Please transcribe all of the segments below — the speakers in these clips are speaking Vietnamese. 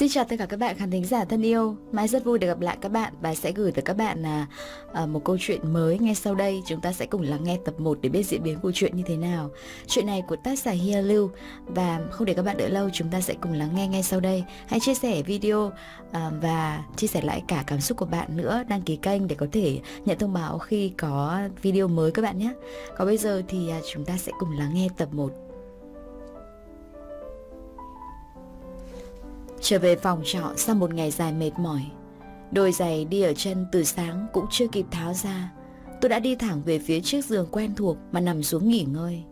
Xin chào tất cả các bạn khán thính giả thân yêu. Mai rất vui được gặp lại các bạn và sẽ gửi tới các bạn là à, một câu chuyện mới ngay sau đây. Chúng ta sẽ cùng lắng nghe tập 1 để biết diễn biến của chuyện như thế nào. Chuyện này của tác giả Hia Lưu và không để các bạn đợi lâu, chúng ta sẽ cùng lắng nghe ngay sau đây. Hãy chia sẻ video à, và chia sẻ lại cả cảm xúc của bạn nữa, đăng ký kênh để có thể nhận thông báo khi có video mới các bạn nhé. Còn bây giờ thì à, chúng ta sẽ cùng lắng nghe tập 1 Trở về phòng trọ sau một ngày dài mệt mỏi Đôi giày đi ở chân từ sáng cũng chưa kịp tháo ra Tôi đã đi thẳng về phía chiếc giường quen thuộc mà nằm xuống nghỉ ngơi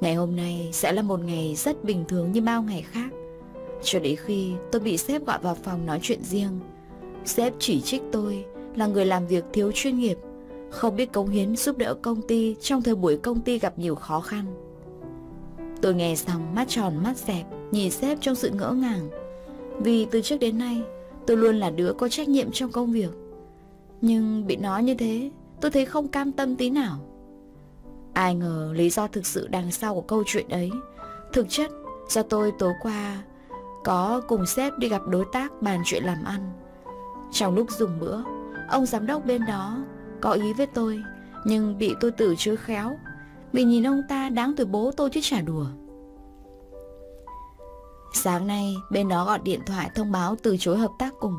Ngày hôm nay sẽ là một ngày rất bình thường như bao ngày khác Cho đến khi tôi bị sếp gọi vào phòng nói chuyện riêng Sếp chỉ trích tôi là người làm việc thiếu chuyên nghiệp Không biết cống hiến giúp đỡ công ty trong thời buổi công ty gặp nhiều khó khăn Tôi nghe xong mắt tròn mắt dẹp Nhìn sếp trong sự ngỡ ngàng vì từ trước đến nay Tôi luôn là đứa có trách nhiệm trong công việc Nhưng bị nói như thế Tôi thấy không cam tâm tí nào Ai ngờ lý do thực sự đằng sau của câu chuyện ấy Thực chất do tôi tối qua Có cùng sếp đi gặp đối tác bàn chuyện làm ăn Trong lúc dùng bữa Ông giám đốc bên đó có ý với tôi Nhưng bị tôi từ chối khéo Vì nhìn ông ta đáng tuổi bố tôi chứ trả đùa Sáng nay bên đó gọi điện thoại thông báo từ chối hợp tác cùng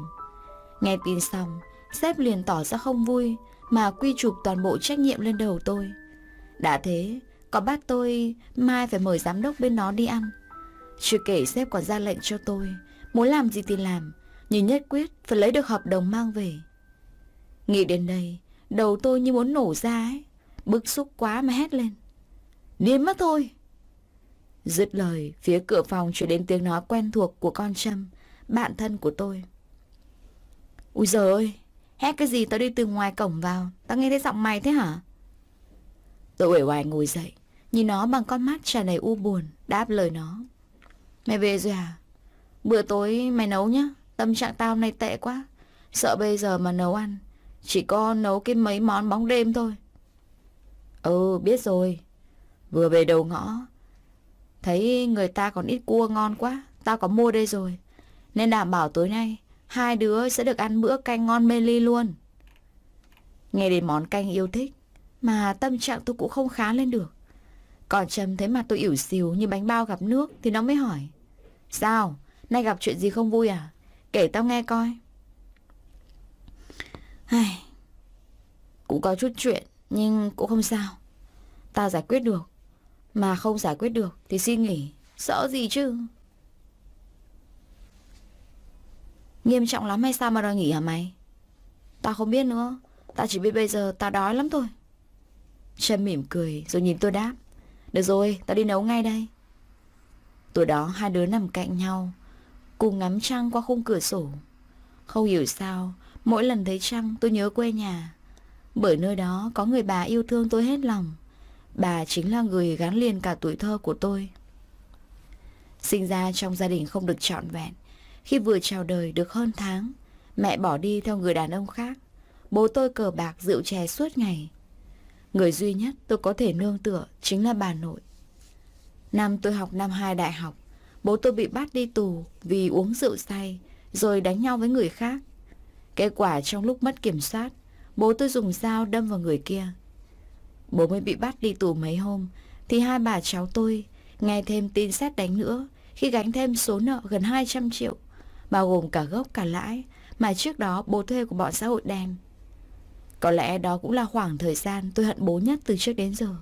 Nghe tin xong Sếp liền tỏ ra không vui Mà quy chụp toàn bộ trách nhiệm lên đầu tôi Đã thế Còn bắt tôi mai phải mời giám đốc bên nó đi ăn Chưa kể sếp còn ra lệnh cho tôi Muốn làm gì thì làm Nhưng nhất quyết phải lấy được hợp đồng mang về Nghĩ đến đây Đầu tôi như muốn nổ ra ấy Bức xúc quá mà hét lên Điên mất thôi Dứt lời, phía cửa phòng truyền đến tiếng nói quen thuộc của con Trâm, bạn thân của tôi. Úi giời ơi, hét cái gì tao đi từ ngoài cổng vào, tao nghe thấy giọng mày thế hả? Tôi uể oải ngồi dậy, nhìn nó bằng con mắt tràn đầy u buồn, đáp lời nó. Mày về rồi à? Bữa tối mày nấu nhá, tâm trạng tao này tệ quá, sợ bây giờ mà nấu ăn, chỉ có nấu cái mấy món bóng đêm thôi. Ừ, biết rồi. Vừa về đầu ngõ, Thấy người ta còn ít cua ngon quá Tao có mua đây rồi Nên đảm bảo tối nay Hai đứa sẽ được ăn bữa canh ngon mê ly luôn Nghe đến món canh yêu thích Mà tâm trạng tôi cũng không khá lên được Còn Trầm thấy mặt tôi ỉu xìu như bánh bao gặp nước Thì nó mới hỏi Sao? Nay gặp chuyện gì không vui à? Kể tao nghe coi Ai... Cũng có chút chuyện Nhưng cũng không sao Tao giải quyết được mà không giải quyết được thì xin nghỉ Sợ gì chứ Nghiêm trọng lắm hay sao mà đòi nghỉ hả mày Tao không biết nữa Tao chỉ biết bây giờ tao đói lắm thôi Trâm mỉm cười rồi nhìn tôi đáp Được rồi tao đi nấu ngay đây Tuổi đó hai đứa nằm cạnh nhau Cùng ngắm trăng qua khung cửa sổ Không hiểu sao Mỗi lần thấy trăng tôi nhớ quê nhà Bởi nơi đó có người bà yêu thương tôi hết lòng Bà chính là người gắn liền cả tuổi thơ của tôi Sinh ra trong gia đình không được trọn vẹn Khi vừa chào đời được hơn tháng Mẹ bỏ đi theo người đàn ông khác Bố tôi cờ bạc rượu chè suốt ngày Người duy nhất tôi có thể nương tựa Chính là bà nội Năm tôi học năm 2 đại học Bố tôi bị bắt đi tù Vì uống rượu say Rồi đánh nhau với người khác Kết quả trong lúc mất kiểm soát Bố tôi dùng dao đâm vào người kia Bố mới bị bắt đi tù mấy hôm Thì hai bà cháu tôi Nghe thêm tin xét đánh nữa Khi gánh thêm số nợ gần 200 triệu Bao gồm cả gốc cả lãi Mà trước đó bố thuê của bọn xã hội đen Có lẽ đó cũng là khoảng thời gian Tôi hận bố nhất từ trước đến giờ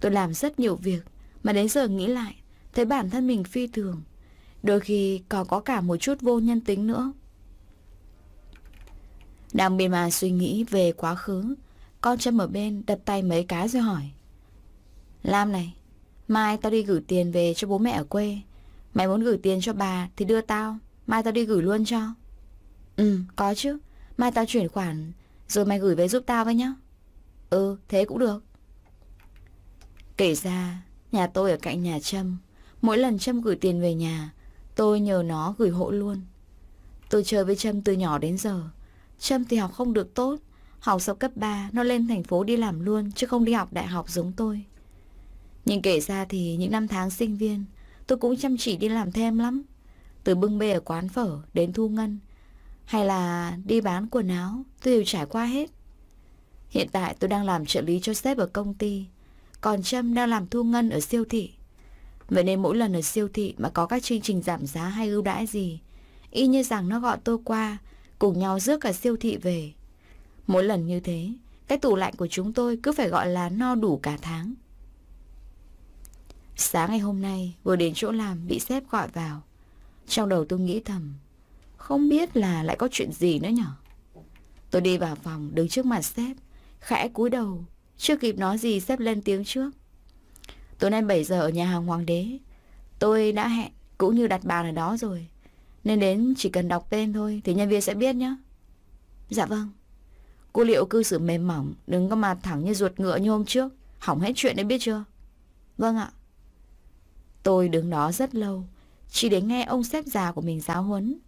Tôi làm rất nhiều việc Mà đến giờ nghĩ lại Thấy bản thân mình phi thường Đôi khi còn có cả một chút vô nhân tính nữa Đang miên mà suy nghĩ về quá khứ con Trâm ở bên đập tay mấy cái rồi hỏi Lam này Mai tao đi gửi tiền về cho bố mẹ ở quê Mày muốn gửi tiền cho bà thì đưa tao Mai tao đi gửi luôn cho Ừ có chứ Mai tao chuyển khoản Rồi mày gửi về giúp tao với nhá Ừ thế cũng được Kể ra Nhà tôi ở cạnh nhà Trâm Mỗi lần Trâm gửi tiền về nhà Tôi nhờ nó gửi hộ luôn Tôi chơi với Trâm từ nhỏ đến giờ Trâm thì học không được tốt Học xong cấp 3 Nó lên thành phố đi làm luôn Chứ không đi học đại học giống tôi Nhưng kể ra thì những năm tháng sinh viên Tôi cũng chăm chỉ đi làm thêm lắm Từ bưng bê ở quán phở Đến thu ngân Hay là đi bán quần áo Tôi đều trải qua hết Hiện tại tôi đang làm trợ lý cho sếp ở công ty Còn Trâm đang làm thu ngân ở siêu thị Vậy nên mỗi lần ở siêu thị mà có các chương trình giảm giá hay ưu đãi gì Y như rằng nó gọi tôi qua Cùng nhau rước cả siêu thị về Mỗi lần như thế, cái tủ lạnh của chúng tôi cứ phải gọi là no đủ cả tháng. Sáng ngày hôm nay, vừa đến chỗ làm bị sếp gọi vào. Trong đầu tôi nghĩ thầm, không biết là lại có chuyện gì nữa nhở. Tôi đi vào phòng đứng trước mặt sếp, khẽ cúi đầu, chưa kịp nói gì sếp lên tiếng trước. Tối nay 7 giờ ở nhà hàng Hoàng đế, tôi đã hẹn cũng như đặt bàn ở đó rồi. Nên đến chỉ cần đọc tên thôi thì nhân viên sẽ biết nhé. Dạ vâng. Cô liệu cư xử mềm mỏng, đừng có mà thẳng như ruột ngựa như hôm trước. Hỏng hết chuyện đấy biết chưa? Vâng ạ. Tôi đứng đó rất lâu, chỉ để nghe ông xếp già của mình giáo huấn,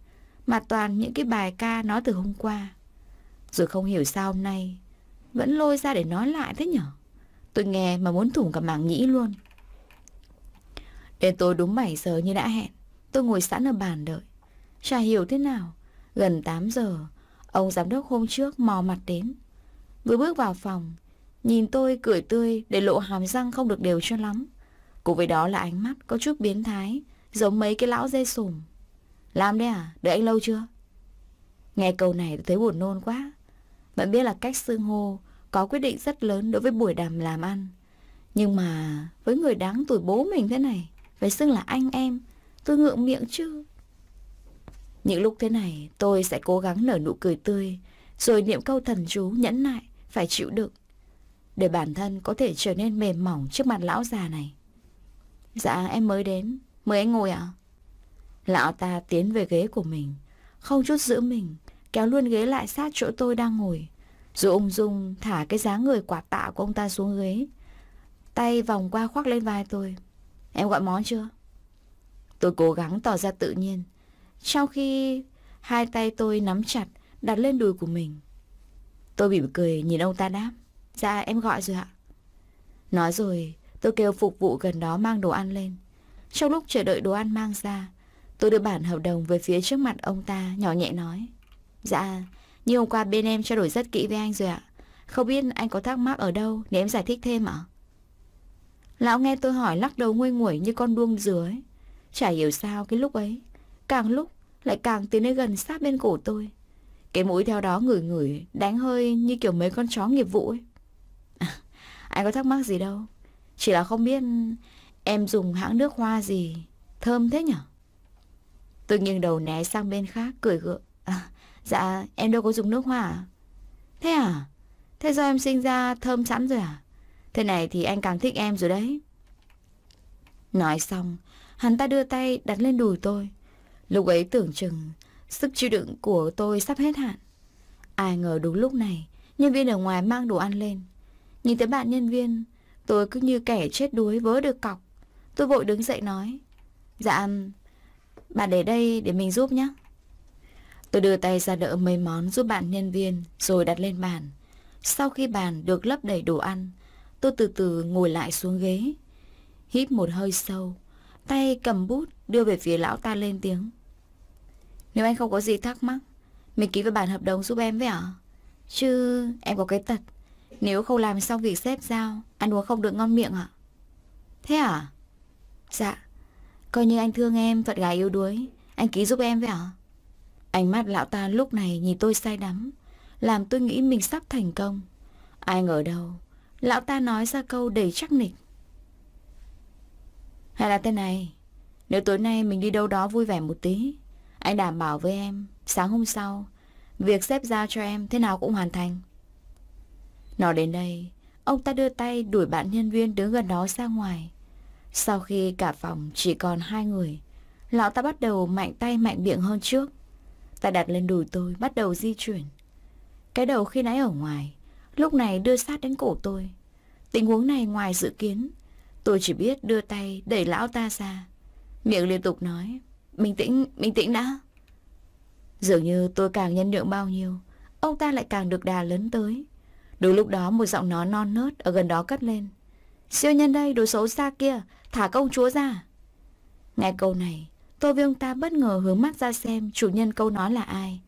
mà toàn những cái bài ca nói từ hôm qua. Rồi không hiểu sao hôm nay, vẫn lôi ra để nói lại thế nhở? Tôi nghe mà muốn thủng cả màng nhĩ luôn. Đến tôi đúng 7 giờ như đã hẹn, tôi ngồi sẵn ở bàn đợi. Chả hiểu thế nào, gần 8 giờ, Ông giám đốc hôm trước mò mặt đến Vừa bước vào phòng Nhìn tôi cười tươi để lộ hàm răng không được đều cho lắm Cùng với đó là ánh mắt có chút biến thái Giống mấy cái lão dê sùm Làm đấy à? Đợi anh lâu chưa? Nghe câu này thấy buồn nôn quá bạn biết là cách xương hô Có quyết định rất lớn đối với buổi đàm làm ăn Nhưng mà Với người đáng tuổi bố mình thế này Phải xưng là anh em Tôi ngượng miệng chứ những lúc thế này tôi sẽ cố gắng nở nụ cười tươi Rồi niệm câu thần chú nhẫn nại Phải chịu đựng Để bản thân có thể trở nên mềm mỏng trước mặt lão già này Dạ em mới đến Mời anh ngồi ạ Lão ta tiến về ghế của mình Không chút giữ mình Kéo luôn ghế lại sát chỗ tôi đang ngồi Rồi ung dung thả cái dáng người quả tạ của ông ta xuống ghế Tay vòng qua khoác lên vai tôi Em gọi món chưa? Tôi cố gắng tỏ ra tự nhiên sau khi hai tay tôi nắm chặt, đặt lên đùi của mình. Tôi bị cười nhìn ông ta đáp. Dạ em gọi rồi ạ. Nói rồi, tôi kêu phục vụ gần đó mang đồ ăn lên. Trong lúc chờ đợi đồ ăn mang ra, tôi đưa bản hợp đồng về phía trước mặt ông ta nhỏ nhẹ nói. Dạ, như hôm qua bên em trao đổi rất kỹ với anh rồi ạ. Không biết anh có thắc mắc ở đâu để em giải thích thêm ạ? Lão nghe tôi hỏi lắc đầu nguôi nguẩy như con đuông dứa ấy. Chả hiểu sao cái lúc ấy Càng lúc lại càng tiến đến gần sát bên cổ tôi Cái mũi theo đó ngửi ngửi Đánh hơi như kiểu mấy con chó nghiệp vụ ấy Anh có thắc mắc gì đâu Chỉ là không biết Em dùng hãng nước hoa gì Thơm thế nhở Tôi nghiêng đầu né sang bên khác Cười gượng à, Dạ em đâu có dùng nước hoa à Thế à Thế do em sinh ra thơm sẵn rồi à Thế này thì anh càng thích em rồi đấy Nói xong Hắn ta đưa tay đặt lên đùi tôi Lúc ấy tưởng chừng sức chịu đựng của tôi sắp hết hạn. Ai ngờ đúng lúc này, nhân viên ở ngoài mang đồ ăn lên. Nhìn thấy bạn nhân viên, tôi cứ như kẻ chết đuối vớ được cọc. Tôi vội đứng dậy nói. Dạ, bạn để đây để mình giúp nhé. Tôi đưa tay ra đỡ mấy món giúp bạn nhân viên rồi đặt lên bàn. Sau khi bàn được lấp đầy đồ ăn, tôi từ từ ngồi lại xuống ghế. Hít một hơi sâu, tay cầm bút đưa về phía lão ta lên tiếng. Nếu anh không có gì thắc mắc Mình ký vào bản hợp đồng giúp em với ạ à? Chứ em có cái tật Nếu không làm xong việc xếp giao Ăn uống không được ngon miệng ạ Thế à Dạ Coi như anh thương em phận gái yếu đuối Anh ký giúp em với ạ Ánh mắt lão ta lúc này nhìn tôi say đắm Làm tôi nghĩ mình sắp thành công Ai ngờ đâu Lão ta nói ra câu đầy chắc nịch Hay là thế này Nếu tối nay mình đi đâu đó vui vẻ một tí anh đảm bảo với em, sáng hôm sau, việc xếp giao cho em thế nào cũng hoàn thành. Nó đến đây, ông ta đưa tay đuổi bạn nhân viên đứng gần đó ra ngoài. Sau khi cả phòng chỉ còn hai người, lão ta bắt đầu mạnh tay mạnh miệng hơn trước. Ta đặt lên đùi tôi, bắt đầu di chuyển. Cái đầu khi nãy ở ngoài, lúc này đưa sát đến cổ tôi. Tình huống này ngoài dự kiến, tôi chỉ biết đưa tay đẩy lão ta ra. Miệng liên tục nói, Bình tĩnh, bình tĩnh đã Dường như tôi càng nhân nhượng bao nhiêu Ông ta lại càng được đà lớn tới Đúng lúc đó một giọng nó non nớt Ở gần đó cất lên Siêu nhân đây đồ xấu xa kia Thả công chúa ra Nghe câu này Tôi với ông ta bất ngờ hướng mắt ra xem Chủ nhân câu nói là ai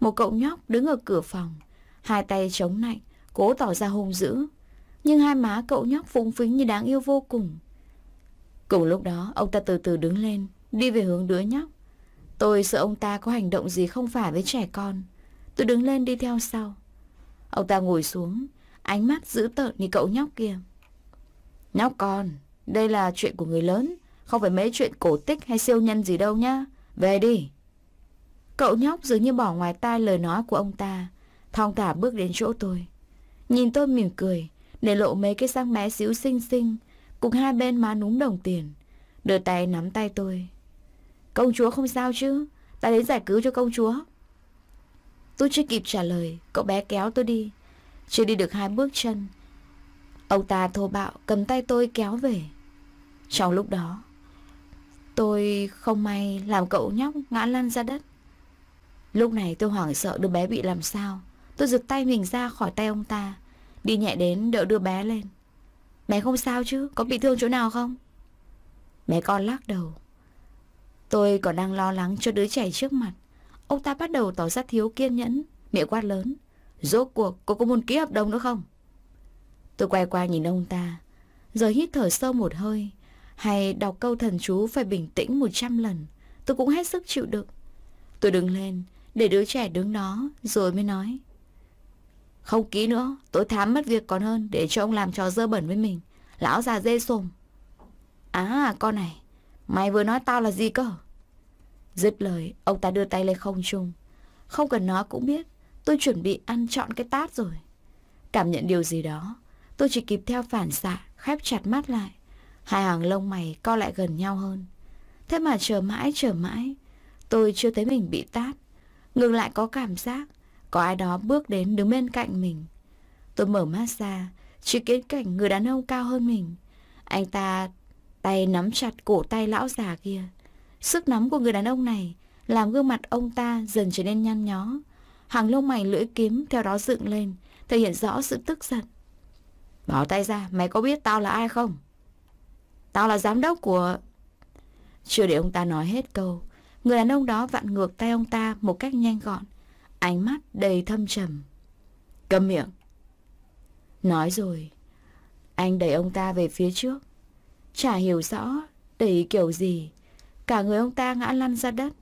Một cậu nhóc đứng ở cửa phòng Hai tay chống lạnh Cố tỏ ra hung dữ Nhưng hai má cậu nhóc phúng phính như đáng yêu vô cùng Cùng lúc đó ông ta từ từ đứng lên Đi về hướng đứa nhóc Tôi sợ ông ta có hành động gì không phải với trẻ con Tôi đứng lên đi theo sau Ông ta ngồi xuống Ánh mắt dữ tợn như cậu nhóc kia Nhóc con Đây là chuyện của người lớn Không phải mấy chuyện cổ tích hay siêu nhân gì đâu nhá Về đi Cậu nhóc dường như bỏ ngoài tai lời nói của ông ta Thong thả bước đến chỗ tôi Nhìn tôi mỉm cười Để lộ mấy cái răng bé xíu xinh xinh Cùng hai bên má núm đồng tiền Đưa tay nắm tay tôi Công chúa không sao chứ Ta đến giải cứu cho công chúa Tôi chưa kịp trả lời Cậu bé kéo tôi đi Chưa đi được hai bước chân Ông ta thô bạo cầm tay tôi kéo về Trong lúc đó Tôi không may làm cậu nhóc ngã lăn ra đất Lúc này tôi hoảng sợ đứa bé bị làm sao Tôi giật tay mình ra khỏi tay ông ta Đi nhẹ đến đỡ đưa bé lên Bé không sao chứ Có bị thương chỗ nào không Bé con lắc đầu Tôi còn đang lo lắng cho đứa trẻ trước mặt. Ông ta bắt đầu tỏ ra thiếu kiên nhẫn, miệng quát lớn. Rốt cuộc, cô có muốn ký hợp đồng nữa không? Tôi quay qua nhìn ông ta, rồi hít thở sâu một hơi. Hay đọc câu thần chú phải bình tĩnh một trăm lần. Tôi cũng hết sức chịu đựng. Tôi đứng lên, để đứa trẻ đứng đó, rồi mới nói. Không ký nữa, tôi thám mất việc còn hơn để cho ông làm trò dơ bẩn với mình. Lão già dê sồm. À, con này, Mày vừa nói tao là gì cơ? Dứt lời, ông ta đưa tay lên không trung. Không cần nói cũng biết, tôi chuẩn bị ăn trọn cái tát rồi. Cảm nhận điều gì đó, tôi chỉ kịp theo phản xạ, khép chặt mắt lại. Hai hàng lông mày co lại gần nhau hơn. Thế mà chờ mãi chờ mãi, tôi chưa thấy mình bị tát. Ngừng lại có cảm giác, có ai đó bước đến đứng bên cạnh mình. Tôi mở mắt ra, chỉ kiến cảnh người đàn ông cao hơn mình. Anh ta Tay nắm chặt cổ tay lão già kia. Sức nắm của người đàn ông này làm gương mặt ông ta dần trở nên nhăn nhó. Hàng lông mày lưỡi kiếm theo đó dựng lên, thể hiện rõ sự tức giận. Bỏ tay ra, mày có biết tao là ai không? Tao là giám đốc của... Chưa để ông ta nói hết câu, người đàn ông đó vặn ngược tay ông ta một cách nhanh gọn, ánh mắt đầy thâm trầm. Cầm miệng. Nói rồi, anh đẩy ông ta về phía trước, Chả hiểu rõ để kiểu gì Cả người ông ta ngã lăn ra đất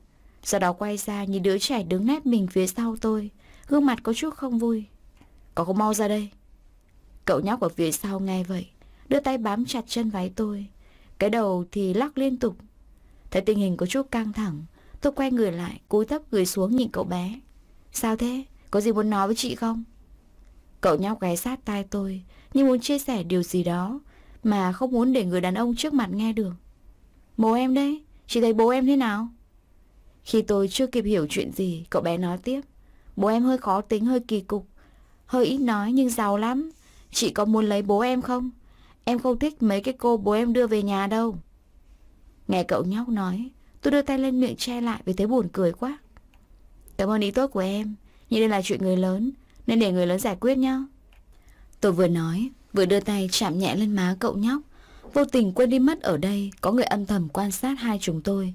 Sau đó quay ra nhìn đứa trẻ đứng nép mình phía sau tôi Gương mặt có chút không vui Cậu không mau ra đây Cậu nhóc ở phía sau nghe vậy Đưa tay bám chặt chân váy tôi Cái đầu thì lắc liên tục Thấy tình hình có chút căng thẳng Tôi quay người lại cúi thấp người xuống nhìn cậu bé Sao thế? Có gì muốn nói với chị không? Cậu nhóc ghé sát tai tôi Như muốn chia sẻ điều gì đó mà không muốn để người đàn ông trước mặt nghe được. Bố em đấy, chị thấy bố em thế nào? Khi tôi chưa kịp hiểu chuyện gì, cậu bé nói tiếp. Bố em hơi khó tính, hơi kỳ cục, hơi ít nói nhưng giàu lắm. Chị có muốn lấy bố em không? Em không thích mấy cái cô bố em đưa về nhà đâu. Nghe cậu nhóc nói, tôi đưa tay lên miệng che lại vì thấy buồn cười quá. Cảm ơn ý tốt của em, nhưng đây là chuyện người lớn, nên để người lớn giải quyết nhá. Tôi vừa nói, Vừa đưa tay chạm nhẹ lên má cậu nhóc Vô tình quên đi mất ở đây Có người âm thầm quan sát hai chúng tôi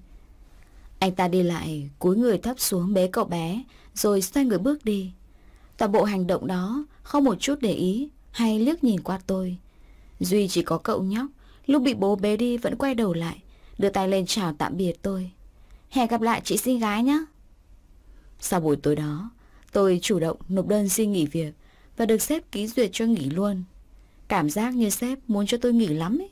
Anh ta đi lại Cúi người thấp xuống bế cậu bé Rồi xoay người bước đi Toàn bộ hành động đó Không một chút để ý Hay liếc nhìn qua tôi Duy chỉ có cậu nhóc Lúc bị bố bế đi vẫn quay đầu lại Đưa tay lên chào tạm biệt tôi Hẹn gặp lại chị xinh gái nhé Sau buổi tối đó Tôi chủ động nộp đơn xin nghỉ việc Và được xếp ký duyệt cho nghỉ luôn Cảm giác như sếp muốn cho tôi nghỉ lắm ấy.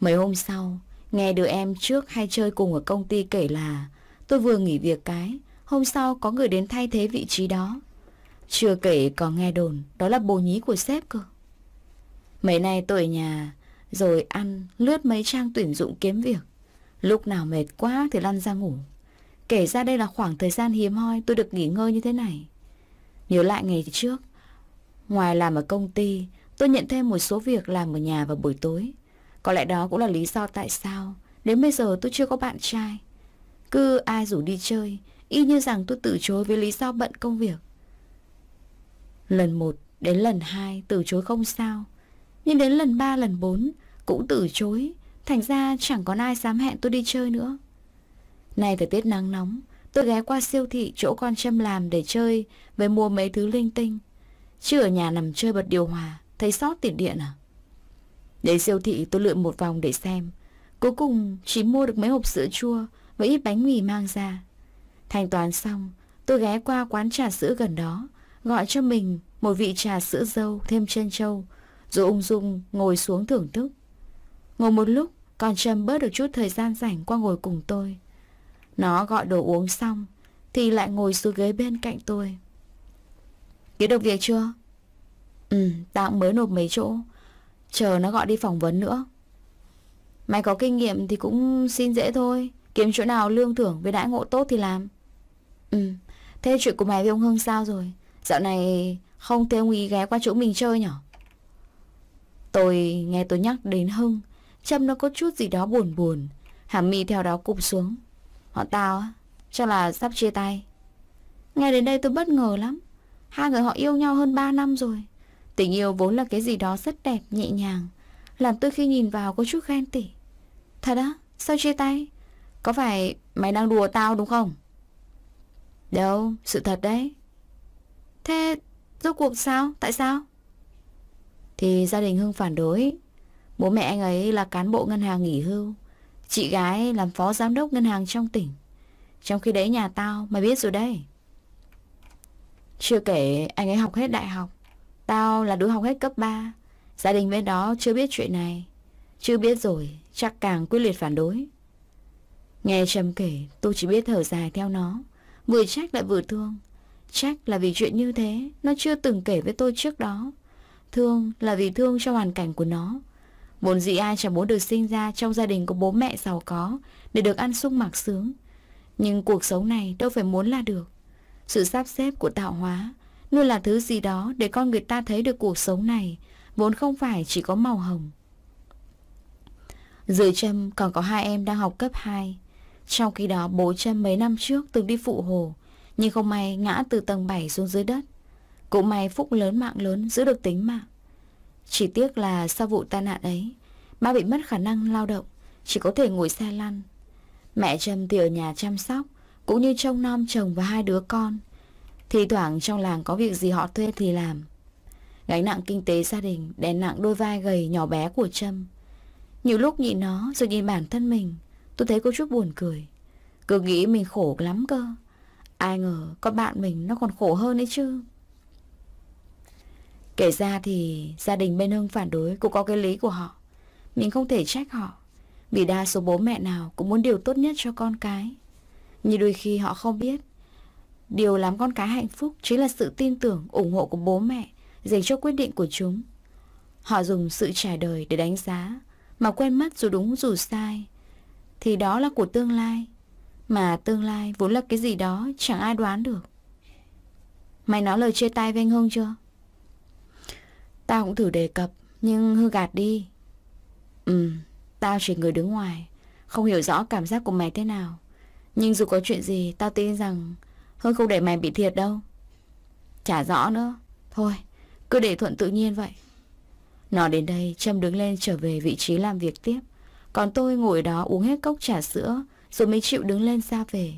Mấy hôm sau, nghe đứa em trước hay chơi cùng ở công ty kể là tôi vừa nghỉ việc cái, hôm sau có người đến thay thế vị trí đó. Chưa kể còn nghe đồn, đó là bồ nhí của sếp cơ. Mấy nay tôi ở nhà, rồi ăn, lướt mấy trang tuyển dụng kiếm việc. Lúc nào mệt quá thì lăn ra ngủ. Kể ra đây là khoảng thời gian hiếm hoi tôi được nghỉ ngơi như thế này. Nhớ lại ngày trước, ngoài làm ở công ty, Tôi nhận thêm một số việc làm ở nhà vào buổi tối. Có lẽ đó cũng là lý do tại sao đến bây giờ tôi chưa có bạn trai. Cứ ai rủ đi chơi, y như rằng tôi từ chối với lý do bận công việc. Lần một đến lần hai từ chối không sao, nhưng đến lần ba lần bốn cũng từ chối, thành ra chẳng có ai dám hẹn tôi đi chơi nữa. Nay thời tiết nắng nóng, tôi ghé qua siêu thị chỗ con Trâm làm để chơi với mua mấy thứ linh tinh. Chứ ở nhà nằm chơi bật điều hòa, Thấy sót tiền điện à? Đến siêu thị tôi lượn một vòng để xem. Cuối cùng chỉ mua được mấy hộp sữa chua và ít bánh mì mang ra. Thanh toán xong, tôi ghé qua quán trà sữa gần đó, gọi cho mình một vị trà sữa dâu thêm chân trâu, rồi ung dung ngồi xuống thưởng thức. Ngồi một lúc, còn Trâm bớt được chút thời gian rảnh qua ngồi cùng tôi. Nó gọi đồ uống xong, thì lại ngồi xuống ghế bên cạnh tôi. Kiếm được việc chưa? Ừ, tao mới nộp mấy chỗ Chờ nó gọi đi phỏng vấn nữa Mày có kinh nghiệm thì cũng xin dễ thôi Kiếm chỗ nào lương thưởng với đãi ngộ tốt thì làm Ừ, thế chuyện của mày với ông Hưng sao rồi Dạo này không thấy ông ý ghé qua chỗ mình chơi nhở Tôi nghe tôi nhắc đến Hưng Trâm nó có chút gì đó buồn buồn Hàm mi theo đó cụp xuống Họ tao á Chắc là sắp chia tay Nghe đến đây tôi bất ngờ lắm Hai người họ yêu nhau hơn 3 năm rồi Tình yêu vốn là cái gì đó rất đẹp, nhẹ nhàng Làm tôi khi nhìn vào có chút ghen tỉ Thật á? Sao chia tay? Có phải mày đang đùa tao đúng không? Đâu, sự thật đấy Thế rốt cuộc sao? Tại sao? Thì gia đình Hưng phản đối Bố mẹ anh ấy là cán bộ ngân hàng nghỉ hưu Chị gái làm phó giám đốc ngân hàng trong tỉnh Trong khi đấy nhà tao Mày biết rồi đấy Chưa kể anh ấy học hết đại học Tao là đứa học hết cấp 3 Gia đình bên đó chưa biết chuyện này Chưa biết rồi Chắc càng quyết liệt phản đối Nghe Trầm kể tôi chỉ biết thở dài theo nó Vừa trách lại vừa thương Trách là vì chuyện như thế Nó chưa từng kể với tôi trước đó Thương là vì thương cho hoàn cảnh của nó Vốn dị ai chẳng muốn được sinh ra Trong gia đình có bố mẹ giàu có Để được ăn sung mặc sướng Nhưng cuộc sống này đâu phải muốn là được Sự sắp xếp của tạo hóa Luôn là thứ gì đó để con người ta thấy được cuộc sống này Vốn không phải chỉ có màu hồng Dưới Trâm còn có hai em đang học cấp 2 Trong khi đó bố Trâm mấy năm trước từng đi phụ hồ Nhưng không may ngã từ tầng 7 xuống dưới đất Cũng may phúc lớn mạng lớn giữ được tính mạng Chỉ tiếc là sau vụ tai nạn ấy Ba bị mất khả năng lao động Chỉ có thể ngồi xe lăn Mẹ Trâm thì ở nhà chăm sóc Cũng như trông nom chồng và hai đứa con thì thoảng trong làng có việc gì họ thuê thì làm Gánh nặng kinh tế gia đình Đèn nặng đôi vai gầy nhỏ bé của Trâm Nhiều lúc nhìn nó rồi nhìn bản thân mình Tôi thấy có chút buồn cười Cứ nghĩ mình khổ lắm cơ Ai ngờ con bạn mình nó còn khổ hơn ấy chứ Kể ra thì gia đình bên Hưng phản đối cũng có cái lý của họ Mình không thể trách họ Vì đa số bố mẹ nào cũng muốn điều tốt nhất cho con cái Nhưng đôi khi họ không biết Điều làm con cái hạnh phúc chính là sự tin tưởng, ủng hộ của bố mẹ dành cho quyết định của chúng. Họ dùng sự trải đời để đánh giá, mà quên mất dù đúng dù sai. Thì đó là của tương lai, mà tương lai vốn là cái gì đó chẳng ai đoán được. Mày nói lời chia tay với anh Hưng chưa? Tao cũng thử đề cập, nhưng hư gạt đi. Ừ, tao chỉ người đứng ngoài, không hiểu rõ cảm giác của mày thế nào. Nhưng dù có chuyện gì, tao tin rằng Hương không để mày bị thiệt đâu Chả rõ nữa Thôi cứ để thuận tự nhiên vậy Nó đến đây Trâm đứng lên trở về vị trí làm việc tiếp Còn tôi ngồi đó uống hết cốc trà sữa Rồi mới chịu đứng lên ra về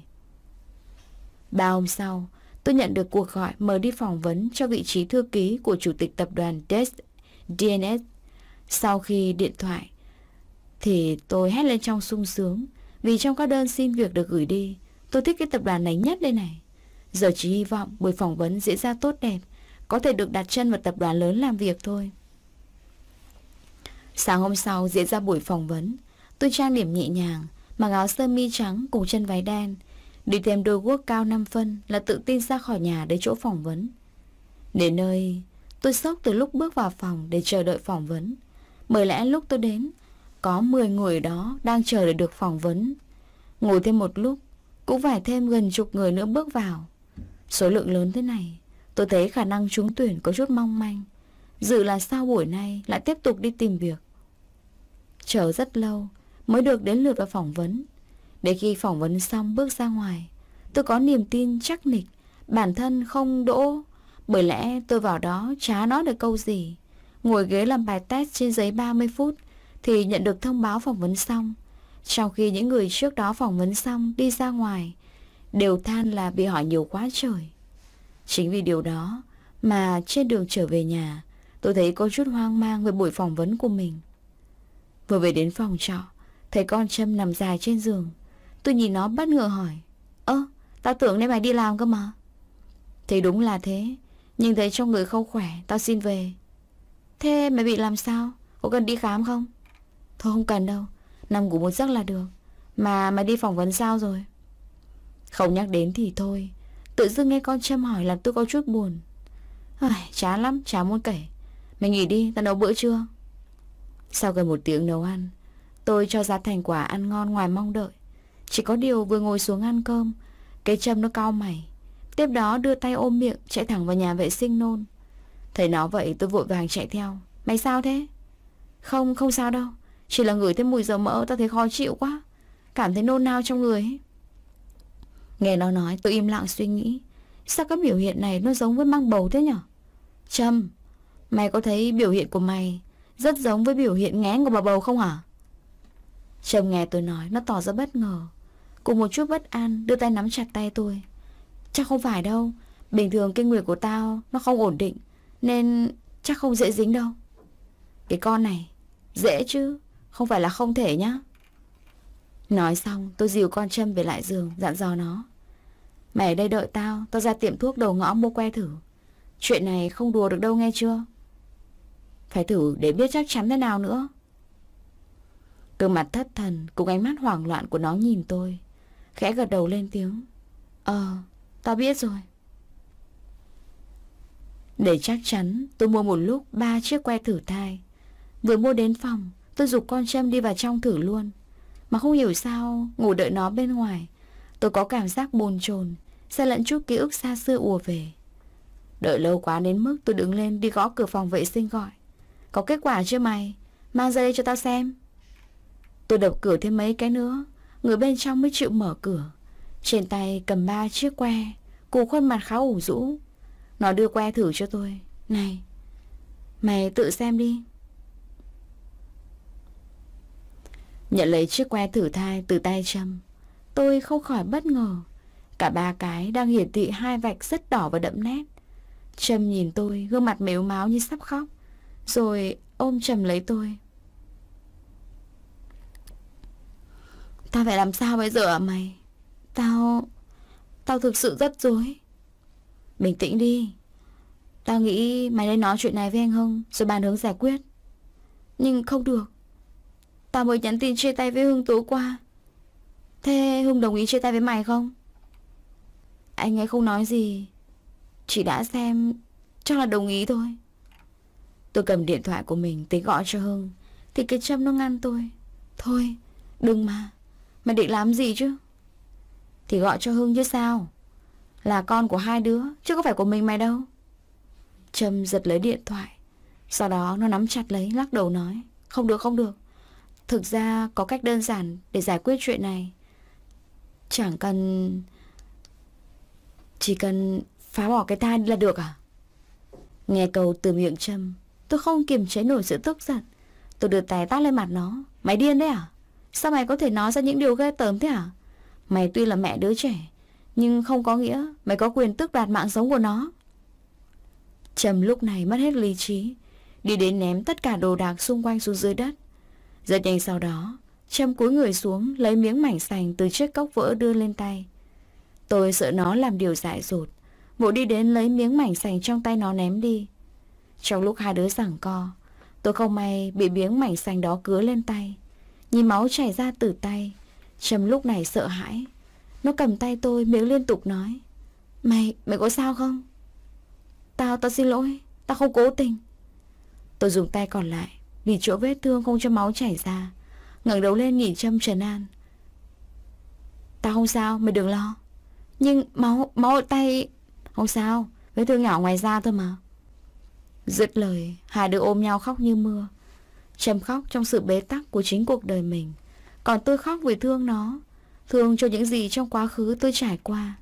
Ba hôm sau Tôi nhận được cuộc gọi mời đi phỏng vấn cho vị trí thư ký của chủ tịch tập đoàn DES DNS. Sau khi điện thoại, thì tôi hét lên trong sung sướng vì trong các đơn xin việc được gửi đi, tôi thích cái tập đoàn này nhất đây này. Giờ chỉ hy vọng buổi phỏng vấn diễn ra tốt đẹp, có thể được đặt chân vào tập đoàn lớn làm việc thôi. Sáng hôm sau diễn ra buổi phỏng vấn, tôi trang điểm nhẹ nhàng, mặc áo sơ mi trắng cùng chân váy đen, đi thêm đôi guốc cao 5 phân là tự tin ra khỏi nhà đến chỗ phỏng vấn. Đến nơi, tôi sốc từ lúc bước vào phòng để chờ đợi phỏng vấn. Bởi lẽ lúc tôi đến, có 10 người đó đang chờ để được phỏng vấn. Ngồi thêm một lúc, cũng phải thêm gần chục người nữa bước vào. Số lượng lớn thế này Tôi thấy khả năng trúng tuyển có chút mong manh Dự là sau buổi nay lại tiếp tục đi tìm việc Chờ rất lâu Mới được đến lượt vào phỏng vấn Để khi phỏng vấn xong bước ra ngoài Tôi có niềm tin chắc nịch Bản thân không đỗ Bởi lẽ tôi vào đó chả nó được câu gì Ngồi ghế làm bài test trên giấy 30 phút Thì nhận được thông báo phỏng vấn xong Trong khi những người trước đó phỏng vấn xong đi ra ngoài đều than là bị hỏi nhiều quá trời. Chính vì điều đó mà trên đường trở về nhà, tôi thấy có chút hoang mang về buổi phỏng vấn của mình. Vừa về đến phòng trọ, thấy con Trâm nằm dài trên giường. Tôi nhìn nó bất ngờ hỏi, Ơ, tao tưởng nay mày đi làm cơ mà. Thì đúng là thế, nhưng thấy trong người không khỏe, tao xin về. Thế mày bị làm sao? Có cần đi khám không? Thôi không cần đâu, nằm ngủ một giấc là được. Mà mày đi phỏng vấn sao rồi? Không nhắc đến thì thôi Tự dưng nghe con Trâm hỏi làm tôi có chút buồn Ai, Chán lắm, chán muốn kể Mày nghỉ đi, ta nấu bữa chưa Sau gần một tiếng nấu ăn Tôi cho ra thành quả ăn ngon ngoài mong đợi Chỉ có điều vừa ngồi xuống ăn cơm Cái châm nó cao mày Tiếp đó đưa tay ôm miệng Chạy thẳng vào nhà vệ sinh nôn Thấy nó vậy tôi vội vàng chạy theo Mày sao thế? Không, không sao đâu Chỉ là ngửi thấy mùi dầu mỡ tao thấy khó chịu quá Cảm thấy nôn nao trong người ấy Nghe nó nói tôi im lặng suy nghĩ Sao cái biểu hiện này nó giống với mang bầu thế nhở Trâm Mày có thấy biểu hiện của mày Rất giống với biểu hiện ngén của bà bầu không hả Trâm nghe tôi nói Nó tỏ ra bất ngờ Cùng một chút bất an đưa tay nắm chặt tay tôi Chắc không phải đâu Bình thường kinh nguyệt của tao nó không ổn định Nên chắc không dễ dính đâu Cái con này Dễ chứ Không phải là không thể nhá Nói xong tôi dìu con Trâm về lại giường Dặn dò nó Mày ở đây đợi tao, tao ra tiệm thuốc đầu ngõ mua que thử. Chuyện này không đùa được đâu nghe chưa? Phải thử để biết chắc chắn thế nào nữa. Cơ mặt thất thần cùng ánh mắt hoảng loạn của nó nhìn tôi. Khẽ gật đầu lên tiếng. Ờ, tao biết rồi. Để chắc chắn, tôi mua một lúc ba chiếc que thử thai. Vừa mua đến phòng, tôi dục con Trâm đi vào trong thử luôn. Mà không hiểu sao ngủ đợi nó bên ngoài Tôi có cảm giác bồn chồn Xe lẫn chút ký ức xa xưa ùa về Đợi lâu quá đến mức tôi đứng lên đi gõ cửa phòng vệ sinh gọi Có kết quả chưa mày Mang ra đây cho tao xem Tôi đập cửa thêm mấy cái nữa Người bên trong mới chịu mở cửa Trên tay cầm ba chiếc que Cụ khuôn mặt khá ủ rũ Nó đưa que thử cho tôi Này Mày tự xem đi Nhận lấy chiếc que thử thai từ tay Trâm Tôi không khỏi bất ngờ Cả ba cái đang hiển thị hai vạch rất đỏ và đậm nét Trâm nhìn tôi gương mặt mếu máu như sắp khóc Rồi ôm Trầm lấy tôi Tao phải làm sao bây giờ hả mày Tao Tao thực sự rất dối Bình tĩnh đi Tao nghĩ mày nên nói chuyện này với anh Hưng Rồi bàn hướng giải quyết Nhưng không được Tao mới nhắn tin chia tay với Hưng tối qua Thế Hưng đồng ý chia tay với mày không? Anh ấy không nói gì Chỉ đã xem cho là đồng ý thôi Tôi cầm điện thoại của mình tính gọi cho Hưng Thì cái châm nó ngăn tôi Thôi đừng mà Mày định làm gì chứ Thì gọi cho Hưng chứ sao Là con của hai đứa chứ có phải của mình mày đâu Trâm giật lấy điện thoại Sau đó nó nắm chặt lấy lắc đầu nói Không được không được Thực ra có cách đơn giản để giải quyết chuyện này Chẳng cần... Chỉ cần phá bỏ cái thai là được à? Nghe câu từ miệng Trâm, tôi không kiềm chế nổi sự tức giận. Tôi đưa tay tát lên mặt nó. Mày điên đấy à? Sao mày có thể nói ra những điều ghê tởm thế à? Mày tuy là mẹ đứa trẻ, nhưng không có nghĩa mày có quyền tước đoạt mạng sống của nó. Trâm lúc này mất hết lý trí, đi đến ném tất cả đồ đạc xung quanh xuống dưới đất. Rất nhanh sau đó, Trâm cúi người xuống lấy miếng mảnh sành từ chiếc cốc vỡ đưa lên tay. Tôi sợ nó làm điều dại dột. Mụ đi đến lấy miếng mảnh sành trong tay nó ném đi. Trong lúc hai đứa giảng co, tôi không may bị miếng mảnh sành đó cứa lên tay. Nhìn máu chảy ra từ tay, Trâm lúc này sợ hãi. Nó cầm tay tôi miếng liên tục nói. Mày, mày có sao không? Tao, tao xin lỗi, tao không cố tình. Tôi dùng tay còn lại vì chỗ vết thương không cho máu chảy ra ngẩng đầu lên nhìn Trâm trần an Tao không sao mày đừng lo Nhưng máu máu ở tay Không sao vết thương nhỏ ngoài da thôi mà Dứt lời Hai đứa ôm nhau khóc như mưa Trâm khóc trong sự bế tắc của chính cuộc đời mình Còn tôi khóc vì thương nó Thương cho những gì trong quá khứ tôi trải qua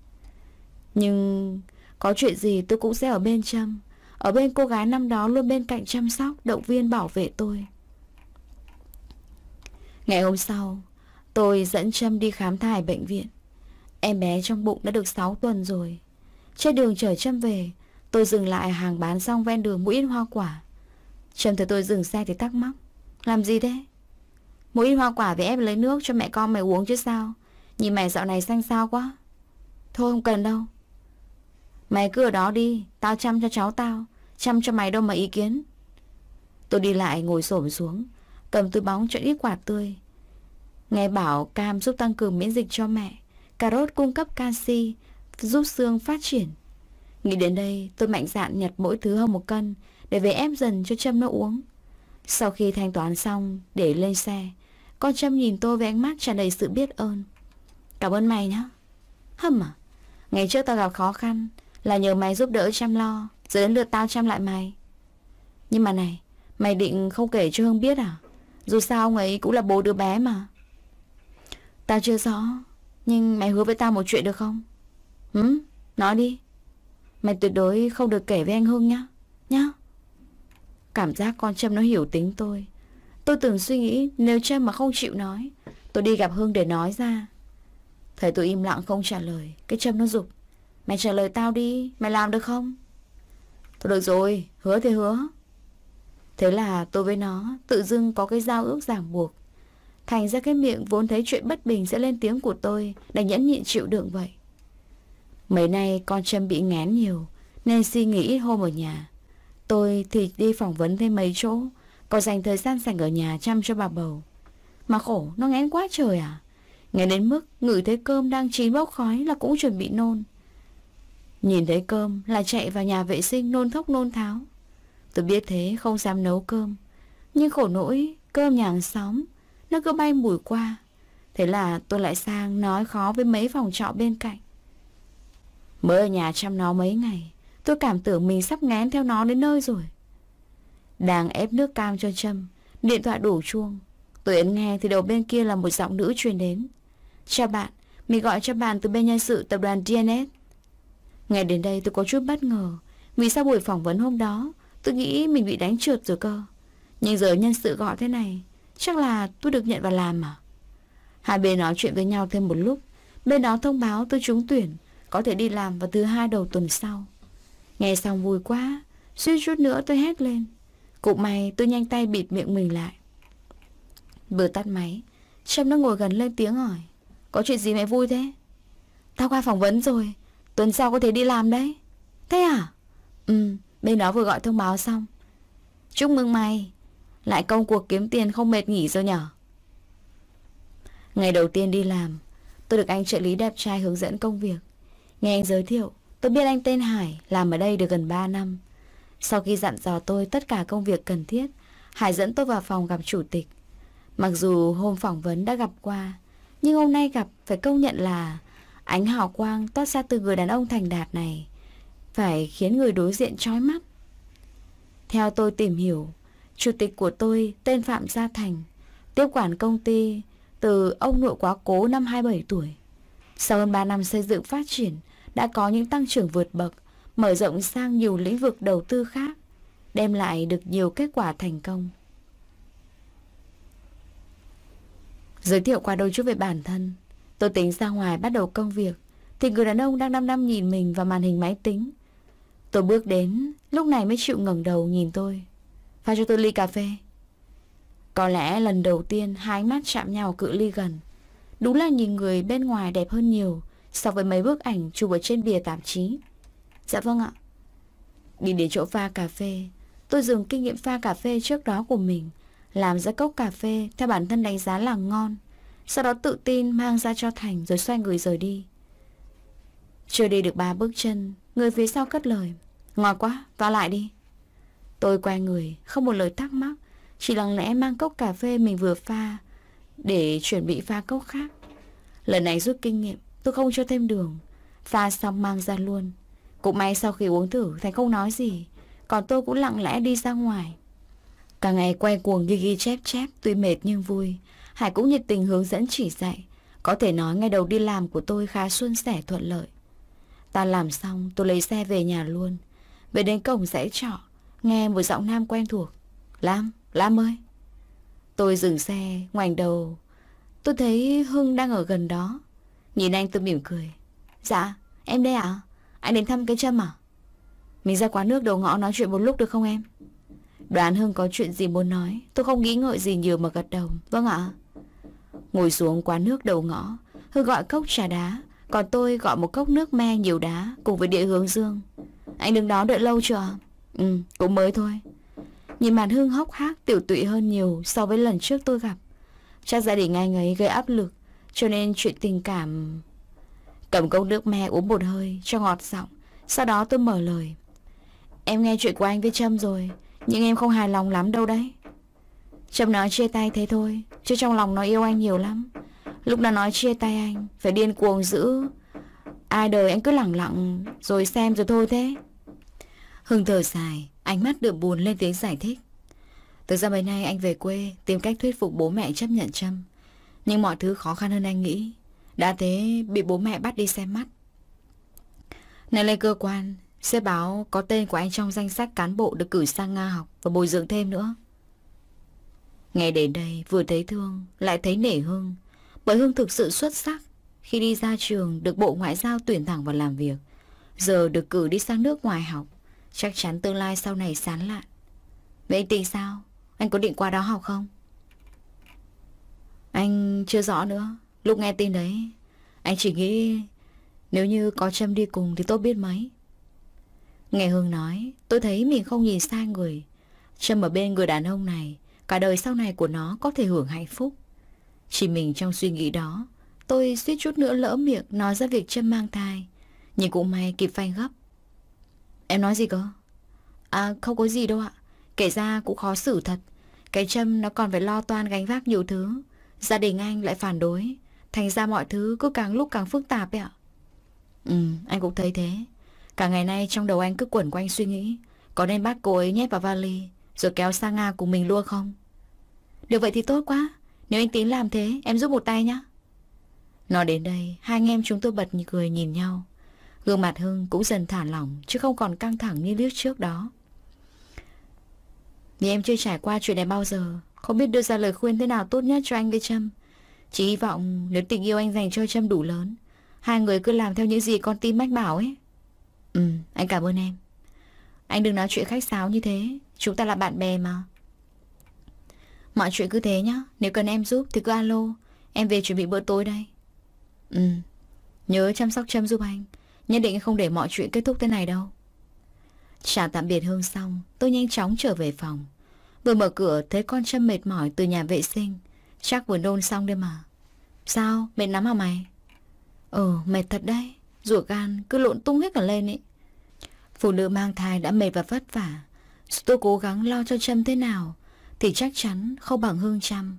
Nhưng Có chuyện gì tôi cũng sẽ ở bên Trâm Ở bên cô gái năm đó luôn bên cạnh chăm sóc Động viên bảo vệ tôi Ngày hôm sau, tôi dẫn Trâm đi khám thai bệnh viện. Em bé trong bụng đã được 6 tuần rồi. Trên đường chở Trâm về, tôi dừng lại hàng bán xong ven đường mũi ít hoa quả. Trâm thấy tôi dừng xe thì tắc mắc. Làm gì thế? Mũi ít hoa quả về ép lấy nước cho mẹ con mày uống chứ sao? Nhìn mày dạo này xanh sao quá. Thôi không cần đâu. Mày cứ ở đó đi, tao chăm cho cháu tao. Chăm cho mày đâu mà ý kiến. Tôi đi lại ngồi xổm xuống Cầm túi bóng chọn ít quả tươi Nghe bảo cam giúp tăng cường miễn dịch cho mẹ Cà rốt cung cấp canxi Giúp xương phát triển Nghĩ đến đây tôi mạnh dạn nhặt mỗi thứ hơn một cân Để về ép dần cho Trâm nó uống Sau khi thanh toán xong Để lên xe Con Trâm nhìn tôi với ánh mắt tràn đầy sự biết ơn Cảm ơn mày nhá Hâm à Ngày trước tao gặp khó khăn Là nhờ mày giúp đỡ chăm lo Giờ đến lượt tao chăm lại mày Nhưng mà này Mày định không kể cho Hương biết à dù sao ông ấy cũng là bố đứa bé mà Tao chưa rõ Nhưng mày hứa với tao một chuyện được không Hứ nói đi Mày tuyệt đối không được kể với anh Hương nhá Nhá Cảm giác con Trâm nó hiểu tính tôi Tôi từng suy nghĩ nếu Trâm mà không chịu nói Tôi đi gặp Hương để nói ra Thấy tôi im lặng không trả lời Cái Trâm nó dục Mày trả lời tao đi Mày làm được không Thôi được rồi hứa thì hứa Thế là tôi với nó tự dưng có cái giao ước ràng buộc. Thành ra cái miệng vốn thấy chuyện bất bình sẽ lên tiếng của tôi đành nhẫn nhịn chịu đựng vậy. Mấy nay con Trâm bị ngán nhiều nên suy nghĩ ít hôm ở nhà. Tôi thì đi phỏng vấn thêm mấy chỗ còn dành thời gian sảnh ở nhà chăm cho bà bầu. Mà khổ, nó ngén quá trời à? Nghe đến mức ngửi thấy cơm đang chín bốc khói là cũng chuẩn bị nôn. Nhìn thấy cơm là chạy vào nhà vệ sinh nôn thốc nôn tháo. Tôi biết thế không dám nấu cơm Nhưng khổ nỗi cơm nhà hàng xóm Nó cứ bay mùi qua Thế là tôi lại sang nói khó với mấy phòng trọ bên cạnh Mới ở nhà chăm nó mấy ngày Tôi cảm tưởng mình sắp ngén theo nó đến nơi rồi Đang ép nước cam cho châm Điện thoại đổ chuông Tôi ấn nghe thì đầu bên kia là một giọng nữ truyền đến Chào bạn Mình gọi cho bạn từ bên nhân sự tập đoàn DNS ngày đến đây tôi có chút bất ngờ Vì sau buổi phỏng vấn hôm đó Tôi nghĩ mình bị đánh trượt rồi cơ Nhưng giờ nhân sự gọi thế này Chắc là tôi được nhận vào làm à Hai bên nói chuyện với nhau thêm một lúc Bên đó thông báo tôi trúng tuyển Có thể đi làm vào thứ hai đầu tuần sau Nghe xong vui quá Suy chút nữa tôi hét lên Cụm mày tôi nhanh tay bịt miệng mình lại Vừa tắt máy Trâm nó ngồi gần lên tiếng hỏi Có chuyện gì mẹ vui thế Tao qua phỏng vấn rồi Tuần sau có thể đi làm đấy Thế à Ừ Bên đó vừa gọi thông báo xong Chúc mừng mày Lại công cuộc kiếm tiền không mệt nghỉ rồi nhở Ngày đầu tiên đi làm Tôi được anh trợ lý đẹp trai hướng dẫn công việc Nghe anh giới thiệu Tôi biết anh tên Hải Làm ở đây được gần 3 năm Sau khi dặn dò tôi tất cả công việc cần thiết Hải dẫn tôi vào phòng gặp chủ tịch Mặc dù hôm phỏng vấn đã gặp qua Nhưng hôm nay gặp phải công nhận là Ánh hào quang toát ra từ người đàn ông thành đạt này phải khiến người đối diện trói mắt. Theo tôi tìm hiểu, chủ tịch của tôi tên Phạm Gia Thành, tiếp quản công ty từ ông nội quá cố năm 27 tuổi. Sau hơn 3 năm xây dựng phát triển, đã có những tăng trưởng vượt bậc, mở rộng sang nhiều lĩnh vực đầu tư khác, đem lại được nhiều kết quả thành công. Giới thiệu qua đôi chút về bản thân, tôi tính ra ngoài bắt đầu công việc, thì người đàn ông đang năm năm nhìn mình vào màn hình máy tính, Tôi bước đến Lúc này mới chịu ngẩng đầu nhìn tôi Pha cho tôi ly cà phê Có lẽ lần đầu tiên Hai mắt chạm nhau cự ly gần Đúng là nhìn người bên ngoài đẹp hơn nhiều So với mấy bức ảnh chụp ở trên bìa tạp chí Dạ vâng ạ Đi đến chỗ pha cà phê Tôi dùng kinh nghiệm pha cà phê trước đó của mình Làm ra cốc cà phê Theo bản thân đánh giá là ngon Sau đó tự tin mang ra cho Thành Rồi xoay người rời đi Chưa đi được ba bước chân Người phía sau cất lời Ngon quá, vào lại đi. Tôi quen người, không một lời thắc mắc, chỉ lặng lẽ mang cốc cà phê mình vừa pha để chuẩn bị pha cốc khác. Lần này rút kinh nghiệm, tôi không cho thêm đường, pha xong mang ra luôn. Cũng may sau khi uống thử Thành không nói gì Còn tôi cũng lặng lẽ đi ra ngoài Cả ngày quay cuồng ghi ghi chép chép Tuy mệt nhưng vui Hải cũng nhiệt tình hướng dẫn chỉ dạy Có thể nói ngay đầu đi làm của tôi khá suôn sẻ thuận lợi Ta làm xong tôi lấy xe về nhà luôn về đến cổng rẽ trọ Nghe một giọng nam quen thuộc Lam, Lam ơi Tôi dừng xe, ngoảnh đầu Tôi thấy Hưng đang ở gần đó Nhìn anh tôi mỉm cười Dạ, em đây ạ à? Anh đến thăm cái Trâm à Mình ra quán nước đầu ngõ nói chuyện một lúc được không em Đoán Hưng có chuyện gì muốn nói Tôi không nghĩ ngợi gì nhiều mà gật đầu Vâng ạ Ngồi xuống quán nước đầu ngõ Hưng gọi cốc trà đá còn tôi gọi một cốc nước me nhiều đá Cùng với địa hướng dương Anh đứng đó đợi lâu chưa Ừ cũng mới thôi Nhìn màn hương hốc hác tiểu tụy hơn nhiều So với lần trước tôi gặp Chắc gia đình anh ấy gây áp lực Cho nên chuyện tình cảm Cầm cốc nước me uống một hơi Cho ngọt giọng Sau đó tôi mở lời Em nghe chuyện của anh với Trâm rồi Nhưng em không hài lòng lắm đâu đấy Trâm nói chia tay thế thôi Chứ trong lòng nó yêu anh nhiều lắm Lúc nó nói chia tay anh Phải điên cuồng giữ Ai đời anh cứ lẳng lặng Rồi xem rồi thôi thế Hưng thở dài Ánh mắt đượm buồn lên tiếng giải thích Thực ra mấy nay anh về quê Tìm cách thuyết phục bố mẹ chấp nhận Trâm Nhưng mọi thứ khó khăn hơn anh nghĩ Đã thế bị bố mẹ bắt đi xem mắt Này lên cơ quan Sẽ báo có tên của anh trong danh sách cán bộ Được cử sang Nga học và bồi dưỡng thêm nữa ngày đến đây vừa thấy thương Lại thấy nể hương bởi Hương thực sự xuất sắc Khi đi ra trường được Bộ Ngoại giao tuyển thẳng vào làm việc Giờ được cử đi sang nước ngoài học Chắc chắn tương lai sau này sán lạn Vậy anh tính sao? Anh có định qua đó học không? Anh chưa rõ nữa Lúc nghe tin đấy Anh chỉ nghĩ Nếu như có Trâm đi cùng thì tốt biết mấy Nghe Hương nói Tôi thấy mình không nhìn sai người Trâm ở bên người đàn ông này Cả đời sau này của nó có thể hưởng hạnh phúc chỉ mình trong suy nghĩ đó, tôi suýt chút nữa lỡ miệng nói ra việc Trâm mang thai. Nhưng cũng may kịp phanh gấp. Em nói gì cơ? À không có gì đâu ạ. Kể ra cũng khó xử thật. Cái Trâm nó còn phải lo toan gánh vác nhiều thứ. Gia đình anh lại phản đối. Thành ra mọi thứ cứ càng lúc càng phức tạp ấy ạ. Ừ, anh cũng thấy thế. Cả ngày nay trong đầu anh cứ quẩn quanh suy nghĩ. Có nên bắt cô ấy nhét vào vali rồi kéo sang Nga cùng mình luôn không? Được vậy thì tốt quá. Nếu anh tính làm thế em giúp một tay nhá. Nói đến đây Hai anh em chúng tôi bật cười nhìn nhau Gương mặt Hưng cũng dần thả lỏng Chứ không còn căng thẳng như lúc trước đó Vì em chưa trải qua chuyện này bao giờ Không biết đưa ra lời khuyên thế nào tốt nhất cho anh với Trâm Chỉ hy vọng nếu tình yêu anh dành cho Trâm đủ lớn Hai người cứ làm theo những gì con tim mách bảo ấy Ừ anh cảm ơn em Anh đừng nói chuyện khách sáo như thế Chúng ta là bạn bè mà Mọi chuyện cứ thế nhá Nếu cần em giúp thì cứ alo Em về chuẩn bị bữa tối đây Ừ Nhớ chăm sóc Trâm giúp anh Nhất định không để mọi chuyện kết thúc thế này đâu Chào tạm biệt Hương xong Tôi nhanh chóng trở về phòng Vừa mở cửa thấy con Trâm mệt mỏi từ nhà vệ sinh Chắc vừa nôn xong đây mà Sao mệt lắm hả mày Ừ mệt thật đấy Rủa gan cứ lộn tung hết cả lên ấy Phụ nữ mang thai đã mệt và vất vả Tôi cố gắng lo cho Trâm thế nào thì chắc chắn không bằng Hương Trâm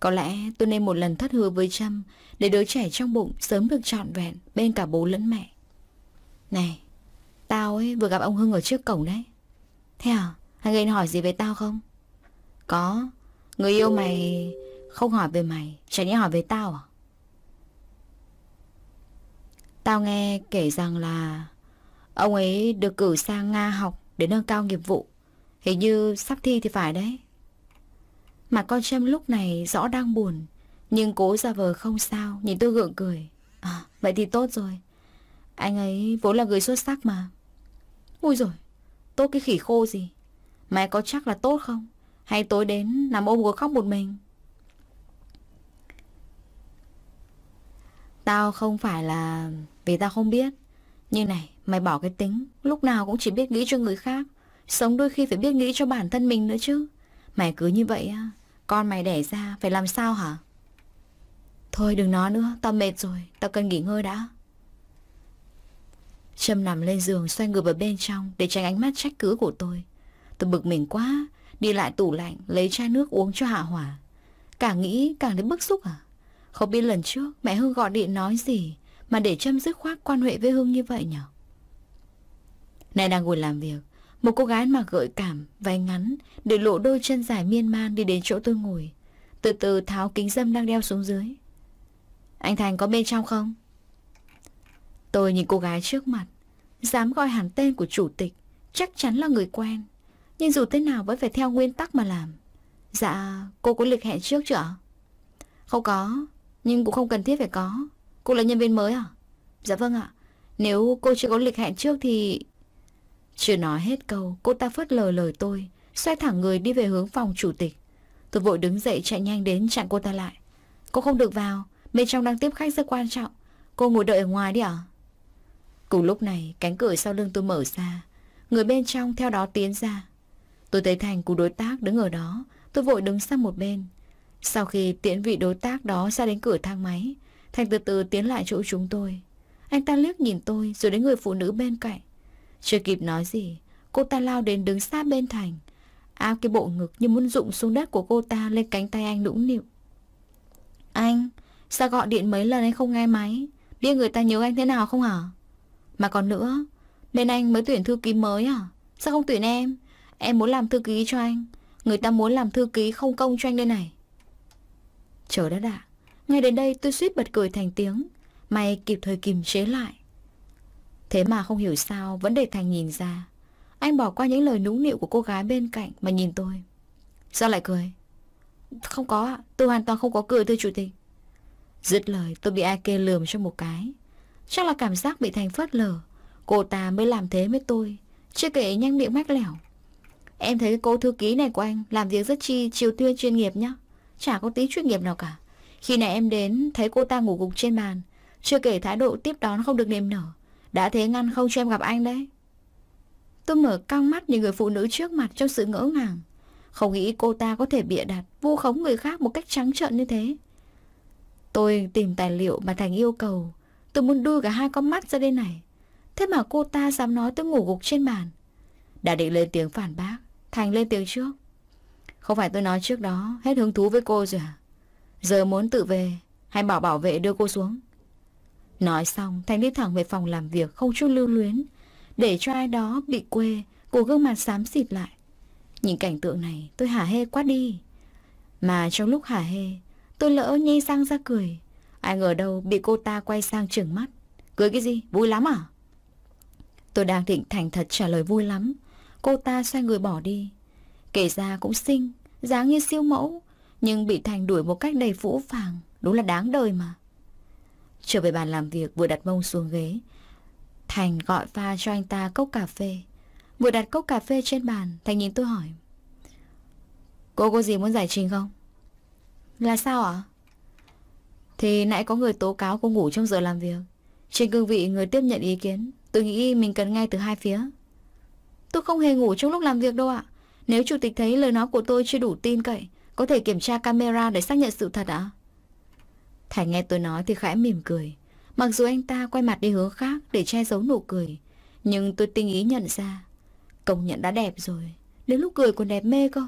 Có lẽ tôi nên một lần thất hứa với Trâm Để đứa trẻ trong bụng sớm được trọn vẹn Bên cả bố lẫn mẹ Này Tao ấy vừa gặp ông Hưng ở trước cổng đấy Thế à Anh ấy hỏi gì về tao không Có Người yêu mày Không hỏi về mày Chả nhẽ hỏi về tao à Tao nghe kể rằng là Ông ấy được cử sang Nga học Để nâng cao nghiệp vụ Hình như sắp thi thì phải đấy mà con Trâm lúc này rõ đang buồn Nhưng cố ra vờ không sao Nhìn tôi gượng cười À vậy thì tốt rồi Anh ấy vốn là người xuất sắc mà Ui rồi Tốt cái khỉ khô gì Mày có chắc là tốt không Hay tối đến nằm ôm gối khóc một mình Tao không phải là Vì tao không biết Như này mày bỏ cái tính Lúc nào cũng chỉ biết nghĩ cho người khác Sống đôi khi phải biết nghĩ cho bản thân mình nữa chứ Mày cứ như vậy à con mày đẻ ra phải làm sao hả Thôi đừng nói nữa Tao mệt rồi Tao cần nghỉ ngơi đã Trâm nằm lên giường xoay ngược vào bên trong Để tránh ánh mắt trách cứ của tôi Tôi bực mình quá Đi lại tủ lạnh lấy chai nước uống cho hạ hỏa Càng nghĩ càng thấy bức xúc à Không biết lần trước mẹ Hương gọi điện nói gì Mà để Trâm dứt khoát quan hệ với Hương như vậy nhở Này đang ngồi làm việc một cô gái mặc gợi cảm, váy ngắn, để lộ đôi chân dài miên man đi đến chỗ tôi ngồi. Từ từ tháo kính dâm đang đeo xuống dưới. Anh Thành có bên trong không? Tôi nhìn cô gái trước mặt, dám gọi hẳn tên của chủ tịch, chắc chắn là người quen. Nhưng dù thế nào vẫn phải theo nguyên tắc mà làm. Dạ, cô có lịch hẹn trước chưa Không có, nhưng cũng không cần thiết phải có. Cô là nhân viên mới à? Dạ vâng ạ. Nếu cô chưa có lịch hẹn trước thì chưa nói hết câu, cô ta phớt lờ lời tôi, xoay thẳng người đi về hướng phòng chủ tịch. Tôi vội đứng dậy chạy nhanh đến chặn cô ta lại. Cô không được vào, bên trong đang tiếp khách rất quan trọng. Cô ngồi đợi ở ngoài đi ạ. Cùng lúc này, cánh cửa sau lưng tôi mở ra. Người bên trong theo đó tiến ra. Tôi thấy Thành cùng đối tác đứng ở đó. Tôi vội đứng sang một bên. Sau khi tiễn vị đối tác đó ra đến cửa thang máy, Thành từ từ tiến lại chỗ chúng tôi. Anh ta liếc nhìn tôi rồi đến người phụ nữ bên cạnh. Chưa kịp nói gì, cô ta lao đến đứng sát bên Thành. Áo cái bộ ngực như muốn rụng xuống đất của cô ta lên cánh tay anh nũng nịu. Anh, sao gọi điện mấy lần anh không nghe máy? Biết người ta nhớ anh thế nào không hả? Mà còn nữa, bên anh mới tuyển thư ký mới à? Sao không tuyển em? Em muốn làm thư ký cho anh. Người ta muốn làm thư ký không công cho anh đây này. Trời đất ạ, ngay đến đây tôi suýt bật cười thành tiếng. mày kịp thời kìm chế lại. Thế mà không hiểu sao vẫn để Thành nhìn ra Anh bỏ qua những lời nũng nịu của cô gái bên cạnh mà nhìn tôi Sao lại cười? Không có ạ, tôi hoàn toàn không có cười thưa chủ tịch Dứt lời tôi bị ai kê lườm cho một cái Chắc là cảm giác bị Thành phớt lờ Cô ta mới làm thế với tôi Chưa kể nhanh miệng mách lẻo Em thấy cô thư ký này của anh Làm việc rất chi chiều tuyên chuyên nghiệp nhá Chả có tí chuyên nghiệp nào cả Khi này em đến thấy cô ta ngủ gục trên bàn Chưa kể thái độ tiếp đón không được niềm nở đã thế ngăn không cho em gặp anh đấy Tôi mở căng mắt nhìn người phụ nữ trước mặt trong sự ngỡ ngàng Không nghĩ cô ta có thể bịa đặt Vu khống người khác một cách trắng trợn như thế Tôi tìm tài liệu mà Thành yêu cầu Tôi muốn đuôi cả hai con mắt ra đây này Thế mà cô ta dám nói tôi ngủ gục trên bàn Đã định lên tiếng phản bác Thành lên tiếng trước Không phải tôi nói trước đó Hết hứng thú với cô rồi à Giờ muốn tự về Hay bảo bảo vệ đưa cô xuống Nói xong, Thành đi thẳng về phòng làm việc không chút lưu luyến. Để cho ai đó bị quê, cô gương mặt xám xịt lại. Nhìn cảnh tượng này, tôi hả hê quá đi. Mà trong lúc hả hê, tôi lỡ nhây răng ra cười. Ai ngờ đâu bị cô ta quay sang trừng mắt. Cười cái gì? Vui lắm à? Tôi đang định thành thật trả lời vui lắm. Cô ta xoay người bỏ đi. Kể ra cũng xinh, dáng như siêu mẫu. Nhưng bị Thành đuổi một cách đầy phũ phàng, đúng là đáng đời mà. Trở về bàn làm việc vừa đặt mông xuống ghế Thành gọi pha cho anh ta cốc cà phê Vừa đặt cốc cà phê trên bàn Thành nhìn tôi hỏi Cô có gì muốn giải trình không? Là sao ạ? Thì nãy có người tố cáo cô ngủ trong giờ làm việc Trên cương vị người tiếp nhận ý kiến Tôi nghĩ mình cần nghe từ hai phía Tôi không hề ngủ trong lúc làm việc đâu ạ Nếu chủ tịch thấy lời nói của tôi chưa đủ tin cậy Có thể kiểm tra camera để xác nhận sự thật ạ à? Thành nghe tôi nói thì khẽ mỉm cười. Mặc dù anh ta quay mặt đi hướng khác để che giấu nụ cười, nhưng tôi tinh ý nhận ra. Công nhận đã đẹp rồi, đến lúc cười còn đẹp mê cơ.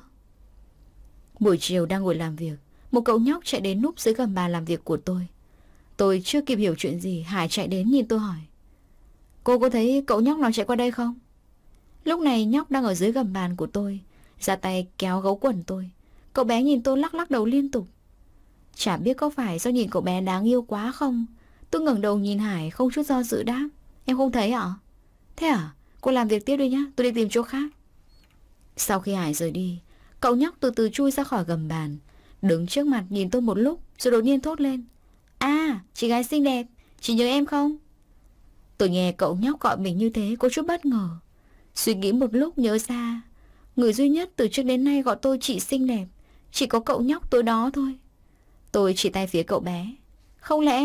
Buổi chiều đang ngồi làm việc, một cậu nhóc chạy đến núp dưới gầm bàn làm việc của tôi. Tôi chưa kịp hiểu chuyện gì, Hải chạy đến nhìn tôi hỏi. Cô có thấy cậu nhóc nào chạy qua đây không? Lúc này nhóc đang ở dưới gầm bàn của tôi, ra tay kéo gấu quần tôi. Cậu bé nhìn tôi lắc lắc đầu liên tục. Chả biết có phải do nhìn cậu bé đáng yêu quá không Tôi ngẩng đầu nhìn Hải không chút do dự đáp Em không thấy ạ Thế à cô làm việc tiếp đi nhá Tôi đi tìm chỗ khác Sau khi Hải rời đi Cậu nhóc từ từ chui ra khỏi gầm bàn Đứng trước mặt nhìn tôi một lúc Rồi đột nhiên thốt lên À chị gái xinh đẹp Chị nhớ em không Tôi nghe cậu nhóc gọi mình như thế Có chút bất ngờ Suy nghĩ một lúc nhớ ra Người duy nhất từ trước đến nay gọi tôi chị xinh đẹp Chỉ có cậu nhóc tối đó thôi Tôi chỉ tay phía cậu bé. Không lẽ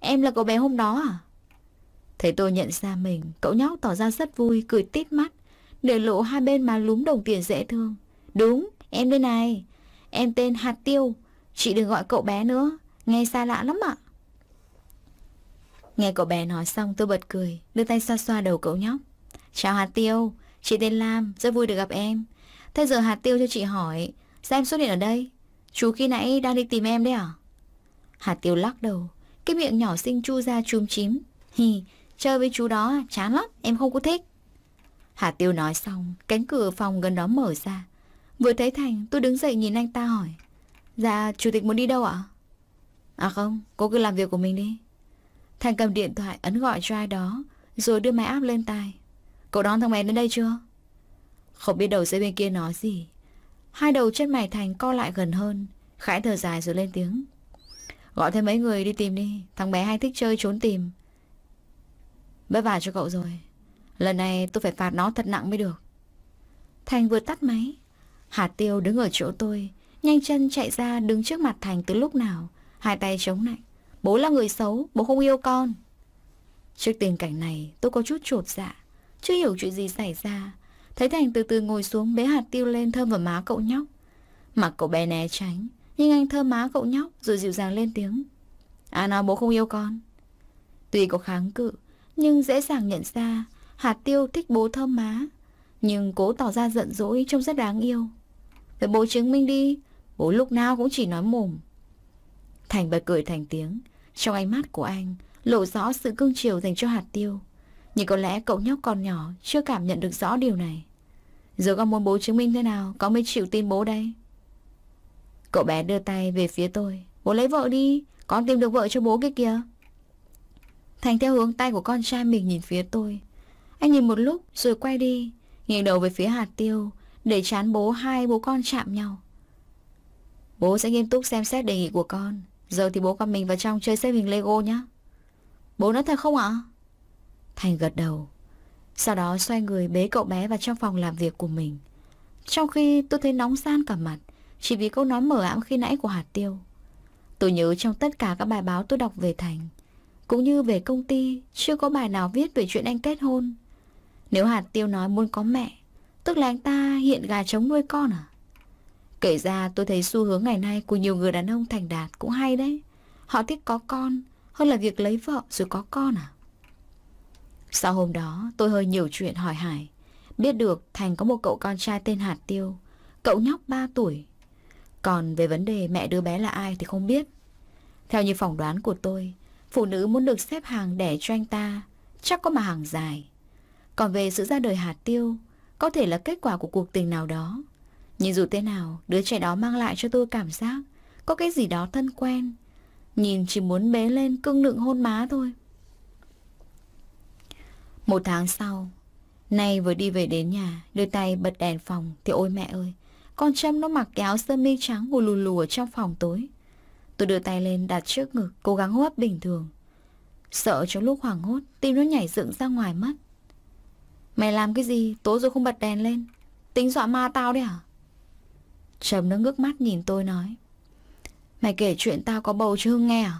em là cậu bé hôm đó à? Thấy tôi nhận ra mình, cậu nhóc tỏ ra rất vui, cười tít mắt, để lộ hai bên má lúm đồng tiền dễ thương. Đúng, em đây này, em tên Hạt Tiêu, chị đừng gọi cậu bé nữa, nghe xa lạ lắm ạ. Nghe cậu bé nói xong tôi bật cười, đưa tay xoa xoa đầu cậu nhóc. Chào Hạt Tiêu, chị tên Lam, rất vui được gặp em. Thế giờ Hạt Tiêu cho chị hỏi, sao em xuất hiện ở đây? Chú khi nãy đang đi tìm em đấy à? Hà Tiêu lắc đầu, cái miệng nhỏ xinh chu ra chúm chím. Hì, chơi với chú đó à? chán lắm, em không có thích. Hà Tiêu nói xong, cánh cửa phòng gần đó mở ra. Vừa thấy Thành, tôi đứng dậy nhìn anh ta hỏi. Dạ, chủ tịch muốn đi đâu ạ? À không, cô cứ làm việc của mình đi. Thành cầm điện thoại ấn gọi cho ai đó, rồi đưa máy áp lên tai. Cậu đón thằng bé đến đây chưa? Không biết đầu dây bên kia nói gì, Hai đầu chân mày Thành co lại gần hơn Khải thở dài rồi lên tiếng Gọi thêm mấy người đi tìm đi Thằng bé hay thích chơi trốn tìm Vất vả cho cậu rồi Lần này tôi phải phạt nó thật nặng mới được Thành vừa tắt máy Hạt tiêu đứng ở chỗ tôi Nhanh chân chạy ra đứng trước mặt Thành từ lúc nào Hai tay chống lại Bố là người xấu, bố không yêu con Trước tình cảnh này tôi có chút trột dạ Chưa hiểu chuyện gì xảy ra Thấy Thành từ từ ngồi xuống bế hạt tiêu lên thơm vào má cậu nhóc. Mặc cậu bé né tránh, nhưng anh thơm má cậu nhóc rồi dịu dàng lên tiếng. À nào bố không yêu con. Tuy có kháng cự, nhưng dễ dàng nhận ra hạt tiêu thích bố thơm má. Nhưng cố tỏ ra giận dỗi trông rất đáng yêu. Phải bố chứng minh đi, bố lúc nào cũng chỉ nói mồm. Thành bật cười thành tiếng, trong ánh mắt của anh lộ rõ sự cưng chiều dành cho hạt tiêu. Nhưng có lẽ cậu nhóc còn nhỏ chưa cảm nhận được rõ điều này. Giờ con muốn bố chứng minh thế nào Con mới chịu tin bố đây Cậu bé đưa tay về phía tôi Bố lấy vợ đi Con tìm được vợ cho bố cái kia. Thành theo hướng tay của con trai mình nhìn phía tôi Anh nhìn một lúc rồi quay đi nghiêng đầu về phía hạt tiêu Để chán bố hai bố con chạm nhau Bố sẽ nghiêm túc xem xét đề nghị của con Giờ thì bố con mình vào trong chơi xếp hình Lego nhá. Bố nói thật không ạ? Thành gật đầu sau đó xoay người bế cậu bé vào trong phòng làm việc của mình Trong khi tôi thấy nóng san cả mặt Chỉ vì câu nói mở ám khi nãy của Hạt Tiêu Tôi nhớ trong tất cả các bài báo tôi đọc về Thành Cũng như về công ty Chưa có bài nào viết về chuyện anh kết hôn Nếu Hạt Tiêu nói muốn có mẹ Tức là anh ta hiện gà trống nuôi con à Kể ra tôi thấy xu hướng ngày nay Của nhiều người đàn ông thành đạt cũng hay đấy Họ thích có con Hơn là việc lấy vợ rồi có con à sau hôm đó tôi hơi nhiều chuyện hỏi Hải Biết được Thành có một cậu con trai tên Hạt Tiêu Cậu nhóc 3 tuổi Còn về vấn đề mẹ đứa bé là ai thì không biết Theo như phỏng đoán của tôi Phụ nữ muốn được xếp hàng đẻ cho anh ta Chắc có mà hàng dài Còn về sự ra đời Hạt Tiêu Có thể là kết quả của cuộc tình nào đó Nhưng dù thế nào Đứa trẻ đó mang lại cho tôi cảm giác Có cái gì đó thân quen Nhìn chỉ muốn bế lên cưng nựng hôn má thôi một tháng sau, nay vừa đi về đến nhà, đưa tay bật đèn phòng thì ôi mẹ ơi, con Trâm nó mặc cái áo sơ mi trắng ngồi lù lù ở trong phòng tối. Tôi đưa tay lên đặt trước ngực, cố gắng hô hấp bình thường. Sợ trong lúc hoảng hốt, tim nó nhảy dựng ra ngoài mất. Mày làm cái gì, tối rồi không bật đèn lên, tính dọa ma tao đấy hả? Trầm nó ngước mắt nhìn tôi nói Mày kể chuyện tao có bầu chưa nghe à?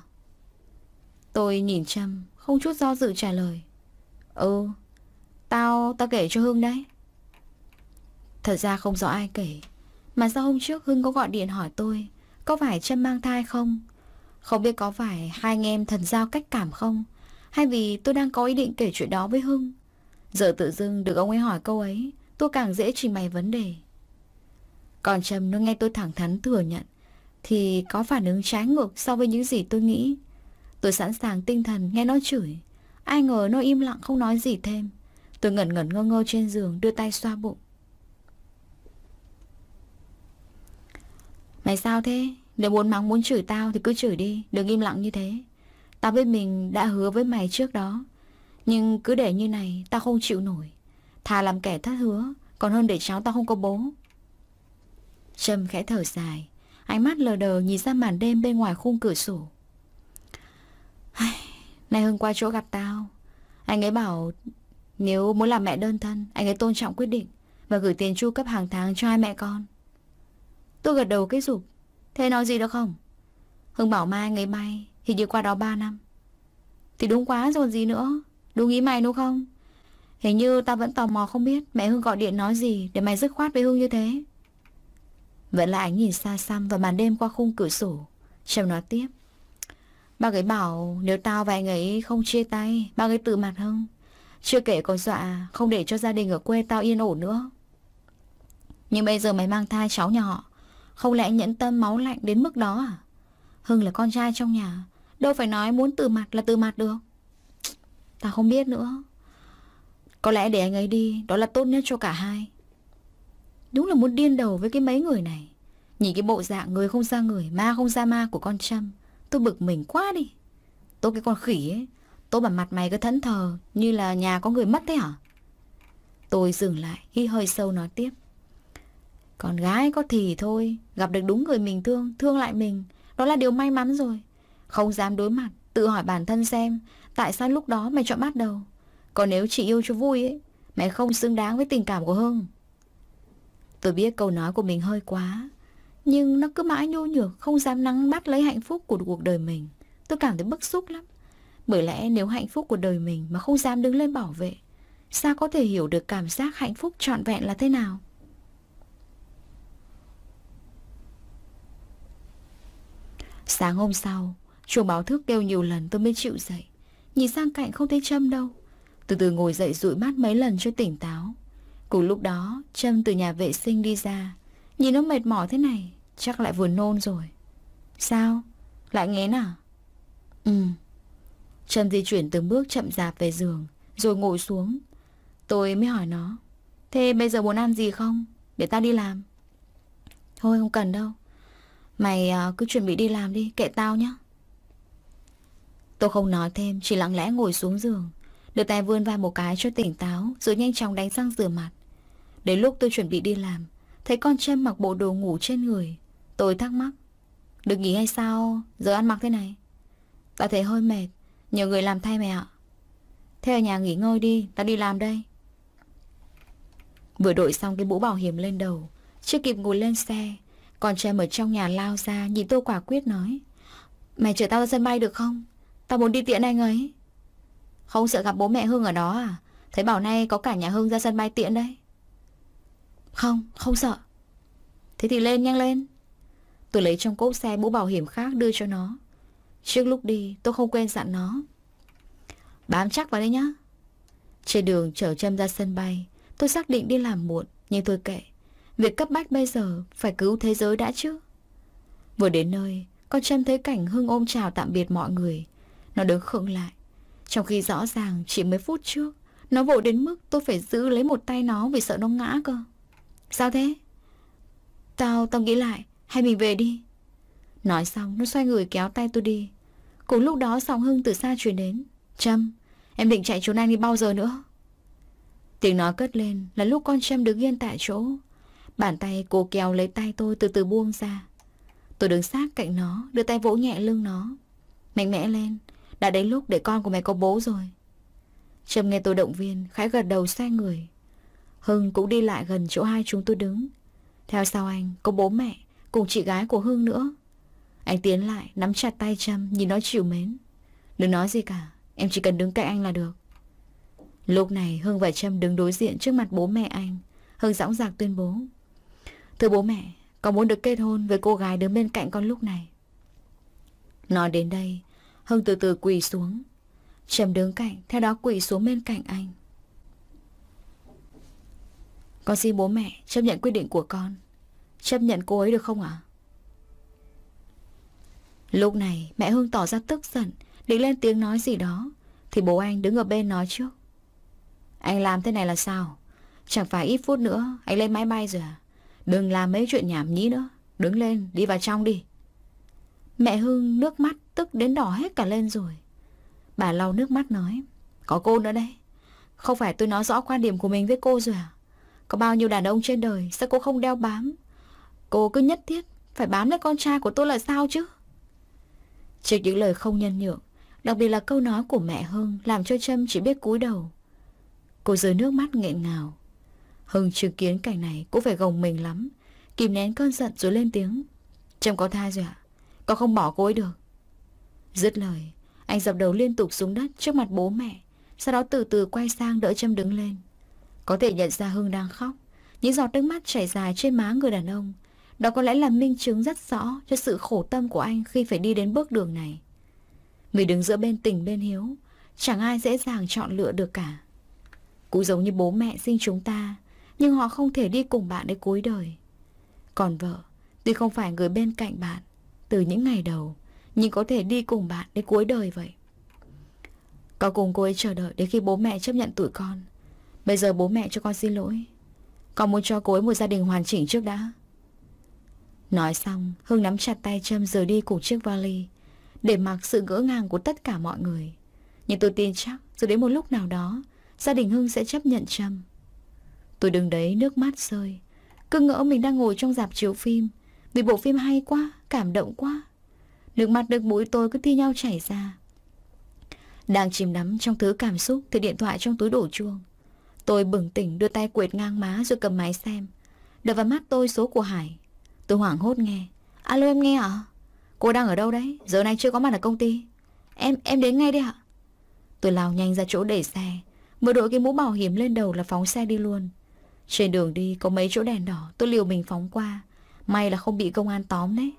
Tôi nhìn Trâm Không chút do dự trả lời Ừ Tao, tao kể cho Hưng đấy Thật ra không rõ ai kể Mà do hôm trước Hưng có gọi điện hỏi tôi Có phải Trâm mang thai không Không biết có phải hai anh em thần giao cách cảm không Hay vì tôi đang có ý định kể chuyện đó với Hưng Giờ tự dưng được ông ấy hỏi câu ấy Tôi càng dễ trình bày vấn đề Còn Trâm nó nghe tôi thẳng thắn thừa nhận Thì có phản ứng trái ngược so với những gì tôi nghĩ Tôi sẵn sàng tinh thần nghe nó chửi Ai ngờ nó im lặng không nói gì thêm Tôi ngẩn ngẩn ngơ ngơ trên giường Đưa tay xoa bụng Mày sao thế? Nếu muốn mắng muốn chửi tao thì cứ chửi đi Đừng im lặng như thế Tao biết mình đã hứa với mày trước đó Nhưng cứ để như này tao không chịu nổi Thà làm kẻ thất hứa Còn hơn để cháu tao không có bố Trâm khẽ thở dài Ánh mắt lờ đờ nhìn ra màn đêm bên ngoài khung cửa sổ Ai... Nay Hưng qua chỗ gặp tao Anh ấy bảo Nếu muốn làm mẹ đơn thân Anh ấy tôn trọng quyết định Và gửi tiền chu cấp hàng tháng cho hai mẹ con Tôi gật đầu cái dục Thế nói gì đó không Hưng bảo mai ngày mai thì như qua đó 3 năm Thì đúng quá rồi gì nữa Đúng ý mày đúng không Hình như tao vẫn tò mò không biết Mẹ Hưng gọi điện nói gì Để mày dứt khoát với Hưng như thế Vẫn là ánh nhìn xa xăm và màn đêm qua khung cửa sổ Trầm nói tiếp Bác ấy bảo nếu tao và anh ấy không chia tay Bác ấy tự mặt hơn Chưa kể còn dọa không để cho gia đình ở quê tao yên ổn nữa Nhưng bây giờ mày mang thai cháu nhỏ, Không lẽ nhẫn tâm máu lạnh đến mức đó à Hưng là con trai trong nhà Đâu phải nói muốn từ mặt là từ mặt được Tao không biết nữa Có lẽ để anh ấy đi Đó là tốt nhất cho cả hai Đúng là muốn điên đầu với cái mấy người này Nhìn cái bộ dạng người không ra người Ma không ra ma của con Trâm tôi bực mình quá đi Tôi cái con khỉ ấy Tôi bảo mặt mày cứ thẫn thờ Như là nhà có người mất thế hả Tôi dừng lại hít hơi sâu nói tiếp Con gái có thì thôi Gặp được đúng người mình thương Thương lại mình Đó là điều may mắn rồi Không dám đối mặt Tự hỏi bản thân xem Tại sao lúc đó mày chọn bắt đầu Còn nếu chị yêu cho vui ấy Mày không xứng đáng với tình cảm của Hưng Tôi biết câu nói của mình hơi quá nhưng nó cứ mãi nhu nhược Không dám nắng bắt lấy hạnh phúc của cuộc đời mình Tôi cảm thấy bức xúc lắm Bởi lẽ nếu hạnh phúc của đời mình Mà không dám đứng lên bảo vệ Sao có thể hiểu được cảm giác hạnh phúc trọn vẹn là thế nào Sáng hôm sau Chuông báo thức kêu nhiều lần tôi mới chịu dậy Nhìn sang cạnh không thấy Trâm đâu Từ từ ngồi dậy rụi mắt mấy lần cho tỉnh táo Cùng lúc đó Trâm từ nhà vệ sinh đi ra Nhìn nó mệt mỏi thế này Chắc lại vừa nôn rồi Sao? Lại nghén à? Ừ Trâm di chuyển từng bước chậm dạp về giường Rồi ngồi xuống Tôi mới hỏi nó Thế bây giờ muốn ăn gì không? Để ta đi làm Thôi không cần đâu Mày à, cứ chuẩn bị đi làm đi Kệ tao nhá Tôi không nói thêm Chỉ lặng lẽ ngồi xuống giường Đưa tay vươn vai một cái cho tỉnh táo Rồi nhanh chóng đánh răng rửa mặt Đến lúc tôi chuẩn bị đi làm Thấy con Trâm mặc bộ đồ ngủ trên người Tôi thắc mắc Được nghỉ hay sao giờ ăn mặc thế này Ta thấy hơi mệt nhiều người làm thay mẹ ạ Thế ở nhà nghỉ ngơi đi Ta đi làm đây Vừa đội xong cái mũ bảo hiểm lên đầu Chưa kịp ngồi lên xe còn trẻ ở trong nhà lao ra Nhìn tôi quả quyết nói Mày chở tao ra sân bay được không Tao muốn đi tiện anh ấy Không sợ gặp bố mẹ Hương ở đó à Thấy bảo nay có cả nhà Hương ra sân bay tiện đấy Không, không sợ Thế thì lên nhanh lên Tôi lấy trong cốp xe mũ bảo hiểm khác đưa cho nó Trước lúc đi tôi không quên dặn nó Bám chắc vào đấy nhá Trên đường chở Trâm ra sân bay Tôi xác định đi làm muộn Nhưng tôi kệ Việc cấp bách bây giờ phải cứu thế giới đã chứ Vừa đến nơi Con Trâm thấy cảnh Hưng ôm chào tạm biệt mọi người Nó đứng khựng lại Trong khi rõ ràng chỉ mấy phút trước Nó vội đến mức tôi phải giữ lấy một tay nó Vì sợ nó ngã cơ Sao thế Tao tao nghĩ lại hay mình về đi Nói xong nó xoay người kéo tay tôi đi Cùng lúc đó sóng hưng từ xa truyền đến Trâm Em định chạy trốn anh đi bao giờ nữa Tiếng nói cất lên là lúc con Trâm đứng yên tại chỗ Bàn tay cô kéo lấy tay tôi từ từ buông ra Tôi đứng sát cạnh nó Đưa tay vỗ nhẹ lưng nó Mạnh mẽ lên Đã đến lúc để con của mày có bố rồi Trâm nghe tôi động viên Khẽ gật đầu xoay người Hưng cũng đi lại gần chỗ hai chúng tôi đứng Theo sau anh có bố mẹ Cùng chị gái của Hương nữa Anh tiến lại nắm chặt tay Trâm Nhìn nó chịu mến Đừng nói gì cả Em chỉ cần đứng cạnh anh là được Lúc này Hương và Trâm đứng đối diện trước mặt bố mẹ anh Hương dõng dạc tuyên bố Thưa bố mẹ Con muốn được kết hôn với cô gái đứng bên cạnh con lúc này Nói đến đây Hương từ từ quỳ xuống trâm đứng cạnh Theo đó quỳ xuống bên cạnh anh Con xin bố mẹ chấp nhận quyết định của con Chấp nhận cô ấy được không ạ? Lúc này mẹ Hương tỏ ra tức giận Định lên tiếng nói gì đó Thì bố anh đứng ở bên nói trước Anh làm thế này là sao? Chẳng phải ít phút nữa anh lên máy bay rồi à? Đừng làm mấy chuyện nhảm nhí nữa Đứng lên đi vào trong đi Mẹ Hương nước mắt tức đến đỏ hết cả lên rồi Bà lau nước mắt nói Có cô nữa đấy Không phải tôi nói rõ quan điểm của mình với cô rồi à Có bao nhiêu đàn ông trên đời Sao cô không đeo bám Cô cứ nhất thiết Phải bám lấy con trai của tôi là sao chứ Trước những lời không nhân nhượng Đặc biệt là câu nói của mẹ Hưng Làm cho Trâm chỉ biết cúi đầu Cô rơi nước mắt nghẹn ngào Hưng chứng kiến cảnh này Cũng phải gồng mình lắm Kìm nén cơn giận rồi lên tiếng Trâm có thai rồi ạ Con không bỏ cô ấy được Dứt lời Anh dập đầu liên tục xuống đất trước mặt bố mẹ Sau đó từ từ quay sang đỡ Trâm đứng lên Có thể nhận ra Hưng đang khóc Những giọt nước mắt chảy dài trên má người đàn ông đó có lẽ là minh chứng rất rõ cho sự khổ tâm của anh khi phải đi đến bước đường này. Người đứng giữa bên tình bên hiếu, chẳng ai dễ dàng chọn lựa được cả. Cũng giống như bố mẹ sinh chúng ta, nhưng họ không thể đi cùng bạn đến cuối đời. Còn vợ, tuy không phải người bên cạnh bạn từ những ngày đầu, nhưng có thể đi cùng bạn đến cuối đời vậy. Có cùng cô ấy chờ đợi đến khi bố mẹ chấp nhận tuổi con. Bây giờ bố mẹ cho con xin lỗi. Con muốn cho cô ấy một gia đình hoàn chỉnh trước đã. Nói xong, hương nắm chặt tay Trâm rời đi cùng chiếc vali, để mặc sự ngỡ ngàng của tất cả mọi người. Nhưng tôi tin chắc, rồi đến một lúc nào đó, gia đình hương sẽ chấp nhận Trâm. Tôi đứng đấy nước mắt rơi, cứ ngỡ mình đang ngồi trong dạp chiếu phim, vì bộ phim hay quá, cảm động quá. Nước mắt nước mũi tôi cứ thi nhau chảy ra. Đang chìm đắm trong thứ cảm xúc thì điện thoại trong túi đổ chuông. Tôi bừng tỉnh đưa tay quệt ngang má rồi cầm máy xem. Đập vào mắt tôi số của Hải Tôi hoảng hốt nghe Alo em nghe ạ Cô đang ở đâu đấy Giờ này chưa có mặt ở công ty Em em đến ngay đi ạ Tôi lao nhanh ra chỗ để xe Mở đội cái mũ bảo hiểm lên đầu là phóng xe đi luôn Trên đường đi có mấy chỗ đèn đỏ Tôi liều mình phóng qua May là không bị công an tóm đấy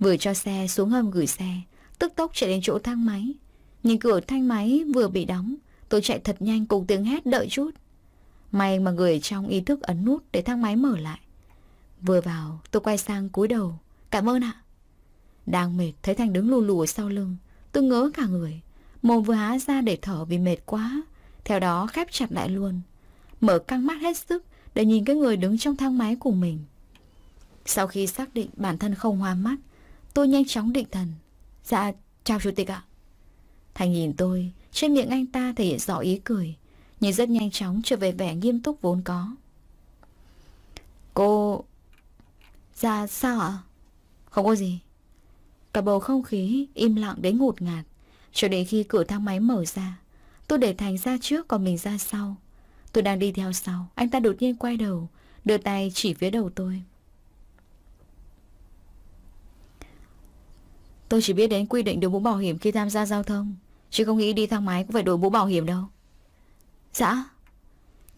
Vừa cho xe xuống hầm gửi xe Tức tốc chạy đến chỗ thang máy Nhìn cửa thang máy vừa bị đóng Tôi chạy thật nhanh cùng tiếng hét đợi chút May mà người trong ý thức ấn nút để thang máy mở lại Vừa vào tôi quay sang cúi đầu Cảm ơn ạ Đang mệt thấy Thành đứng lù lù ở sau lưng Tôi ngỡ cả người Mồm vừa há ra để thở vì mệt quá Theo đó khép chặt lại luôn Mở căng mắt hết sức Để nhìn cái người đứng trong thang máy của mình Sau khi xác định bản thân không hoa mắt Tôi nhanh chóng định thần Dạ chào chủ tịch ạ Thành nhìn tôi Trên miệng anh ta thể hiện rõ ý cười Nhưng rất nhanh chóng trở về vẻ nghiêm túc vốn có Cô Dạ sao ạ? Không có gì. Cả bầu không khí im lặng đến ngột ngạt Cho đến khi cửa thang máy mở ra Tôi để Thành ra trước còn mình ra sau Tôi đang đi theo sau Anh ta đột nhiên quay đầu Đưa tay chỉ phía đầu tôi Tôi chỉ biết đến quy định đội mũ bảo hiểm khi tham gia giao thông Chứ không nghĩ đi thang máy cũng phải đội mũ bảo hiểm đâu Dạ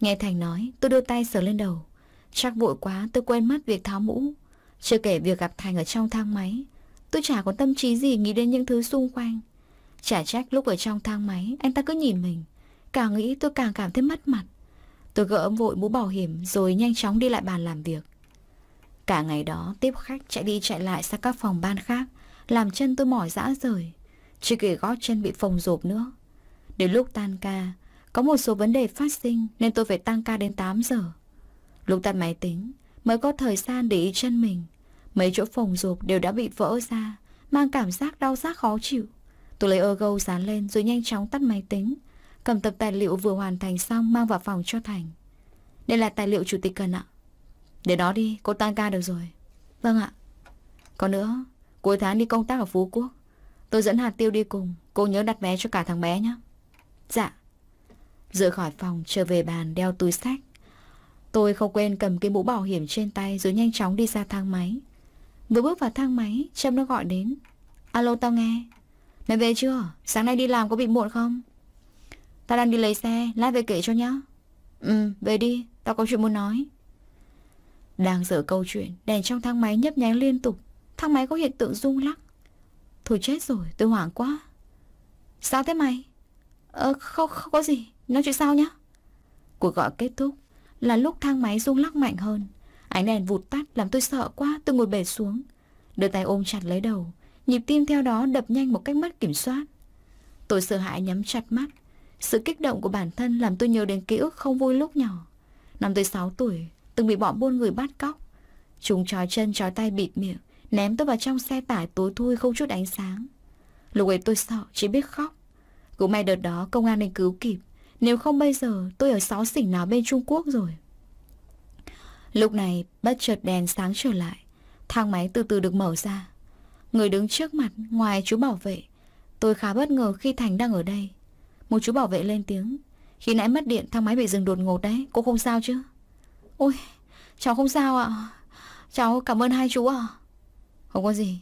Nghe Thành nói tôi đưa tay sờ lên đầu Chắc vội quá tôi quên mất việc tháo mũ chưa kể việc gặp Thành ở trong thang máy Tôi chả có tâm trí gì nghĩ đến những thứ xung quanh Chả trách lúc ở trong thang máy Anh ta cứ nhìn mình Càng nghĩ tôi càng cảm thấy mất mặt Tôi gỡ vội mũ bảo hiểm Rồi nhanh chóng đi lại bàn làm việc Cả ngày đó tiếp khách chạy đi chạy lại sang các phòng ban khác Làm chân tôi mỏi dã rời Chưa kể gót chân bị phồng rộp nữa Đến lúc tan ca Có một số vấn đề phát sinh Nên tôi phải tăng ca đến 8 giờ Lúc tắt máy tính Mới có thời gian để ý chân mình Mấy chỗ phồng rộp đều đã bị vỡ ra Mang cảm giác đau rát khó chịu Tôi lấy ơ gâu dán lên rồi nhanh chóng tắt máy tính Cầm tập tài liệu vừa hoàn thành xong Mang vào phòng cho Thành Đây là tài liệu chủ tịch cần ạ Để đó đi, cô tan ca được rồi Vâng ạ Còn nữa, cuối tháng đi công tác ở Phú Quốc Tôi dẫn hạt tiêu đi cùng Cô nhớ đặt vé cho cả thằng bé nhé Dạ Rời khỏi phòng trở về bàn đeo túi sách Tôi không quên cầm cái mũ bảo hiểm trên tay Rồi nhanh chóng đi ra thang máy Vừa bước vào thang máy Trâm nó gọi đến Alo tao nghe Mày về chưa Sáng nay đi làm có bị muộn không Tao đang đi lấy xe Lát về kể cho nhá Ừ về đi Tao có chuyện muốn nói Đang dở câu chuyện Đèn trong thang máy nhấp nháy liên tục Thang máy có hiện tượng rung lắc Thôi chết rồi tôi hoảng quá Sao thế mày Ờ không, không có gì Nói chuyện sao nhá Cuộc gọi kết thúc Là lúc thang máy rung lắc mạnh hơn Ánh đèn vụt tắt làm tôi sợ quá Tôi ngồi bể xuống Đưa tay ôm chặt lấy đầu Nhịp tim theo đó đập nhanh một cách mất kiểm soát Tôi sợ hãi nhắm chặt mắt Sự kích động của bản thân làm tôi nhớ đến ký ức không vui lúc nhỏ Năm tôi 6 tuổi Từng bị bọn buôn người bắt cóc Chúng trói chân trói tay bịt miệng Ném tôi vào trong xe tải tối thui không chút ánh sáng Lúc ấy tôi sợ chỉ biết khóc Cũng may đợt đó công an nên cứu kịp Nếu không bây giờ tôi ở sáu xỉnh nào bên Trung Quốc rồi Lúc này bất chợt đèn sáng trở lại Thang máy từ từ được mở ra Người đứng trước mặt ngoài chú bảo vệ Tôi khá bất ngờ khi Thành đang ở đây Một chú bảo vệ lên tiếng Khi nãy mất điện thang máy bị dừng đột ngột đấy Cô không sao chứ Ôi cháu không sao ạ Cháu cảm ơn hai chú ạ Không có gì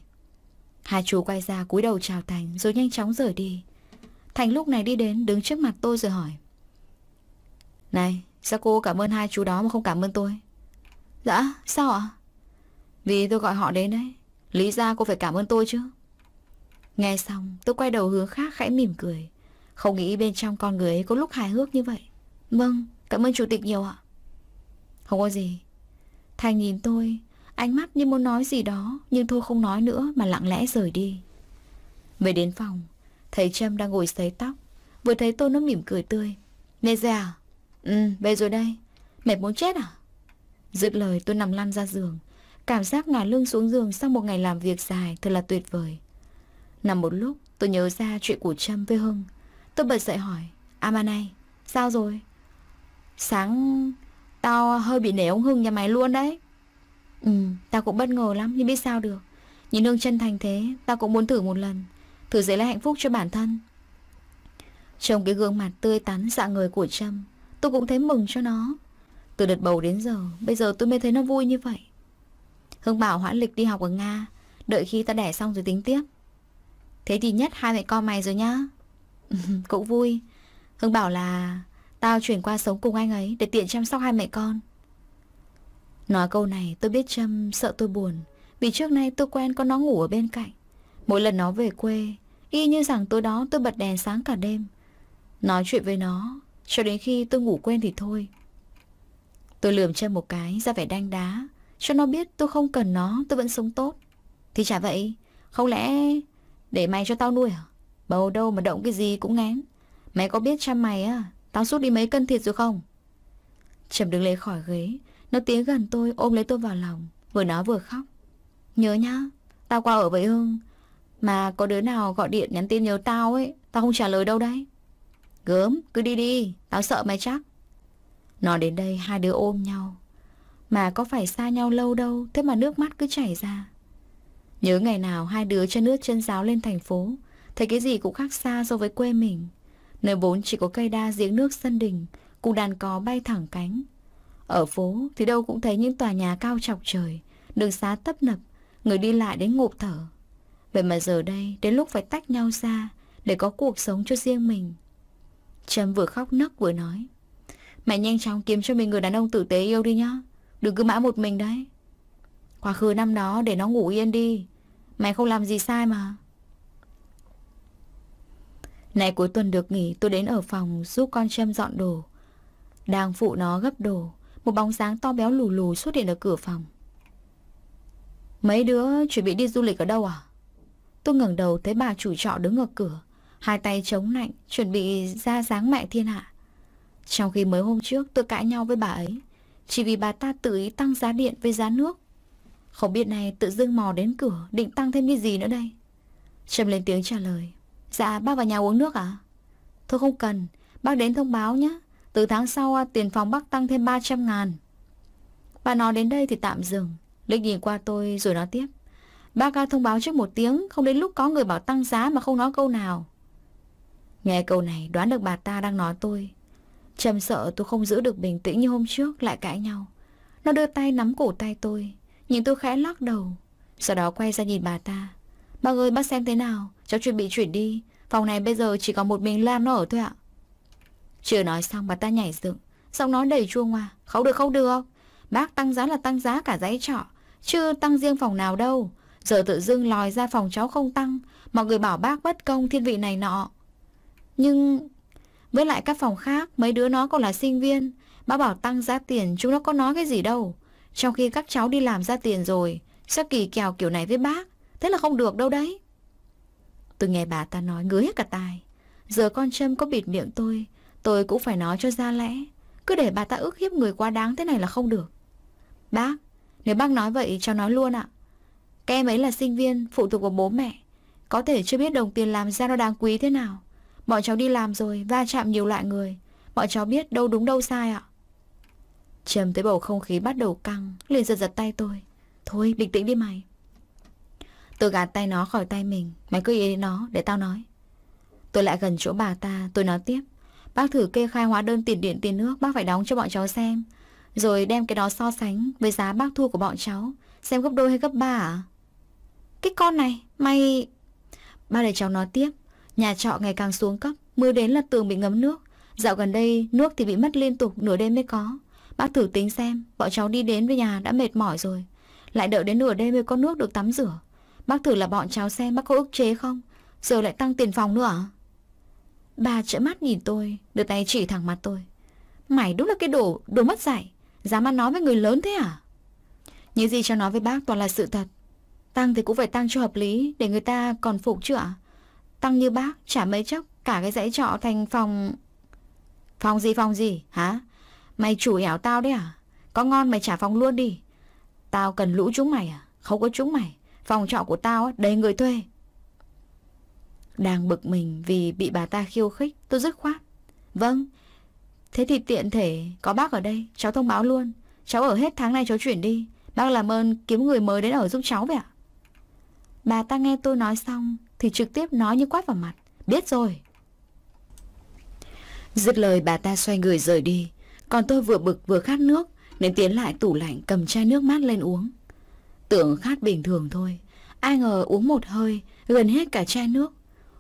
Hai chú quay ra cúi đầu chào Thành Rồi nhanh chóng rời đi Thành lúc này đi đến đứng trước mặt tôi rồi hỏi Này sao cô cảm ơn hai chú đó mà không cảm ơn tôi Dạ sao ạ Vì tôi gọi họ đến đấy Lý ra cô phải cảm ơn tôi chứ Nghe xong tôi quay đầu hướng khác khẽ mỉm cười Không nghĩ bên trong con người ấy có lúc hài hước như vậy Vâng cảm ơn chủ tịch nhiều ạ Không có gì Thành nhìn tôi Ánh mắt như muốn nói gì đó Nhưng thôi không nói nữa mà lặng lẽ rời đi Về đến phòng Thấy Trâm đang ngồi sấy tóc Vừa thấy tôi nó mỉm cười tươi Nê ra à? Ừ về rồi đây Mệt muốn chết à Dứt lời tôi nằm lăn ra giường Cảm giác ngả lưng xuống giường sau một ngày làm việc dài thật là tuyệt vời Nằm một lúc tôi nhớ ra chuyện của Trâm với Hưng Tôi bật dậy hỏi Amanay sao rồi Sáng tao hơi bị nể ông Hưng nhà mày luôn đấy Ừ tao cũng bất ngờ lắm nhưng biết sao được Nhìn Hưng chân thành thế tao cũng muốn thử một lần Thử giấy lại hạnh phúc cho bản thân Trông cái gương mặt tươi tắn dạng người của Trâm Tôi cũng thấy mừng cho nó từ đợt bầu đến giờ Bây giờ tôi mới thấy nó vui như vậy Hương bảo hoãn lịch đi học ở Nga Đợi khi ta đẻ xong rồi tính tiếp Thế thì nhất hai mẹ con mày rồi nhá Cũng vui Hương bảo là Tao chuyển qua sống cùng anh ấy Để tiện chăm sóc hai mẹ con Nói câu này tôi biết Trâm sợ tôi buồn Vì trước nay tôi quen con nó ngủ ở bên cạnh Mỗi lần nó về quê Y như rằng tối đó tôi bật đèn sáng cả đêm Nói chuyện với nó Cho đến khi tôi ngủ quên thì thôi Tôi lườm chân một cái ra vẻ đanh đá Cho nó biết tôi không cần nó tôi vẫn sống tốt Thì chả vậy Không lẽ để mày cho tao nuôi à Bầu đâu mà động cái gì cũng ngán Mày có biết cha mày á Tao suốt đi mấy cân thịt rồi không Trầm đứng lấy khỏi ghế Nó tiến gần tôi ôm lấy tôi vào lòng Vừa nói vừa khóc Nhớ nhá Tao qua ở với Hương Mà có đứa nào gọi điện nhắn tin nhớ tao ấy Tao không trả lời đâu đấy Gớm cứ đi đi Tao sợ mày chắc nó đến đây hai đứa ôm nhau Mà có phải xa nhau lâu đâu Thế mà nước mắt cứ chảy ra Nhớ ngày nào hai đứa chân nước chân giáo lên thành phố Thấy cái gì cũng khác xa so với quê mình Nơi vốn chỉ có cây đa giếng nước sân đình Cùng đàn có bay thẳng cánh Ở phố thì đâu cũng thấy những tòa nhà cao chọc trời Đường xá tấp nập Người đi lại đến ngộp thở Vậy mà giờ đây đến lúc phải tách nhau ra Để có cuộc sống cho riêng mình Trâm vừa khóc nấc vừa nói Mẹ nhanh chóng kiếm cho mình người đàn ông tử tế yêu đi nhá Đừng cứ mãi một mình đấy Quá khứ năm đó để nó ngủ yên đi mẹ không làm gì sai mà Này cuối tuần được nghỉ tôi đến ở phòng giúp con Trâm dọn đồ Đang phụ nó gấp đồ Một bóng dáng to béo lù lù xuất hiện ở cửa phòng Mấy đứa chuẩn bị đi du lịch ở đâu à? Tôi ngẩng đầu thấy bà chủ trọ đứng ở cửa Hai tay chống lạnh Chuẩn bị ra dáng mẹ thiên hạ trong khi mới hôm trước tôi cãi nhau với bà ấy Chỉ vì bà ta tự ý tăng giá điện với giá nước Không biết này tự dưng mò đến cửa Định tăng thêm cái gì nữa đây Trâm lên tiếng trả lời Dạ bác vào nhà uống nước à Thôi không cần Bác đến thông báo nhé Từ tháng sau à, tiền phòng bác tăng thêm 300 ngàn Bà nói đến đây thì tạm dừng Lịch nhìn qua tôi rồi nói tiếp Bác à, thông báo trước một tiếng Không đến lúc có người bảo tăng giá mà không nói câu nào Nghe câu này đoán được bà ta đang nói tôi Trầm sợ tôi không giữ được bình tĩnh như hôm trước lại cãi nhau. Nó đưa tay nắm cổ tay tôi, nhìn tôi khẽ lắc đầu. Sau đó quay ra nhìn bà ta. mọi người bác xem thế nào, cháu chuẩn bị chuyển đi. Phòng này bây giờ chỉ còn một mình Lam nó ở thôi ạ. Chưa nói xong bà ta nhảy dựng, giọng nói đầy chua ngoa. Không được không được, bác tăng giá là tăng giá cả dãy trọ, chưa tăng riêng phòng nào đâu. Giờ tự dưng lòi ra phòng cháu không tăng Mọi người bảo bác bất công thiên vị này nọ Nhưng với lại các phòng khác, mấy đứa nó còn là sinh viên. Bác bảo tăng giá tiền, chúng nó có nói cái gì đâu. Trong khi các cháu đi làm ra tiền rồi, sao kỳ kèo kiểu này với bác? Thế là không được đâu đấy. Tôi nghe bà ta nói ngứa hết cả tai Giờ con Trâm có bịt miệng tôi, tôi cũng phải nói cho ra lẽ. Cứ để bà ta ức hiếp người quá đáng thế này là không được. Bác, nếu bác nói vậy cháu nói luôn ạ. Các em ấy là sinh viên, phụ thuộc vào bố mẹ. Có thể chưa biết đồng tiền làm ra nó đáng quý thế nào. Bọn cháu đi làm rồi, va chạm nhiều loại người. Bọn cháu biết đâu đúng đâu sai ạ. Trầm tới bầu không khí bắt đầu căng, liền giật giật tay tôi. Thôi, bình tĩnh đi mày. Tôi gạt tay nó khỏi tay mình, mày cứ ý nó, để tao nói. Tôi lại gần chỗ bà ta, tôi nói tiếp. Bác thử kê khai hóa đơn tiền điện tiền nước bác phải đóng cho bọn cháu xem. Rồi đem cái đó so sánh với giá bác thu của bọn cháu. Xem gấp đôi hay gấp ba à? Cái con này, mày... Ba để cháu nói tiếp Nhà trọ ngày càng xuống cấp, mưa đến là tường bị ngấm nước. Dạo gần đây, nước thì bị mất liên tục, nửa đêm mới có. Bác thử tính xem, bọn cháu đi đến với nhà đã mệt mỏi rồi. Lại đợi đến nửa đêm mới có nước được tắm rửa. Bác thử là bọn cháu xem bác có ức chế không? Giờ lại tăng tiền phòng nữa à? Bà trợ mắt nhìn tôi, đưa tay chỉ thẳng mặt tôi. Mày đúng là cái đồ, đồ mất dạy. Dám ăn nói với người lớn thế à? Những gì cháu nói với bác toàn là sự thật. Tăng thì cũng phải tăng cho hợp lý để người ta còn phục chứ ạ? À? Tăng như bác trả mấy chốc Cả cái dãy trọ thành phòng Phòng gì phòng gì hả Mày chủ ẻo tao đấy à Có ngon mày trả phòng luôn đi Tao cần lũ chúng mày à Không có chúng mày Phòng trọ của tao đầy người thuê Đang bực mình vì bị bà ta khiêu khích Tôi dứt khoát Vâng Thế thì tiện thể có bác ở đây Cháu thông báo luôn Cháu ở hết tháng này cháu chuyển đi Bác làm ơn kiếm người mới đến ở giúp cháu vậy ạ Bà ta nghe tôi nói xong thì trực tiếp nói như quát vào mặt. Biết rồi. Dứt lời bà ta xoay người rời đi. Còn tôi vừa bực vừa khát nước nên tiến lại tủ lạnh cầm chai nước mát lên uống. Tưởng khát bình thường thôi. Ai ngờ uống một hơi gần hết cả chai nước.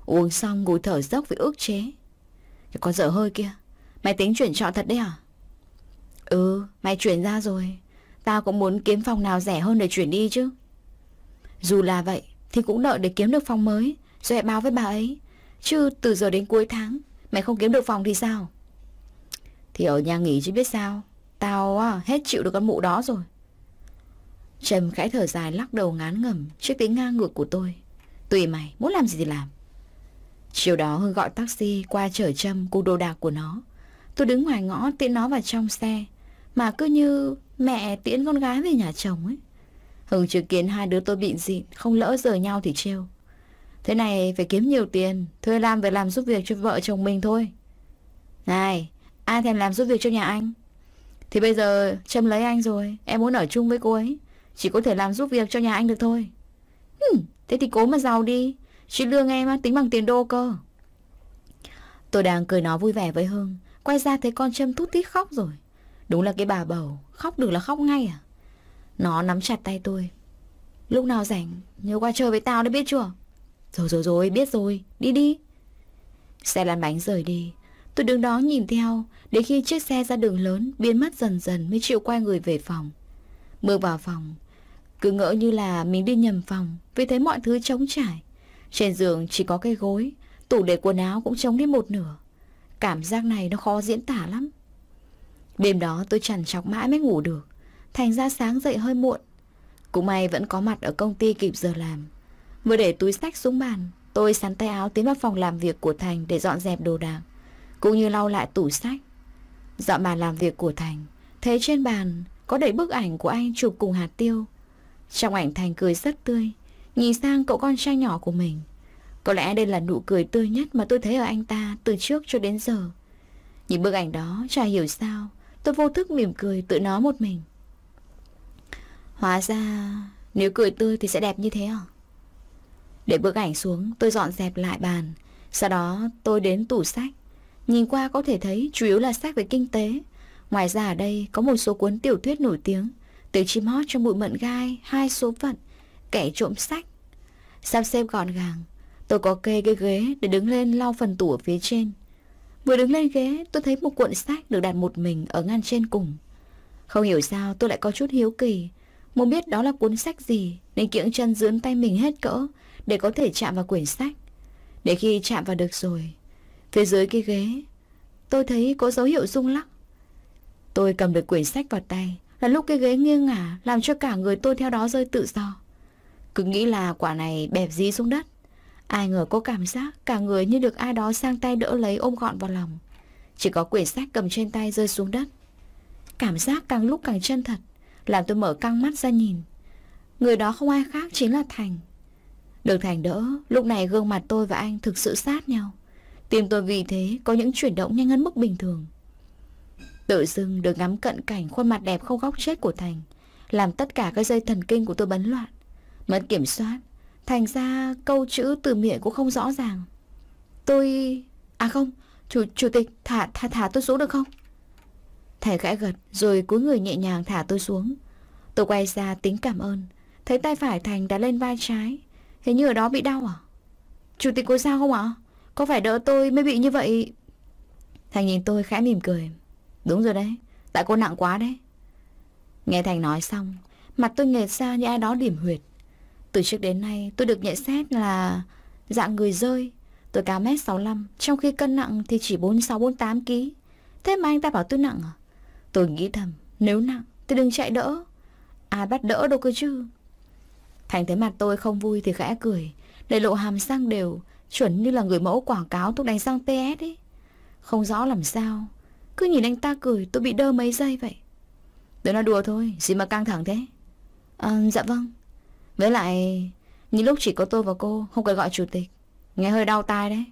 Uống xong ngồi thở dốc vì ức chế. Có dở hơi kia. Mày tính chuyển trọ thật đấy à? Ừ, mày chuyển ra rồi. Tao cũng muốn kiếm phòng nào rẻ hơn để chuyển đi chứ. Dù là vậy, thì cũng đợi để kiếm được phòng mới Rồi hãy báo với bà ấy Chứ từ giờ đến cuối tháng Mày không kiếm được phòng thì sao Thì ở nhà nghỉ chứ biết sao Tao à, hết chịu được con mụ đó rồi Trầm khẽ thở dài lắc đầu ngán ngẩm Trước tiếng ngang ngược của tôi Tùy mày muốn làm gì thì làm Chiều đó hương gọi taxi qua chở Trâm cùng đồ đạc của nó Tôi đứng ngoài ngõ tiễn nó vào trong xe Mà cứ như mẹ tiễn con gái về nhà chồng ấy Hưng ừ, chứng kiến hai đứa tôi bị dịn Không lỡ rời nhau thì trêu Thế này phải kiếm nhiều tiền Thuê làm về làm giúp việc cho vợ chồng mình thôi Này Ai thèm làm giúp việc cho nhà anh Thì bây giờ Trâm lấy anh rồi Em muốn ở chung với cô ấy Chỉ có thể làm giúp việc cho nhà anh được thôi Hừm, Thế thì cố mà giàu đi Chị lương em tính bằng tiền đô cơ Tôi đang cười nói vui vẻ với Hưng Quay ra thấy con Trâm thút tít khóc rồi Đúng là cái bà bầu Khóc được là khóc ngay à nó nắm chặt tay tôi Lúc nào rảnh Nhớ qua chơi với tao đấy biết chưa Rồi rồi rồi biết rồi Đi đi Xe lăn bánh rời đi Tôi đứng đó nhìn theo Đến khi chiếc xe ra đường lớn Biến mất dần dần mới chịu quay người về phòng Bước vào phòng Cứ ngỡ như là mình đi nhầm phòng Vì thấy mọi thứ trống trải Trên giường chỉ có cái gối Tủ để quần áo cũng trống đi một nửa Cảm giác này nó khó diễn tả lắm Đêm đó tôi trằn chọc mãi mới ngủ được thành ra sáng dậy hơi muộn. Cũng may vẫn có mặt ở công ty kịp giờ làm. Vừa để túi sách xuống bàn, tôi sắn tay áo tiến vào phòng làm việc của Thành để dọn dẹp đồ đạc, cũng như lau lại tủ sách. Dọn bàn làm việc của Thành, thấy trên bàn có đầy bức ảnh của anh chụp cùng hạt tiêu. Trong ảnh Thành cười rất tươi, nhìn sang cậu con trai nhỏ của mình. Có lẽ đây là nụ cười tươi nhất mà tôi thấy ở anh ta từ trước cho đến giờ. Nhìn bức ảnh đó, chả hiểu sao, tôi vô thức mỉm cười tự nói một mình. Hóa ra nếu cười tươi thì sẽ đẹp như thế à? Để bức ảnh xuống tôi dọn dẹp lại bàn Sau đó tôi đến tủ sách Nhìn qua có thể thấy chủ yếu là sách về kinh tế Ngoài ra ở đây có một số cuốn tiểu thuyết nổi tiếng Từ chim hót cho bụi mận gai Hai số phận Kẻ trộm sách Sắp xếp gọn gàng Tôi có kê cái ghế để đứng lên lau phần tủ ở phía trên Vừa đứng lên ghế tôi thấy một cuộn sách được đặt một mình ở ngăn trên cùng Không hiểu sao tôi lại có chút hiếu kỳ Muốn biết đó là cuốn sách gì Nên kiễng chân dướn tay mình hết cỡ Để có thể chạm vào quyển sách Để khi chạm vào được rồi Phía dưới cái ghế Tôi thấy có dấu hiệu rung lắc Tôi cầm được quyển sách vào tay Là lúc cái ghế nghiêng ngả Làm cho cả người tôi theo đó rơi tự do Cứ nghĩ là quả này bẹp dí xuống đất Ai ngờ có cảm giác Cả người như được ai đó sang tay đỡ lấy ôm gọn vào lòng Chỉ có quyển sách cầm trên tay rơi xuống đất Cảm giác càng lúc càng chân thật làm tôi mở căng mắt ra nhìn Người đó không ai khác chính là Thành Được Thành đỡ Lúc này gương mặt tôi và anh thực sự sát nhau Tim tôi vì thế có những chuyển động nhanh hơn mức bình thường Tự dưng được ngắm cận cảnh khuôn mặt đẹp không góc chết của Thành Làm tất cả các dây thần kinh của tôi bấn loạn Mất kiểm soát Thành ra câu chữ từ miệng cũng không rõ ràng Tôi... À không, chủ, chủ tịch thả, thả, thả tôi xuống được không? Thầy gãi gật rồi cúi người nhẹ nhàng thả tôi xuống. Tôi quay ra tính cảm ơn. Thấy tay phải Thành đã lên vai trái. Hình như ở đó bị đau à? Chủ tịch có sao không ạ? Có phải đỡ tôi mới bị như vậy? Thành nhìn tôi khẽ mỉm cười. Đúng rồi đấy, tại cô nặng quá đấy. Nghe Thành nói xong, mặt tôi nghệt ra như ai đó điểm huyệt. Từ trước đến nay tôi được nhận xét là dạng người rơi. Tôi cao mét 65, trong khi cân nặng thì chỉ 46-48 kg. Thế mà anh ta bảo tôi nặng à? Tôi nghĩ thầm, nếu nặng thì đừng chạy đỡ. Ai bắt đỡ đâu cơ chứ. Thành thấy mặt tôi không vui thì khẽ cười, để lộ hàm răng đều, chuẩn như là người mẫu quảng cáo thuốc đánh răng PS ấy. Không rõ làm sao, cứ nhìn anh ta cười tôi bị đơ mấy giây vậy. Tôi nói đùa thôi, gì mà căng thẳng thế? À, dạ vâng. Với lại, những lúc chỉ có tôi và cô, không cần gọi chủ tịch. Nghe hơi đau tai đấy.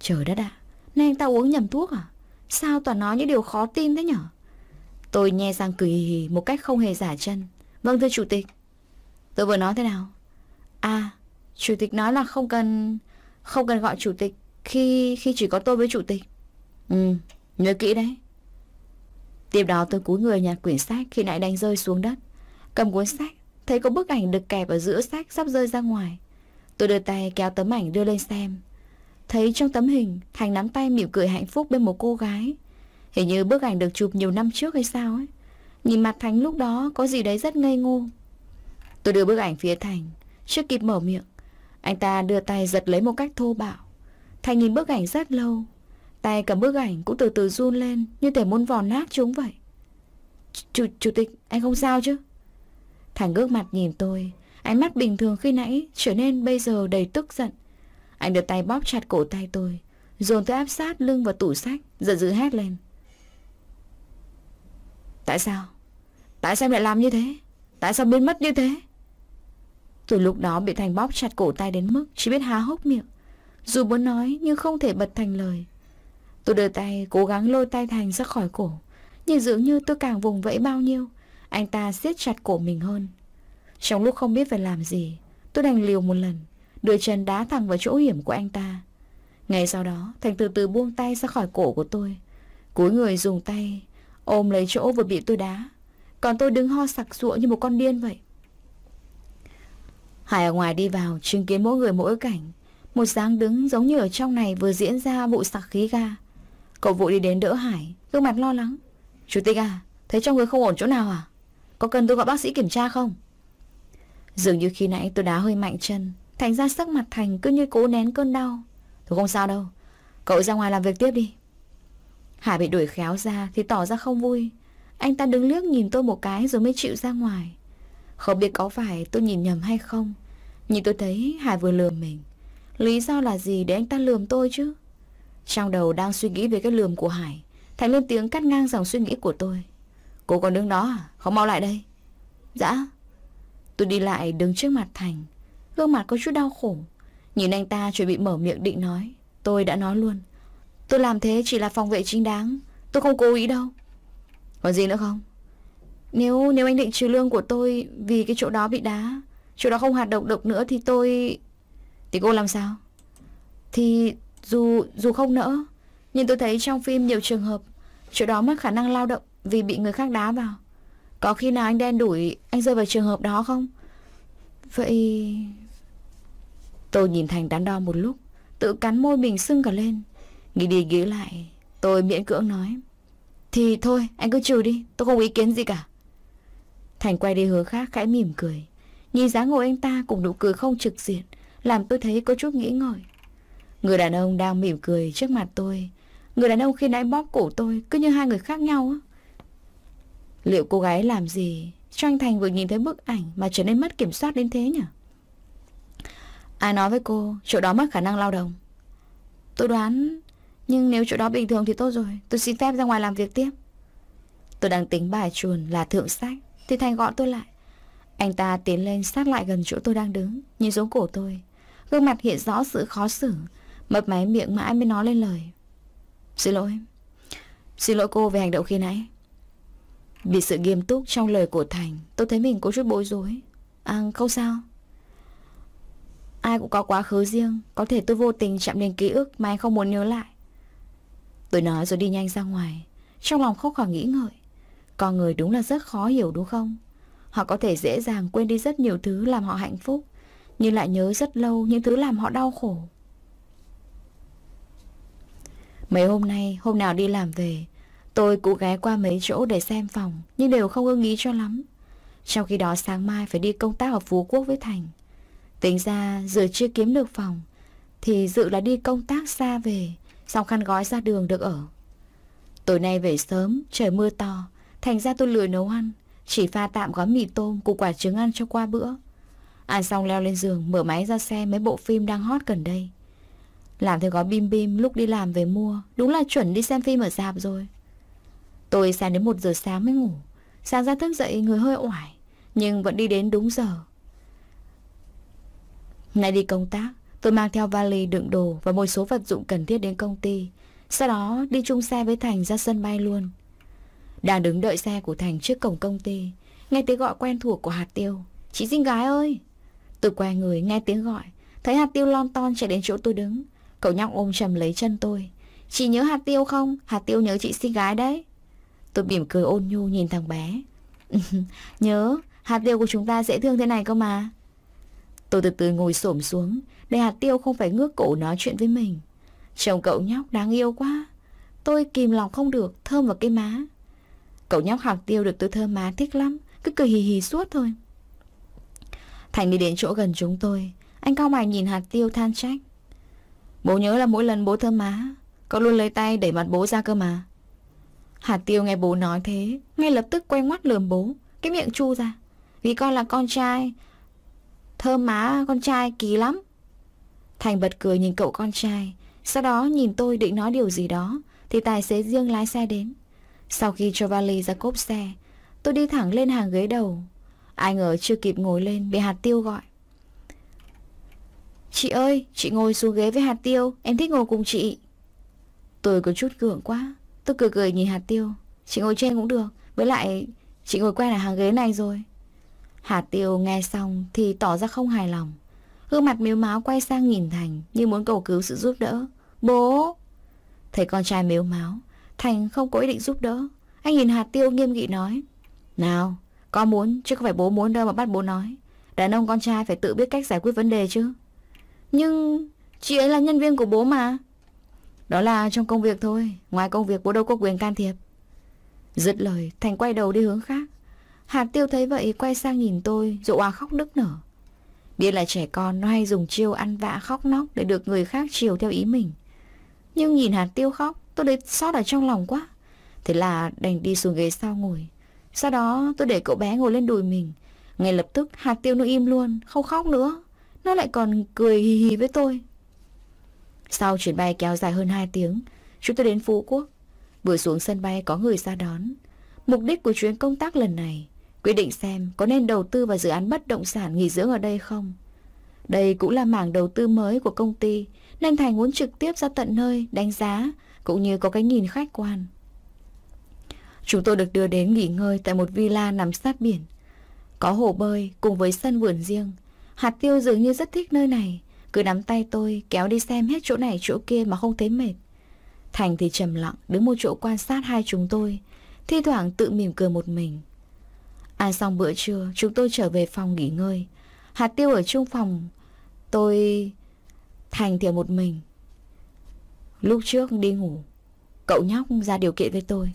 Trời đất ạ, à, nay anh ta uống nhầm thuốc à? Sao toàn nói những điều khó tin thế nhở? Tôi nhe răng cười hì một cách không hề giả chân. Vâng thưa chủ tịch. Tôi vừa nói thế nào? À, chủ tịch nói là không cần không cần gọi chủ tịch khi khi chỉ có tôi với chủ tịch. Ừ, nhớ kỹ đấy. Tiếp đó tôi cúi người nhặt quyển sách khi nãy đánh rơi xuống đất. Cầm cuốn sách, thấy có bức ảnh được kẹp ở giữa sách sắp rơi ra ngoài. Tôi đưa tay kéo tấm ảnh đưa lên xem. Thấy trong tấm hình, Thành nắm tay mỉm cười hạnh phúc bên một cô gái. Hình như bức ảnh được chụp nhiều năm trước hay sao ấy Nhìn mặt Thành lúc đó có gì đấy rất ngây ngô Tôi đưa bức ảnh phía Thành Chưa kịp mở miệng Anh ta đưa tay giật lấy một cách thô bạo Thành nhìn bức ảnh rất lâu Tay cầm bức ảnh cũng từ từ run lên Như thể muốn vò nát chúng vậy Chủ, chủ tịch anh không sao chứ Thành ngước mặt nhìn tôi Ánh mắt bình thường khi nãy Trở nên bây giờ đầy tức giận Anh đưa tay bóp chặt cổ tay tôi Dồn tôi áp sát lưng vào tủ sách Giận dữ hét lên Tại sao Tại sao em lại làm như thế Tại sao biến mất như thế Từ lúc đó bị Thành bóp chặt cổ tay đến mức Chỉ biết há hốc miệng Dù muốn nói nhưng không thể bật thành lời Tôi đưa tay cố gắng lôi tay Thành ra khỏi cổ Nhưng dường như tôi càng vùng vẫy bao nhiêu Anh ta siết chặt cổ mình hơn Trong lúc không biết phải làm gì Tôi đành liều một lần Đưa chân đá thẳng vào chỗ hiểm của anh ta ngày sau đó Thành từ từ buông tay ra khỏi cổ của tôi Cúi người dùng tay Ôm lấy chỗ vừa bị tôi đá Còn tôi đứng ho sặc sụa như một con điên vậy Hải ở ngoài đi vào chứng kiến mỗi người mỗi cảnh Một dáng đứng giống như ở trong này vừa diễn ra vụ sặc khí ga Cậu vụ đi đến đỡ Hải Gương mặt lo lắng Chủ tịch à Thấy trong người không ổn chỗ nào à Có cần tôi gọi bác sĩ kiểm tra không Dường như khi nãy tôi đá hơi mạnh chân Thành ra sắc mặt Thành cứ như cố nén cơn đau Tôi không sao đâu Cậu ra ngoài làm việc tiếp đi Hải bị đuổi khéo ra thì tỏ ra không vui Anh ta đứng liếc nhìn tôi một cái rồi mới chịu ra ngoài Không biết có phải tôi nhìn nhầm hay không Nhìn tôi thấy Hải vừa lừa mình Lý do là gì để anh ta lườm tôi chứ Trong đầu đang suy nghĩ về cái lườm của Hải Thành lên tiếng cắt ngang dòng suy nghĩ của tôi Cô còn đứng đó à? Không mau lại đây Dạ Tôi đi lại đứng trước mặt Thành Gương mặt có chút đau khổ Nhìn anh ta chuẩn bị mở miệng định nói Tôi đã nói luôn Tôi làm thế chỉ là phòng vệ chính đáng Tôi không cố ý đâu Còn gì nữa không Nếu nếu anh định trừ lương của tôi Vì cái chỗ đó bị đá Chỗ đó không hoạt động được nữa thì tôi Thì cô làm sao Thì dù dù không nỡ Nhưng tôi thấy trong phim nhiều trường hợp Chỗ đó mất khả năng lao động Vì bị người khác đá vào Có khi nào anh đen đuổi Anh rơi vào trường hợp đó không Vậy Tôi nhìn Thành đắn đo một lúc Tự cắn môi mình sưng cả lên Nghĩ đi nghĩ lại Tôi miễn cưỡng nói Thì thôi anh cứ trừ đi Tôi không ý kiến gì cả Thành quay đi hướng khác khẽ mỉm cười Nhìn dáng ngồi anh ta cùng nụ cười không trực diện Làm tôi thấy có chút nghĩ ngợi Người đàn ông đang mỉm cười trước mặt tôi Người đàn ông khi nãy bóp cổ tôi Cứ như hai người khác nhau á Liệu cô gái làm gì Cho anh Thành vừa nhìn thấy bức ảnh Mà trở nên mất kiểm soát đến thế nhỉ Ai nói với cô Chỗ đó mất khả năng lao động Tôi đoán nhưng nếu chỗ đó bình thường thì tốt rồi Tôi xin phép ra ngoài làm việc tiếp Tôi đang tính bài chuồn là thượng sách Thì Thành gọi tôi lại Anh ta tiến lên sát lại gần chỗ tôi đang đứng Nhìn xuống cổ tôi Gương mặt hiện rõ sự khó xử Mập máy miệng mãi mới nói lên lời Xin lỗi Xin lỗi cô về hành động khi nãy Vì sự nghiêm túc trong lời của Thành Tôi thấy mình có chút bối rối À không sao Ai cũng có quá khứ riêng Có thể tôi vô tình chạm đến ký ức mà anh không muốn nhớ lại Tôi nói rồi đi nhanh ra ngoài Trong lòng không khỏi nghĩ ngợi Con người đúng là rất khó hiểu đúng không Họ có thể dễ dàng quên đi rất nhiều thứ làm họ hạnh phúc Nhưng lại nhớ rất lâu những thứ làm họ đau khổ Mấy hôm nay, hôm nào đi làm về Tôi cũng ghé qua mấy chỗ để xem phòng Nhưng đều không ưng ý cho lắm Trong khi đó sáng mai phải đi công tác ở Phú Quốc với Thành Tính ra giờ chưa kiếm được phòng Thì dự là đi công tác xa về Xong khăn gói ra đường được ở Tối nay về sớm Trời mưa to Thành ra tôi lười nấu ăn Chỉ pha tạm gói mì tôm Cùng quả trứng ăn cho qua bữa Ăn à, xong leo lên giường Mở máy ra xem mấy bộ phim đang hot gần đây Làm theo gói bim bim lúc đi làm về mua Đúng là chuẩn đi xem phim ở dạp rồi Tôi sáng đến 1 giờ sáng mới ngủ Sáng ra thức dậy người hơi oải Nhưng vẫn đi đến đúng giờ Nay đi công tác Tôi mang theo vali đựng đồ và một số vật dụng cần thiết đến công ty. Sau đó đi chung xe với Thành ra sân bay luôn. Đang đứng đợi xe của Thành trước cổng công ty. Nghe tiếng gọi quen thuộc của hạt tiêu. Chị xinh gái ơi! Tôi quay người nghe tiếng gọi. Thấy hạt tiêu lon ton chạy đến chỗ tôi đứng. Cậu nhóc ôm chầm lấy chân tôi. Chị nhớ hạt tiêu không? Hạt tiêu nhớ chị xinh gái đấy. Tôi mỉm cười ôn nhu nhìn thằng bé. nhớ, hạt tiêu của chúng ta dễ thương thế này cơ mà. Tôi từ từ ngồi xổm xuống, để hạt tiêu không phải ngước cổ nói chuyện với mình. Chồng cậu nhóc đáng yêu quá. Tôi kìm lòng không được, thơm vào cái má. Cậu nhóc hạt tiêu được tôi thơm má thích lắm, cứ cười hì hì suốt thôi. Thành đi đến chỗ gần chúng tôi, anh cao mày nhìn hạt tiêu than trách. Bố nhớ là mỗi lần bố thơm má, cậu luôn lấy tay đẩy mặt bố ra cơ mà. Hạt tiêu nghe bố nói thế, ngay lập tức quay ngoắt lườm bố, cái miệng chu ra. Vì con là con trai, thơm má con trai kỳ lắm. Thành bật cười nhìn cậu con trai Sau đó nhìn tôi định nói điều gì đó Thì tài xế riêng lái xe đến Sau khi cho vali ra cốp xe Tôi đi thẳng lên hàng ghế đầu Ai ngờ chưa kịp ngồi lên Bị hạt tiêu gọi Chị ơi, chị ngồi xuống ghế với hạt tiêu Em thích ngồi cùng chị Tôi có chút cưỡng quá Tôi cười cười nhìn hạt tiêu Chị ngồi trên cũng được Với lại chị ngồi quen ở hàng ghế này rồi Hạt tiêu nghe xong thì tỏ ra không hài lòng hương mặt mếu máu quay sang nhìn Thành Như muốn cầu cứu sự giúp đỡ Bố Thấy con trai mếu máu Thành không có ý định giúp đỡ Anh nhìn hạt tiêu nghiêm nghị nói Nào con muốn chứ không phải bố muốn đâu mà bắt bố nói Đàn ông con trai phải tự biết cách giải quyết vấn đề chứ Nhưng chị ấy là nhân viên của bố mà Đó là trong công việc thôi Ngoài công việc bố đâu có quyền can thiệp Dứt lời Thành quay đầu đi hướng khác Hạt tiêu thấy vậy quay sang nhìn tôi Rồi à khóc nức nở Biết là trẻ con nó hay dùng chiêu ăn vạ khóc nóc để được người khác chiều theo ý mình. Nhưng nhìn hạt tiêu khóc, tôi thấy xót ở trong lòng quá. Thế là đành đi xuống ghế sau ngồi. Sau đó tôi để cậu bé ngồi lên đùi mình. Ngay lập tức hạt tiêu nó im luôn, không khóc nữa. Nó lại còn cười hì hì với tôi. Sau chuyến bay kéo dài hơn 2 tiếng, chúng tôi đến Phú Quốc. Vừa xuống sân bay có người ra đón. Mục đích của chuyến công tác lần này Quyết định xem có nên đầu tư vào dự án bất động sản nghỉ dưỡng ở đây không. Đây cũng là mảng đầu tư mới của công ty, nên Thành muốn trực tiếp ra tận nơi đánh giá, cũng như có cái nhìn khách quan. Chúng tôi được đưa đến nghỉ ngơi tại một villa nằm sát biển. Có hồ bơi cùng với sân vườn riêng. Hạt tiêu dường như rất thích nơi này, cứ nắm tay tôi kéo đi xem hết chỗ này chỗ kia mà không thấy mệt. Thành thì trầm lặng đứng một chỗ quan sát hai chúng tôi, thi thoảng tự mỉm cười một mình. Ăn à, xong bữa trưa, chúng tôi trở về phòng nghỉ ngơi. Hạt tiêu ở chung phòng, tôi... Thành thì một mình. Lúc trước đi ngủ, cậu nhóc ra điều kiện với tôi.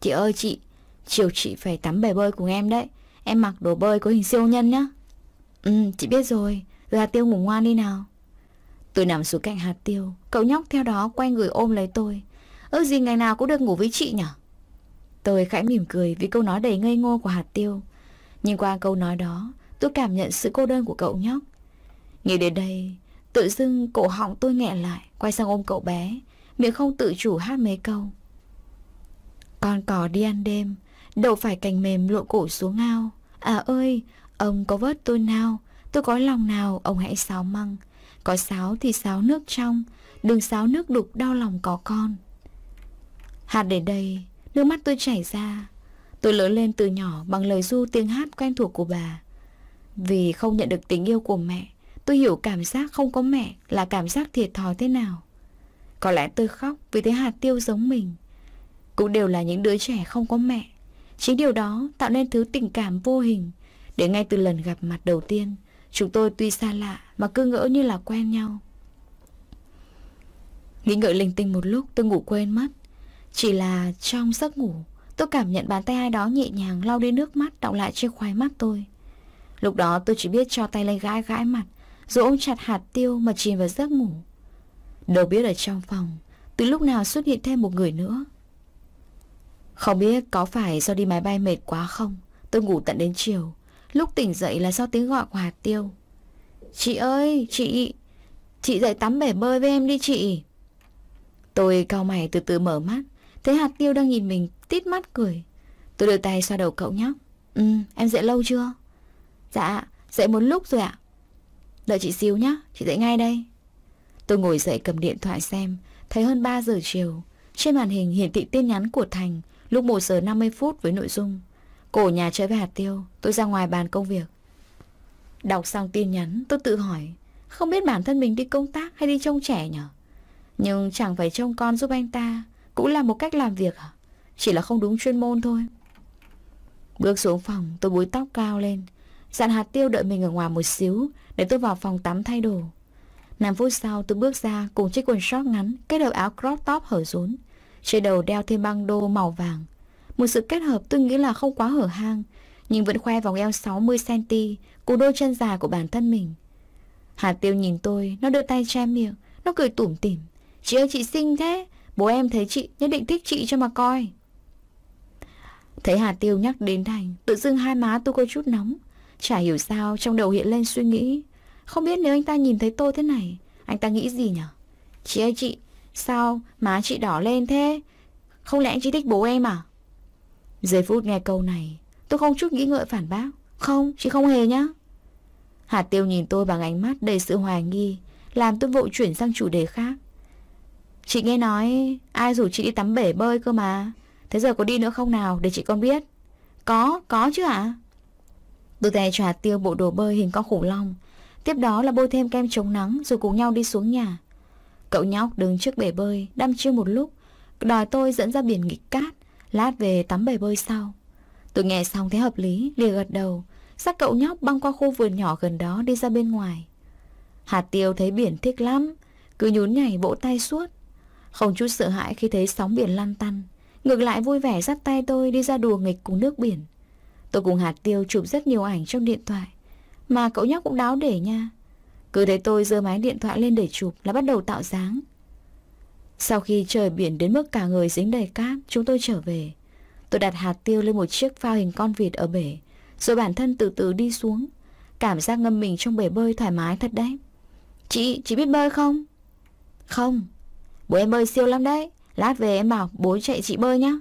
Chị ơi chị, chiều chị phải tắm bể bơi cùng em đấy. Em mặc đồ bơi có hình siêu nhân nhá. Ừ, chị biết rồi. Rồi hạt tiêu ngủ ngoan đi nào. Tôi nằm xuống cạnh hạt tiêu. Cậu nhóc theo đó quay người ôm lấy tôi. Ước gì ngày nào cũng được ngủ với chị nhỉ? Tôi khẽ mỉm cười vì câu nói đầy ngây ngô của hạt tiêu. Nhìn qua câu nói đó Tôi cảm nhận sự cô đơn của cậu nhóc Nghĩ đến đây Tự dưng cổ họng tôi nghẹn lại Quay sang ôm cậu bé Miệng không tự chủ hát mấy câu Con cò đi ăn đêm Đậu phải cành mềm lộ cổ xuống ao À ơi Ông có vớt tôi nào Tôi có lòng nào ông hãy sáo măng Có sáo thì sáo nước trong Đừng sáo nước đục đau lòng có con Hạt đến đây Nước mắt tôi chảy ra Tôi lớn lên từ nhỏ bằng lời du tiếng hát quen thuộc của bà. Vì không nhận được tình yêu của mẹ, tôi hiểu cảm giác không có mẹ là cảm giác thiệt thòi thế nào. Có lẽ tôi khóc vì thấy hạt tiêu giống mình. Cũng đều là những đứa trẻ không có mẹ. Chính điều đó tạo nên thứ tình cảm vô hình. Để ngay từ lần gặp mặt đầu tiên, chúng tôi tuy xa lạ mà cứ ngỡ như là quen nhau. Nghĩ ngợi linh tinh một lúc tôi ngủ quên mất Chỉ là trong giấc ngủ Tôi cảm nhận bàn tay ai đó nhẹ nhàng lau đi nước mắt đọng lại trên khoái mắt tôi. Lúc đó tôi chỉ biết cho tay lên gãi gãi mặt, rồi ôm chặt hạt tiêu mà chìm vào giấc ngủ. Đâu biết ở trong phòng, từ lúc nào xuất hiện thêm một người nữa. Không biết có phải do đi máy bay mệt quá không, tôi ngủ tận đến chiều. Lúc tỉnh dậy là do tiếng gọi của hạt tiêu. Chị ơi, chị, chị dậy tắm bể bơi với em đi chị. Tôi cao mày từ từ mở mắt, thấy hạt tiêu đang nhìn mình tít mắt cười Tôi đưa tay xoa đầu cậu nhóc Ừ em dậy lâu chưa Dạ dậy một lúc rồi ạ Đợi chị xíu nhá chị dậy ngay đây Tôi ngồi dậy cầm điện thoại xem Thấy hơn 3 giờ chiều Trên màn hình hiển thị tin nhắn của Thành Lúc 1 giờ 50 phút với nội dung Cổ nhà chơi với hạt tiêu Tôi ra ngoài bàn công việc Đọc xong tin nhắn tôi tự hỏi Không biết bản thân mình đi công tác hay đi trông trẻ nhở Nhưng chẳng phải trông con giúp anh ta Cũng là một cách làm việc à chỉ là không đúng chuyên môn thôi Bước xuống phòng tôi búi tóc cao lên Dặn hạt tiêu đợi mình ở ngoài một xíu Để tôi vào phòng tắm thay đồ 5 phút sau tôi bước ra cùng chiếc quần short ngắn kết hợp áo crop top hở rốn. Trên đầu đeo thêm băng đô màu vàng. Một sự kết hợp tôi nghĩ là không quá hở hang, nhưng vẫn khoe vòng eo 60cm cùng đôi chân dài của bản thân mình. Hà Tiêu nhìn tôi, nó đưa tay che miệng, nó cười tủm tỉm. Chị ơi chị xinh thế, bố em thấy chị nhất định thích chị cho mà coi. Thấy Hà Tiêu nhắc đến Thành, tự dưng hai má tôi có chút nóng. Chả hiểu sao trong đầu hiện lên suy nghĩ. Không biết nếu anh ta nhìn thấy tôi thế này, anh ta nghĩ gì nhở? Chị ơi chị, sao má chị đỏ lên thế? Không lẽ anh chị thích bố em à? Giây phút nghe câu này, tôi không chút nghĩ ngợi phản bác. Không, chị không hề nhá. Hà Tiêu nhìn tôi bằng ánh mắt đầy sự hoài nghi, làm tôi vội chuyển sang chủ đề khác. Chị nghe nói ai rủ chị đi tắm bể bơi cơ mà Thế giờ có đi nữa không nào để chị con biết Có, có chứ ạ Tôi tè trả tiêu bộ đồ bơi hình con khủng long Tiếp đó là bôi thêm kem chống nắng Rồi cùng nhau đi xuống nhà Cậu nhóc đứng trước bể bơi Đăm chiêu một lúc Đòi tôi dẫn ra biển nghịch cát Lát về tắm bể bơi sau Tôi nghe xong thấy hợp lý Lìa gật đầu Dắt cậu nhóc băng qua khu vườn nhỏ gần đó đi ra bên ngoài Hạt tiêu thấy biển thích lắm Cứ nhún nhảy vỗ tay suốt Không chút sợ hãi khi thấy sóng biển lăn tăn Ngược lại vui vẻ dắt tay tôi đi ra đùa nghịch cùng nước biển Tôi cùng hạt tiêu chụp rất nhiều ảnh trong điện thoại Mà cậu nhóc cũng đáo để nha Cứ thấy tôi giơ máy điện thoại lên để chụp là bắt đầu tạo dáng Sau khi trời biển đến mức cả người dính đầy cát Chúng tôi trở về Tôi đặt hạt tiêu lên một chiếc phao hình con vịt ở bể Rồi bản thân từ từ đi xuống Cảm giác ngâm mình trong bể bơi thoải mái thật đấy Chị, chị biết bơi không? Không Bố em bơi siêu lắm đấy Lát về em bảo bố chạy chị bơi nhá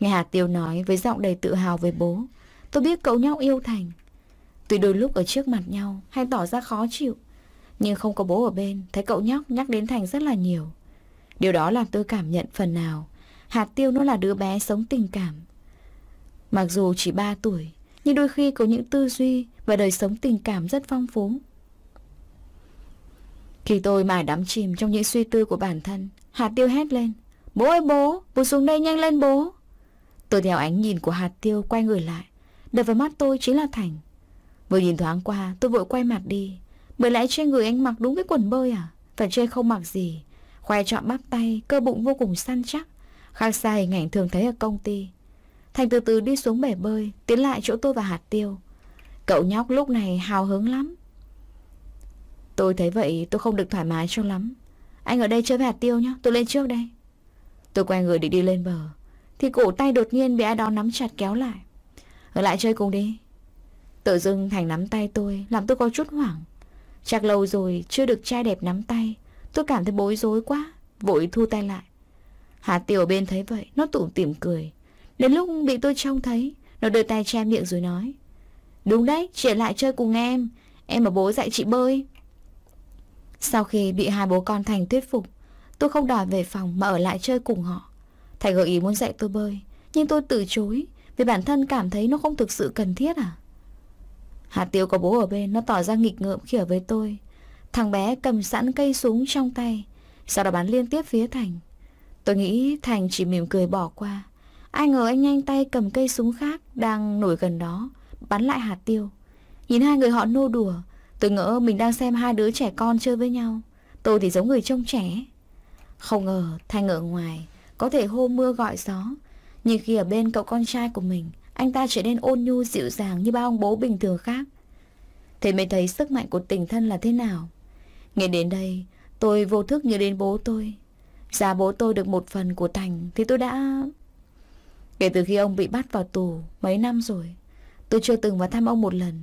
Nghe Hà Tiêu nói với giọng đầy tự hào về bố Tôi biết cậu nhóc yêu Thành Tuy đôi lúc ở trước mặt nhau hay tỏ ra khó chịu Nhưng không có bố ở bên Thấy cậu nhóc nhắc đến Thành rất là nhiều Điều đó làm tôi cảm nhận phần nào Hạt Tiêu nó là đứa bé sống tình cảm Mặc dù chỉ 3 tuổi Nhưng đôi khi có những tư duy Và đời sống tình cảm rất phong phú Khi tôi mải đắm chìm trong những suy tư của bản thân Hạt tiêu hét lên Bố ơi bố, bố xuống đây nhanh lên bố Tôi theo ánh nhìn của hạt tiêu quay người lại Đập vào mắt tôi chính là Thành Vừa nhìn thoáng qua tôi vội quay mặt đi Bởi lẽ trên người anh mặc đúng cái quần bơi à Phần trên không mặc gì Khoe trọn bắp tay, cơ bụng vô cùng săn chắc Khác xa hình ảnh thường thấy ở công ty Thành từ từ đi xuống bể bơi Tiến lại chỗ tôi và hạt tiêu Cậu nhóc lúc này hào hứng lắm Tôi thấy vậy tôi không được thoải mái cho lắm anh ở đây chơi với hạt tiêu nhé Tôi lên trước đây Tôi quay người định đi lên bờ Thì cổ tay đột nhiên bị ai đó nắm chặt kéo lại Ở lại chơi cùng đi Tự dưng Thành nắm tay tôi Làm tôi có chút hoảng Chắc lâu rồi chưa được trai đẹp nắm tay Tôi cảm thấy bối rối quá Vội thu tay lại Hà Tiểu bên thấy vậy Nó tủm tỉm cười Đến lúc bị tôi trông thấy Nó đưa tay che miệng rồi nói Đúng đấy, chị lại chơi cùng em Em mà bố dạy chị bơi sau khi bị hai bố con Thành thuyết phục, tôi không đòi về phòng mà ở lại chơi cùng họ. Thành gợi ý muốn dạy tôi bơi, nhưng tôi từ chối vì bản thân cảm thấy nó không thực sự cần thiết à. Hà tiêu có bố ở bên, nó tỏ ra nghịch ngợm khi ở với tôi. Thằng bé cầm sẵn cây súng trong tay, sau đó bắn liên tiếp phía Thành. Tôi nghĩ Thành chỉ mỉm cười bỏ qua. Ai ngờ anh nhanh tay cầm cây súng khác đang nổi gần đó, bắn lại hạt tiêu. Nhìn hai người họ nô đùa, Tôi ngỡ mình đang xem hai đứa trẻ con chơi với nhau Tôi thì giống người trông trẻ Không ngờ Thanh ở ngoài Có thể hô mưa gọi gió Nhưng khi ở bên cậu con trai của mình Anh ta trở nên ôn nhu dịu dàng như bao ông bố bình thường khác Thế mới thấy sức mạnh của tình thân là thế nào Nghe đến đây Tôi vô thức nhớ đến bố tôi Giá bố tôi được một phần của Thành Thì tôi đã... Kể từ khi ông bị bắt vào tù Mấy năm rồi Tôi chưa từng vào thăm ông một lần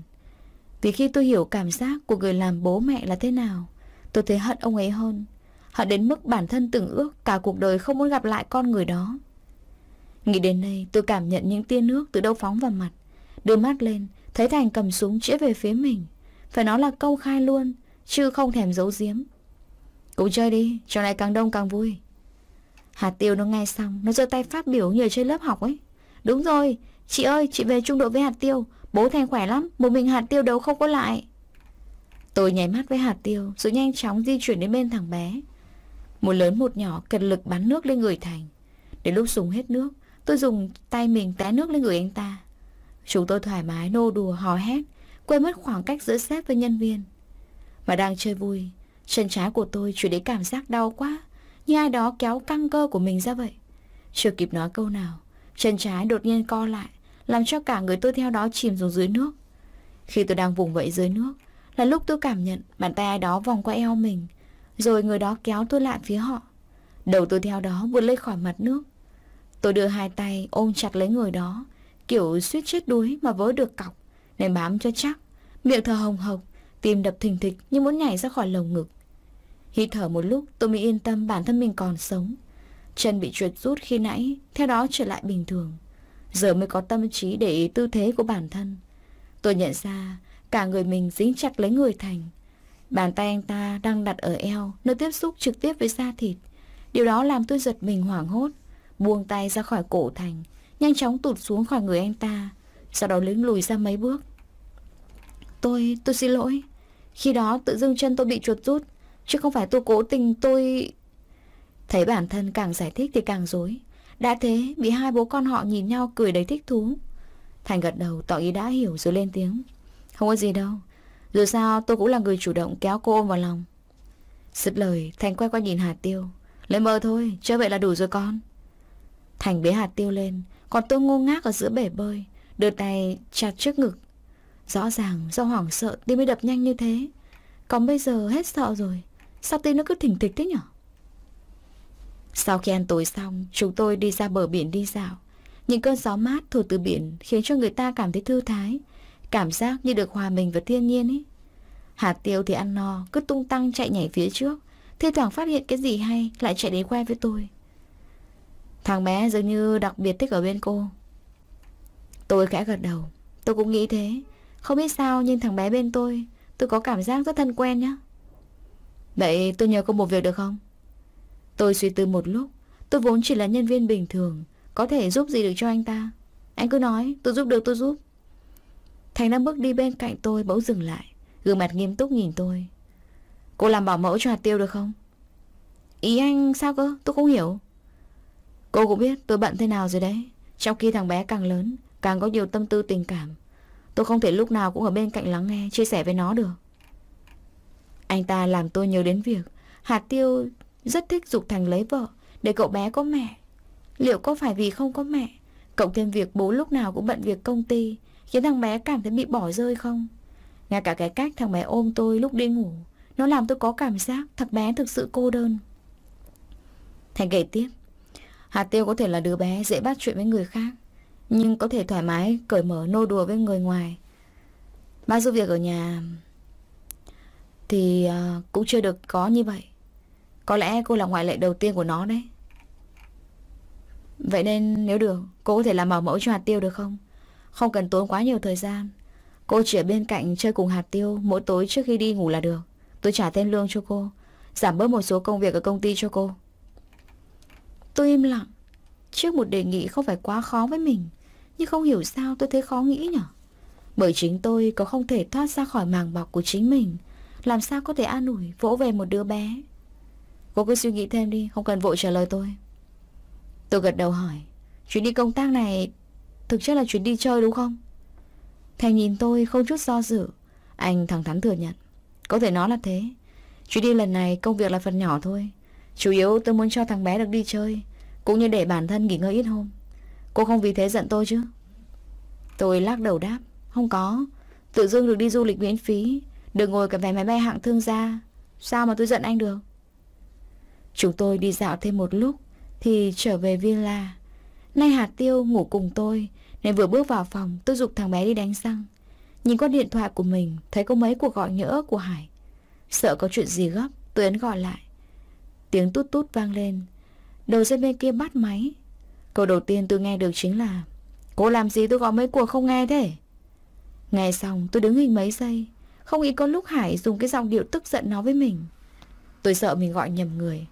vì khi tôi hiểu cảm giác của người làm bố mẹ là thế nào Tôi thấy hận ông ấy hơn Hận đến mức bản thân từng ước Cả cuộc đời không muốn gặp lại con người đó Nghĩ đến đây tôi cảm nhận những tia nước từ đâu phóng vào mặt Đưa mắt lên Thấy Thành cầm súng chĩa về phía mình Phải nói là câu khai luôn Chứ không thèm giấu giếm Cũng chơi đi, trò này càng đông càng vui hạt Tiêu nó nghe xong Nó giơ tay phát biểu như chơi lớp học ấy Đúng rồi, chị ơi, chị về chung đội với hạt Tiêu Bố Thành khỏe lắm Một mình hạt tiêu đâu không có lại Tôi nháy mắt với hạt tiêu Rồi nhanh chóng di chuyển đến bên thằng bé Một lớn một nhỏ cật lực bắn nước lên người Thành để lúc dùng hết nước Tôi dùng tay mình té nước lên người anh ta Chúng tôi thoải mái nô đùa hò hét Quên mất khoảng cách giữa sếp với nhân viên Mà đang chơi vui Chân trái của tôi chuyển đến cảm giác đau quá Như ai đó kéo căng cơ của mình ra vậy Chưa kịp nói câu nào Chân trái đột nhiên co lại làm cho cả người tôi theo đó chìm xuống dưới nước. Khi tôi đang vùng vẫy dưới nước, là lúc tôi cảm nhận bàn tay ai đó vòng qua eo mình, rồi người đó kéo tôi lại phía họ. Đầu tôi theo đó vượt lên khỏi mặt nước. Tôi đưa hai tay ôm chặt lấy người đó, kiểu suýt chết đuối mà vớ được cọc, nên bám cho chắc, miệng thở hồng hộc, tim đập thình thịch như muốn nhảy ra khỏi lồng ngực. Hít thở một lúc tôi mới yên tâm bản thân mình còn sống. Chân bị chuột rút khi nãy, theo đó trở lại bình thường giờ mới có tâm trí để ý tư thế của bản thân. Tôi nhận ra cả người mình dính chặt lấy người Thành. Bàn tay anh ta đang đặt ở eo, nơi tiếp xúc trực tiếp với da thịt. Điều đó làm tôi giật mình hoảng hốt, buông tay ra khỏi cổ Thành, nhanh chóng tụt xuống khỏi người anh ta, sau đó lĩnh lùi ra mấy bước. Tôi, tôi xin lỗi. Khi đó tự dưng chân tôi bị chuột rút, chứ không phải tôi cố tình tôi... Thấy bản thân càng giải thích thì càng dối. Đã thế bị hai bố con họ nhìn nhau cười đầy thích thú Thành gật đầu tỏ ý đã hiểu rồi lên tiếng Không có gì đâu Dù sao tôi cũng là người chủ động kéo cô ôm vào lòng Sứt lời Thành quay qua nhìn Hà tiêu Lấy mơ thôi chơi vậy là đủ rồi con Thành bế Hà tiêu lên Còn tôi ngô ngác ở giữa bể bơi Đưa tay chặt trước ngực Rõ ràng do hoảng sợ tim mới đập nhanh như thế Còn bây giờ hết sợ rồi Sao tim nó cứ thỉnh thịch thế nhỉ. Sau khi ăn tối xong, chúng tôi đi ra bờ biển đi dạo. Những cơn gió mát thổi từ biển khiến cho người ta cảm thấy thư thái, cảm giác như được hòa mình với thiên nhiên ấy. Hạt tiêu thì ăn no, cứ tung tăng chạy nhảy phía trước, thi thoảng phát hiện cái gì hay lại chạy đến quay với tôi. Thằng bé dường như đặc biệt thích ở bên cô. Tôi khẽ gật đầu, tôi cũng nghĩ thế. Không biết sao nhưng thằng bé bên tôi, tôi có cảm giác rất thân quen nhá. Vậy tôi nhờ cô một việc được không? Tôi suy tư một lúc Tôi vốn chỉ là nhân viên bình thường Có thể giúp gì được cho anh ta Anh cứ nói tôi giúp được tôi giúp Thành đang bước đi bên cạnh tôi bỗng dừng lại Gương mặt nghiêm túc nhìn tôi Cô làm bảo mẫu cho hạt tiêu được không Ý anh sao cơ tôi không hiểu Cô cũng biết tôi bận thế nào rồi đấy Trong khi thằng bé càng lớn Càng có nhiều tâm tư tình cảm Tôi không thể lúc nào cũng ở bên cạnh lắng nghe Chia sẻ với nó được Anh ta làm tôi nhớ đến việc Hạt tiêu rất thích dục Thành lấy vợ Để cậu bé có mẹ Liệu có phải vì không có mẹ Cộng thêm việc bố lúc nào cũng bận việc công ty Khiến thằng bé cảm thấy bị bỏ rơi không Ngay cả cái cách thằng bé ôm tôi lúc đi ngủ Nó làm tôi có cảm giác Thằng bé thực sự cô đơn Thành kể tiếp Hà tiêu có thể là đứa bé dễ bắt chuyện với người khác Nhưng có thể thoải mái Cởi mở nô đùa với người ngoài Ba giúp việc ở nhà Thì à, cũng chưa được có như vậy có lẽ cô là ngoại lệ đầu tiên của nó đấy Vậy nên nếu được Cô có thể làm bảo mẫu cho hạt tiêu được không Không cần tốn quá nhiều thời gian Cô chỉ ở bên cạnh chơi cùng hạt tiêu Mỗi tối trước khi đi ngủ là được Tôi trả thêm lương cho cô Giảm bớt một số công việc ở công ty cho cô Tôi im lặng Trước một đề nghị không phải quá khó với mình Nhưng không hiểu sao tôi thấy khó nghĩ nhở Bởi chính tôi có không thể thoát ra khỏi màng bọc của chính mình Làm sao có thể an ủi vỗ về một đứa bé Cô cứ suy nghĩ thêm đi Không cần vội trả lời tôi Tôi gật đầu hỏi Chuyến đi công tác này Thực chất là chuyến đi chơi đúng không Thành nhìn tôi không chút do dự Anh thẳng thắn thừa nhận Có thể nói là thế Chuyến đi lần này công việc là phần nhỏ thôi Chủ yếu tôi muốn cho thằng bé được đi chơi Cũng như để bản thân nghỉ ngơi ít hôm Cô không vì thế giận tôi chứ Tôi lắc đầu đáp Không có Tự dưng được đi du lịch miễn phí Được ngồi cả vé máy bay hạng thương gia Sao mà tôi giận anh được Chúng tôi đi dạo thêm một lúc Thì trở về villa Nay hạt tiêu ngủ cùng tôi Nên vừa bước vào phòng tôi dục thằng bé đi đánh răng Nhìn qua điện thoại của mình Thấy có mấy cuộc gọi nhỡ của Hải Sợ có chuyện gì gấp tôi ấn gọi lại Tiếng tút tút vang lên Đầu dây bên kia bắt máy Câu đầu tiên tôi nghe được chính là Cô làm gì tôi gọi mấy cuộc không nghe thế Nghe xong tôi đứng hình mấy giây Không nghĩ có lúc Hải dùng cái giọng điệu tức giận nói với mình Tôi sợ mình gọi nhầm người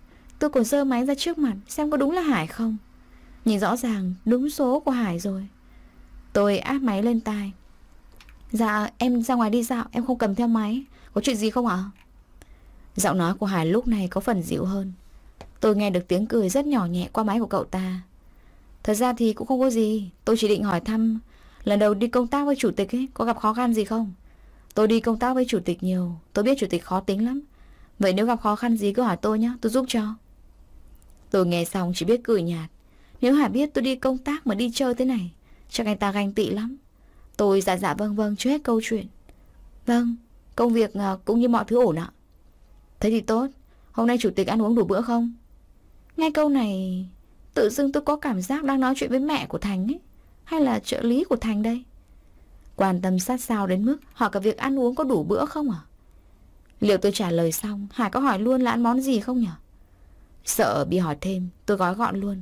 Tôi còn sơ máy ra trước mặt Xem có đúng là Hải không Nhìn rõ ràng đúng số của Hải rồi Tôi áp máy lên tai Dạ em ra ngoài đi dạo Em không cầm theo máy Có chuyện gì không ạ à? Giọng nói của Hải lúc này có phần dịu hơn Tôi nghe được tiếng cười rất nhỏ nhẹ qua máy của cậu ta Thật ra thì cũng không có gì Tôi chỉ định hỏi thăm Lần đầu đi công tác với chủ tịch ấy Có gặp khó khăn gì không Tôi đi công tác với chủ tịch nhiều Tôi biết chủ tịch khó tính lắm Vậy nếu gặp khó khăn gì cứ hỏi tôi nhé Tôi giúp cho Tôi nghe xong chỉ biết cười nhạt Nếu hải biết tôi đi công tác mà đi chơi thế này Chắc anh ta ganh tị lắm Tôi dạ dạ vâng vâng chưa hết câu chuyện Vâng, công việc à, cũng như mọi thứ ổn ạ Thế thì tốt Hôm nay chủ tịch ăn uống đủ bữa không? Ngay câu này Tự dưng tôi có cảm giác đang nói chuyện với mẹ của Thành ấy Hay là trợ lý của Thành đây Quan tâm sát sao đến mức Hỏi cả việc ăn uống có đủ bữa không à Liệu tôi trả lời xong Hải có hỏi luôn là ăn món gì không nhỉ Sợ bị hỏi thêm, tôi gói gọn luôn.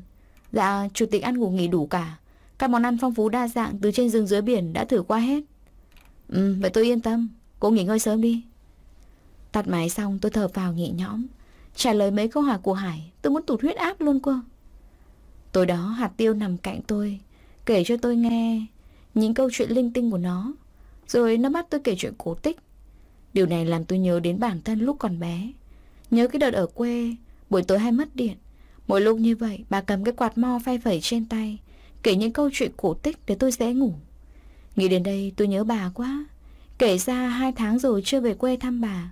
Dạ, chủ tịch ăn ngủ nghỉ đủ cả. Các món ăn phong phú đa dạng từ trên rừng dưới biển đã thử qua hết. Ừ, vậy tôi yên tâm. Cô nghỉ ngơi sớm đi. Tắt máy xong tôi thở vào nhẹ nhõm. Trả lời mấy câu hỏi của Hải, tôi muốn tụt huyết áp luôn cơ. Tối đó hạt tiêu nằm cạnh tôi, kể cho tôi nghe những câu chuyện linh tinh của nó. Rồi nó bắt tôi kể chuyện cổ tích. Điều này làm tôi nhớ đến bản thân lúc còn bé. Nhớ cái đợt ở quê, Buổi tối hay mất điện Mỗi lúc như vậy bà cầm cái quạt mo phay phẩy trên tay Kể những câu chuyện cổ tích để tôi dễ ngủ Nghĩ đến đây tôi nhớ bà quá Kể ra hai tháng rồi chưa về quê thăm bà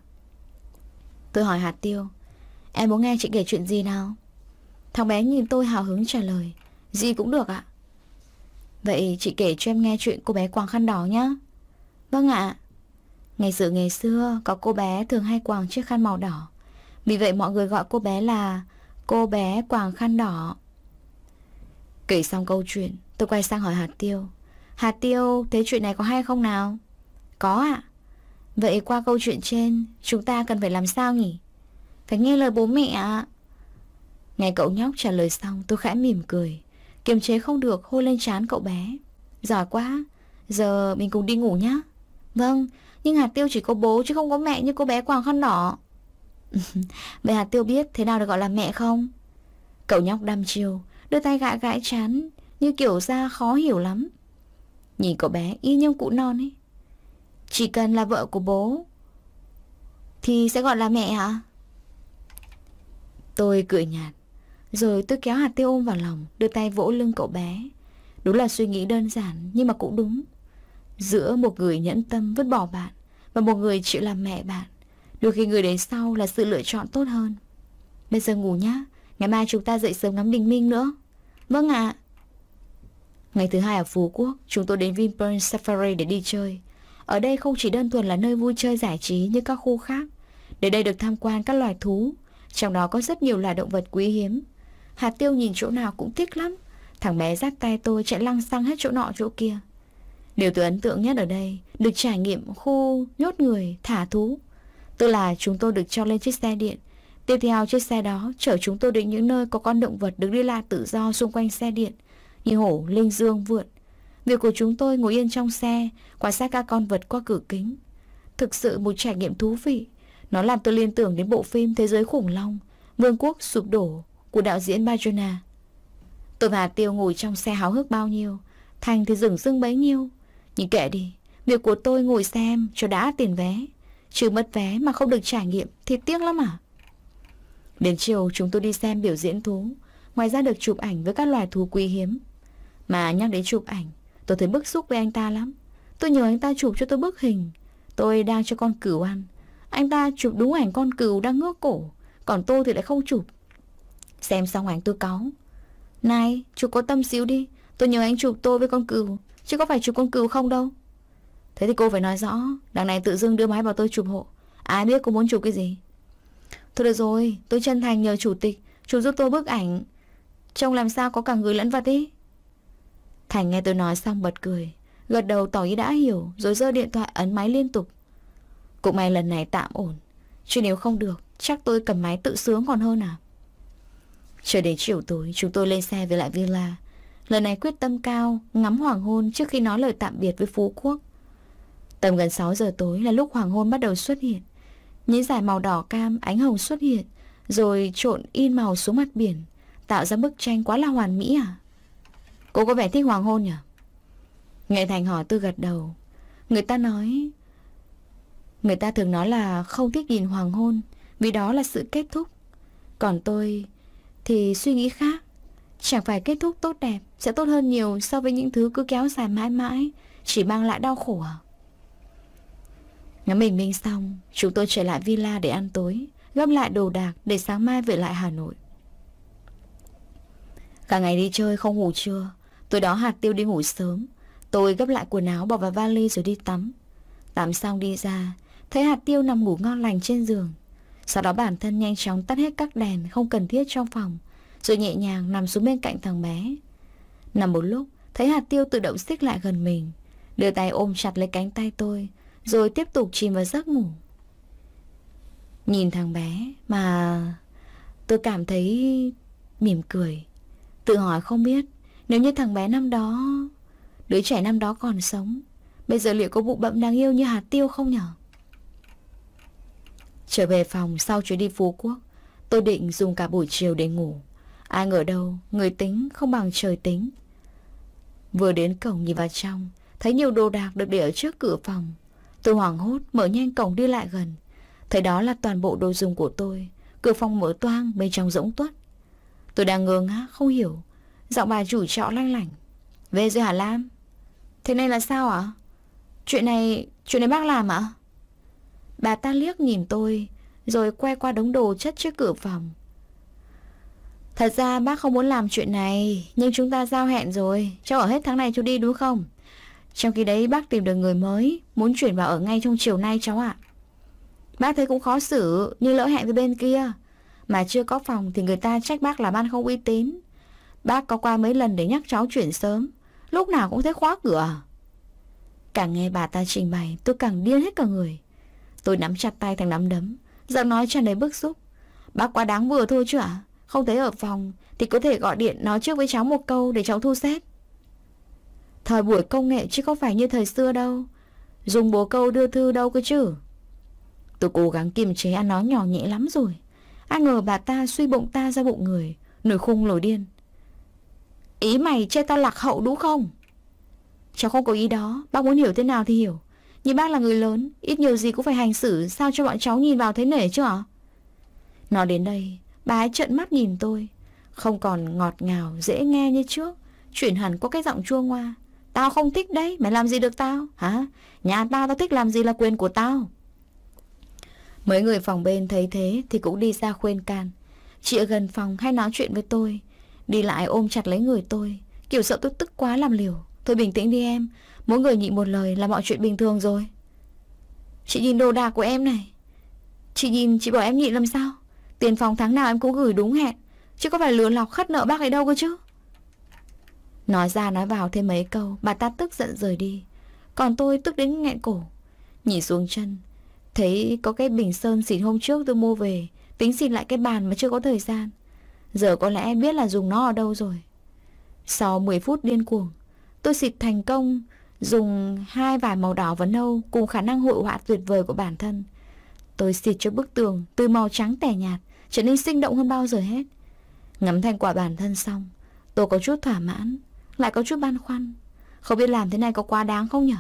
Tôi hỏi hạt tiêu Em muốn nghe chị kể chuyện gì nào Thằng bé nhìn tôi hào hứng trả lời Gì cũng được ạ Vậy chị kể cho em nghe chuyện cô bé quàng khăn đỏ nhé Vâng ạ Ngày xưa ngày xưa có cô bé thường hay quàng chiếc khăn màu đỏ vì vậy mọi người gọi cô bé là cô bé quàng khăn đỏ. Kể xong câu chuyện, tôi quay sang hỏi Hạt Tiêu. Hạt Tiêu, thế chuyện này có hay không nào? Có ạ. À. Vậy qua câu chuyện trên, chúng ta cần phải làm sao nhỉ? Phải nghe lời bố mẹ ạ. Nghe cậu nhóc trả lời xong, tôi khẽ mỉm cười. Kiềm chế không được, hôi lên trán cậu bé. Giỏi quá, giờ mình cùng đi ngủ nhá. Vâng, nhưng hạt tiêu chỉ có bố chứ không có mẹ như cô bé quàng khăn đỏ. Vậy hà tiêu biết thế nào được gọi là mẹ không? Cậu nhóc đăm chiêu Đưa tay gãi gãi chán Như kiểu ra khó hiểu lắm Nhìn cậu bé y như cụ non ấy Chỉ cần là vợ của bố Thì sẽ gọi là mẹ hả? Tôi cười nhạt Rồi tôi kéo hà tiêu ôm vào lòng Đưa tay vỗ lưng cậu bé Đúng là suy nghĩ đơn giản Nhưng mà cũng đúng Giữa một người nhẫn tâm vứt bỏ bạn Và một người chịu làm mẹ bạn Đôi khi người đến sau là sự lựa chọn tốt hơn Bây giờ ngủ nhá Ngày mai chúng ta dậy sớm ngắm bình minh nữa Vâng ạ Ngày thứ hai ở Phú Quốc Chúng tôi đến Vinpearl Safari để đi chơi Ở đây không chỉ đơn thuần là nơi vui chơi giải trí như các khu khác Đến đây được tham quan các loài thú Trong đó có rất nhiều loài động vật quý hiếm Hạt tiêu nhìn chỗ nào cũng thích lắm Thằng bé rác tay tôi chạy lăng xăng hết chỗ nọ chỗ kia Điều tôi ấn tượng nhất ở đây Được trải nghiệm khu nhốt người, thả thú Tức là chúng tôi được cho lên chiếc xe điện. Tiếp theo chiếc xe đó chở chúng tôi đến những nơi có con động vật được đi lại tự do xung quanh xe điện, như hổ, linh dương, vượn. Việc của chúng tôi ngồi yên trong xe, quan sát các con vật qua cửa kính. Thực sự một trải nghiệm thú vị. Nó làm tôi liên tưởng đến bộ phim Thế giới khủng long, Vương quốc sụp đổ của đạo diễn Bajona. Tôi và Tiêu ngồi trong xe háo hức bao nhiêu, Thành thì dừng dưng bấy nhiêu. Nhưng kệ đi, việc của tôi ngồi xem cho đã tiền vé. Chứ mất vé mà không được trải nghiệm thì tiếc lắm à Đến chiều chúng tôi đi xem biểu diễn thú Ngoài ra được chụp ảnh với các loài thú quý hiếm Mà nhắc đến chụp ảnh Tôi thấy bức xúc với anh ta lắm Tôi nhờ anh ta chụp cho tôi bức hình Tôi đang cho con cừu ăn Anh ta chụp đúng ảnh con cừu đang ngước cổ Còn tôi thì lại không chụp Xem xong ảnh tôi cáu Này, chụp có tâm xíu đi Tôi nhờ anh chụp tôi với con cừu Chứ có phải chụp con cừu không đâu Thế thì cô phải nói rõ Đằng này tự dưng đưa máy vào tôi chụp hộ Ai biết cô muốn chụp cái gì Thôi được rồi tôi chân thành nhờ chủ tịch Chụp giúp tôi bức ảnh Trông làm sao có cả người lẫn vật ý Thành nghe tôi nói xong bật cười Gật đầu tỏ ý đã hiểu Rồi giơ điện thoại ấn máy liên tục Cũng may lần này tạm ổn Chứ nếu không được Chắc tôi cầm máy tự sướng còn hơn à trời đến chiều tối Chúng tôi lên xe về lại villa Lần này quyết tâm cao Ngắm hoàng hôn trước khi nói lời tạm biệt với Phú Quốc Tầm gần 6 giờ tối là lúc hoàng hôn bắt đầu xuất hiện. Những dải màu đỏ cam, ánh hồng xuất hiện, rồi trộn in màu xuống mặt biển, tạo ra bức tranh quá là hoàn mỹ à? Cô có vẻ thích hoàng hôn nhỉ? Nghệ Thành hỏi Tư gật đầu. Người ta nói... Người ta thường nói là không thích nhìn hoàng hôn, vì đó là sự kết thúc. Còn tôi thì suy nghĩ khác. Chẳng phải kết thúc tốt đẹp sẽ tốt hơn nhiều so với những thứ cứ kéo dài mãi mãi, chỉ mang lại đau khổ à? Ngắm bình minh xong, chúng tôi trở lại villa để ăn tối, gấp lại đồ đạc để sáng mai về lại Hà Nội. Cả ngày đi chơi không ngủ trưa, tối đó hạt tiêu đi ngủ sớm. Tôi gấp lại quần áo bỏ vào vali rồi đi tắm. Tắm xong đi ra, thấy hạt tiêu nằm ngủ ngon lành trên giường. Sau đó bản thân nhanh chóng tắt hết các đèn không cần thiết trong phòng, rồi nhẹ nhàng nằm xuống bên cạnh thằng bé. Nằm một lúc, thấy hạt tiêu tự động xích lại gần mình, đưa tay ôm chặt lấy cánh tay tôi, rồi tiếp tục chìm vào giấc ngủ. Nhìn thằng bé mà tôi cảm thấy mỉm cười. Tự hỏi không biết nếu như thằng bé năm đó, đứa trẻ năm đó còn sống, bây giờ liệu có bụ bậm đáng yêu như hạt tiêu không nhở? Trở về phòng sau chuyến đi Phú Quốc, tôi định dùng cả buổi chiều để ngủ. Ai ngờ đâu, người tính không bằng trời tính. Vừa đến cổng nhìn vào trong, thấy nhiều đồ đạc được để ở trước cửa phòng. Tôi hoảng hốt mở nhanh cổng đi lại gần Thấy đó là toàn bộ đồ dùng của tôi Cửa phòng mở toang bên trong rỗng tuất Tôi đang ngơ ngác không hiểu Giọng bà chủ trọ lanh lảnh Về rồi Hà Lam Thế này là sao ạ Chuyện này Chuyện này bác làm ạ Bà ta liếc nhìn tôi Rồi quay qua đống đồ chất trước cửa phòng Thật ra bác không muốn làm chuyện này Nhưng chúng ta giao hẹn rồi Cháu ở hết tháng này chú đi đúng không trong khi đấy bác tìm được người mới Muốn chuyển vào ở ngay trong chiều nay cháu ạ Bác thấy cũng khó xử Như lỡ hẹn với bên kia Mà chưa có phòng thì người ta trách bác làm ăn không uy tín Bác có qua mấy lần để nhắc cháu chuyển sớm Lúc nào cũng thấy khóa cửa Càng nghe bà ta trình bày Tôi càng điên hết cả người Tôi nắm chặt tay thành nắm đấm Giọng nói tràn đầy bức xúc Bác quá đáng vừa thôi chứ ạ Không thấy ở phòng Thì có thể gọi điện nói trước với cháu một câu để cháu thu xếp Thời buổi công nghệ chứ có phải như thời xưa đâu Dùng bố câu đưa thư đâu cơ chứ Tôi cố gắng kiềm chế ăn nói nhỏ nhẹ lắm rồi Ai ngờ bà ta suy bụng ta ra bụng người Nổi khung nổi điên Ý mày chê ta lạc hậu đúng không Cháu không có ý đó Bác muốn hiểu thế nào thì hiểu Nhưng bác là người lớn Ít nhiều gì cũng phải hành xử Sao cho bọn cháu nhìn vào thấy nể chứ ạ nói đến đây Bà ấy trợn mắt nhìn tôi Không còn ngọt ngào dễ nghe như trước Chuyển hẳn qua cái giọng chua ngoa Tao không thích đấy, mày làm gì được tao? Hả? Nhà tao tao thích làm gì là quyền của tao? Mấy người phòng bên thấy thế thì cũng đi ra khuyên can. Chị ở gần phòng hay nói chuyện với tôi. Đi lại ôm chặt lấy người tôi. Kiểu sợ tôi tức quá làm liều. Thôi bình tĩnh đi em. Mỗi người nhịn một lời là mọi chuyện bình thường rồi. Chị nhìn đồ đạc của em này. Chị nhìn chị bảo em nhịn làm sao? Tiền phòng tháng nào em cũng gửi đúng hẹn. Chứ có phải lừa lọc khất nợ bác ấy đâu cơ chứ. Nói ra nói vào thêm mấy câu Bà ta tức giận rời đi Còn tôi tức đến nghẹn cổ Nhìn xuống chân Thấy có cái bình sơn xịn hôm trước tôi mua về Tính xịn lại cái bàn mà chưa có thời gian Giờ có lẽ biết là dùng nó ở đâu rồi Sau 10 phút điên cuồng Tôi xịt thành công Dùng hai vải màu đỏ và nâu Cùng khả năng hội họa tuyệt vời của bản thân Tôi xịt cho bức tường Từ màu trắng tẻ nhạt Trở nên sinh động hơn bao giờ hết Ngắm thành quả bản thân xong Tôi có chút thỏa mãn lại có chút băn khoăn Không biết làm thế này có quá đáng không nhở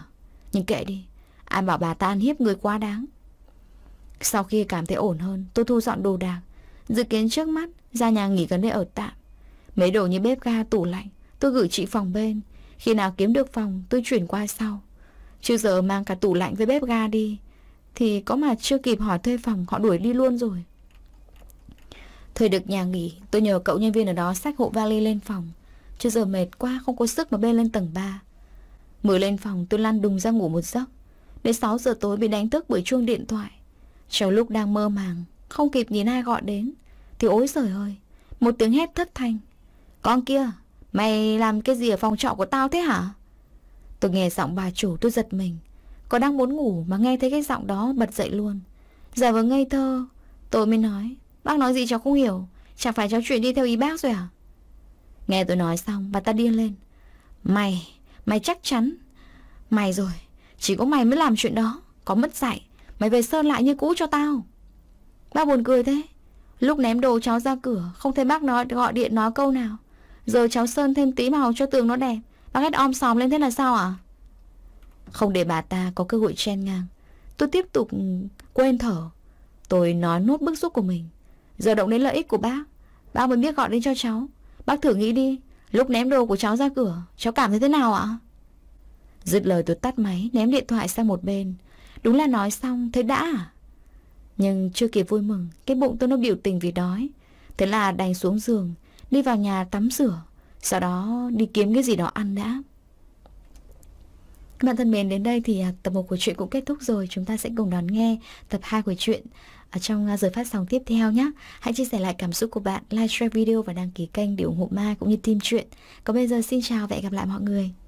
Nhưng kệ đi Ai bảo bà ta ăn hiếp người quá đáng Sau khi cảm thấy ổn hơn Tôi thu dọn đồ đạc Dự kiến trước mắt ra nhà nghỉ gần đây ở tạm Mấy đồ như bếp ga tủ lạnh Tôi gửi chị phòng bên Khi nào kiếm được phòng tôi chuyển qua sau chưa giờ mang cả tủ lạnh với bếp ga đi Thì có mà chưa kịp hỏi thuê phòng Họ đuổi đi luôn rồi thời được nhà nghỉ Tôi nhờ cậu nhân viên ở đó xách hộ vali lên phòng Chứ giờ mệt quá không có sức mà bê lên tầng 3 Mới lên phòng tôi lăn đùng ra ngủ một giấc Đến 6 giờ tối bị đánh thức bởi chuông điện thoại Trong lúc đang mơ màng Không kịp nhìn ai gọi đến Thì ối giời ơi Một tiếng hét thất thanh Con kia Mày làm cái gì ở phòng trọ của tao thế hả Tôi nghe giọng bà chủ tôi giật mình Có đang muốn ngủ mà nghe thấy cái giọng đó bật dậy luôn giờ dạ vờ vâng, ngây thơ Tôi mới nói Bác nói gì cháu không hiểu Chẳng phải cháu chuyển đi theo ý bác rồi à Nghe tôi nói xong bà ta điên lên Mày, mày chắc chắn Mày rồi, chỉ có mày mới làm chuyện đó Có mất dạy, mày về sơn lại như cũ cho tao Bác buồn cười thế Lúc ném đồ cháu ra cửa Không thấy bác nói gọi điện nói câu nào Giờ cháu sơn thêm tí màu cho tường nó đẹp Bác hết om sòm lên thế là sao ạ Không để bà ta có cơ hội chen ngang Tôi tiếp tục quên thở Tôi nói nốt bức xúc của mình Giờ động đến lợi ích của bác Bác mới biết gọi đến cho cháu Bác thử nghĩ đi Lúc ném đồ của cháu ra cửa Cháu cảm thấy thế nào ạ Dứt lời tôi tắt máy Ném điện thoại sang một bên Đúng là nói xong thế đã à Nhưng chưa kịp vui mừng Cái bụng tôi nó biểu tình vì đói Thế là đành xuống giường Đi vào nhà tắm rửa Sau đó đi kiếm cái gì đó ăn đã các bạn thân mến, đến đây thì à, tập 1 của chuyện cũng kết thúc rồi. Chúng ta sẽ cùng đón nghe tập 2 của chuyện ở trong à, giờ phát sóng tiếp theo nhé. Hãy chia sẻ lại cảm xúc của bạn, like, share video và đăng ký kênh để ủng hộ ma cũng như team chuyện. Còn bây giờ xin chào và hẹn gặp lại mọi người.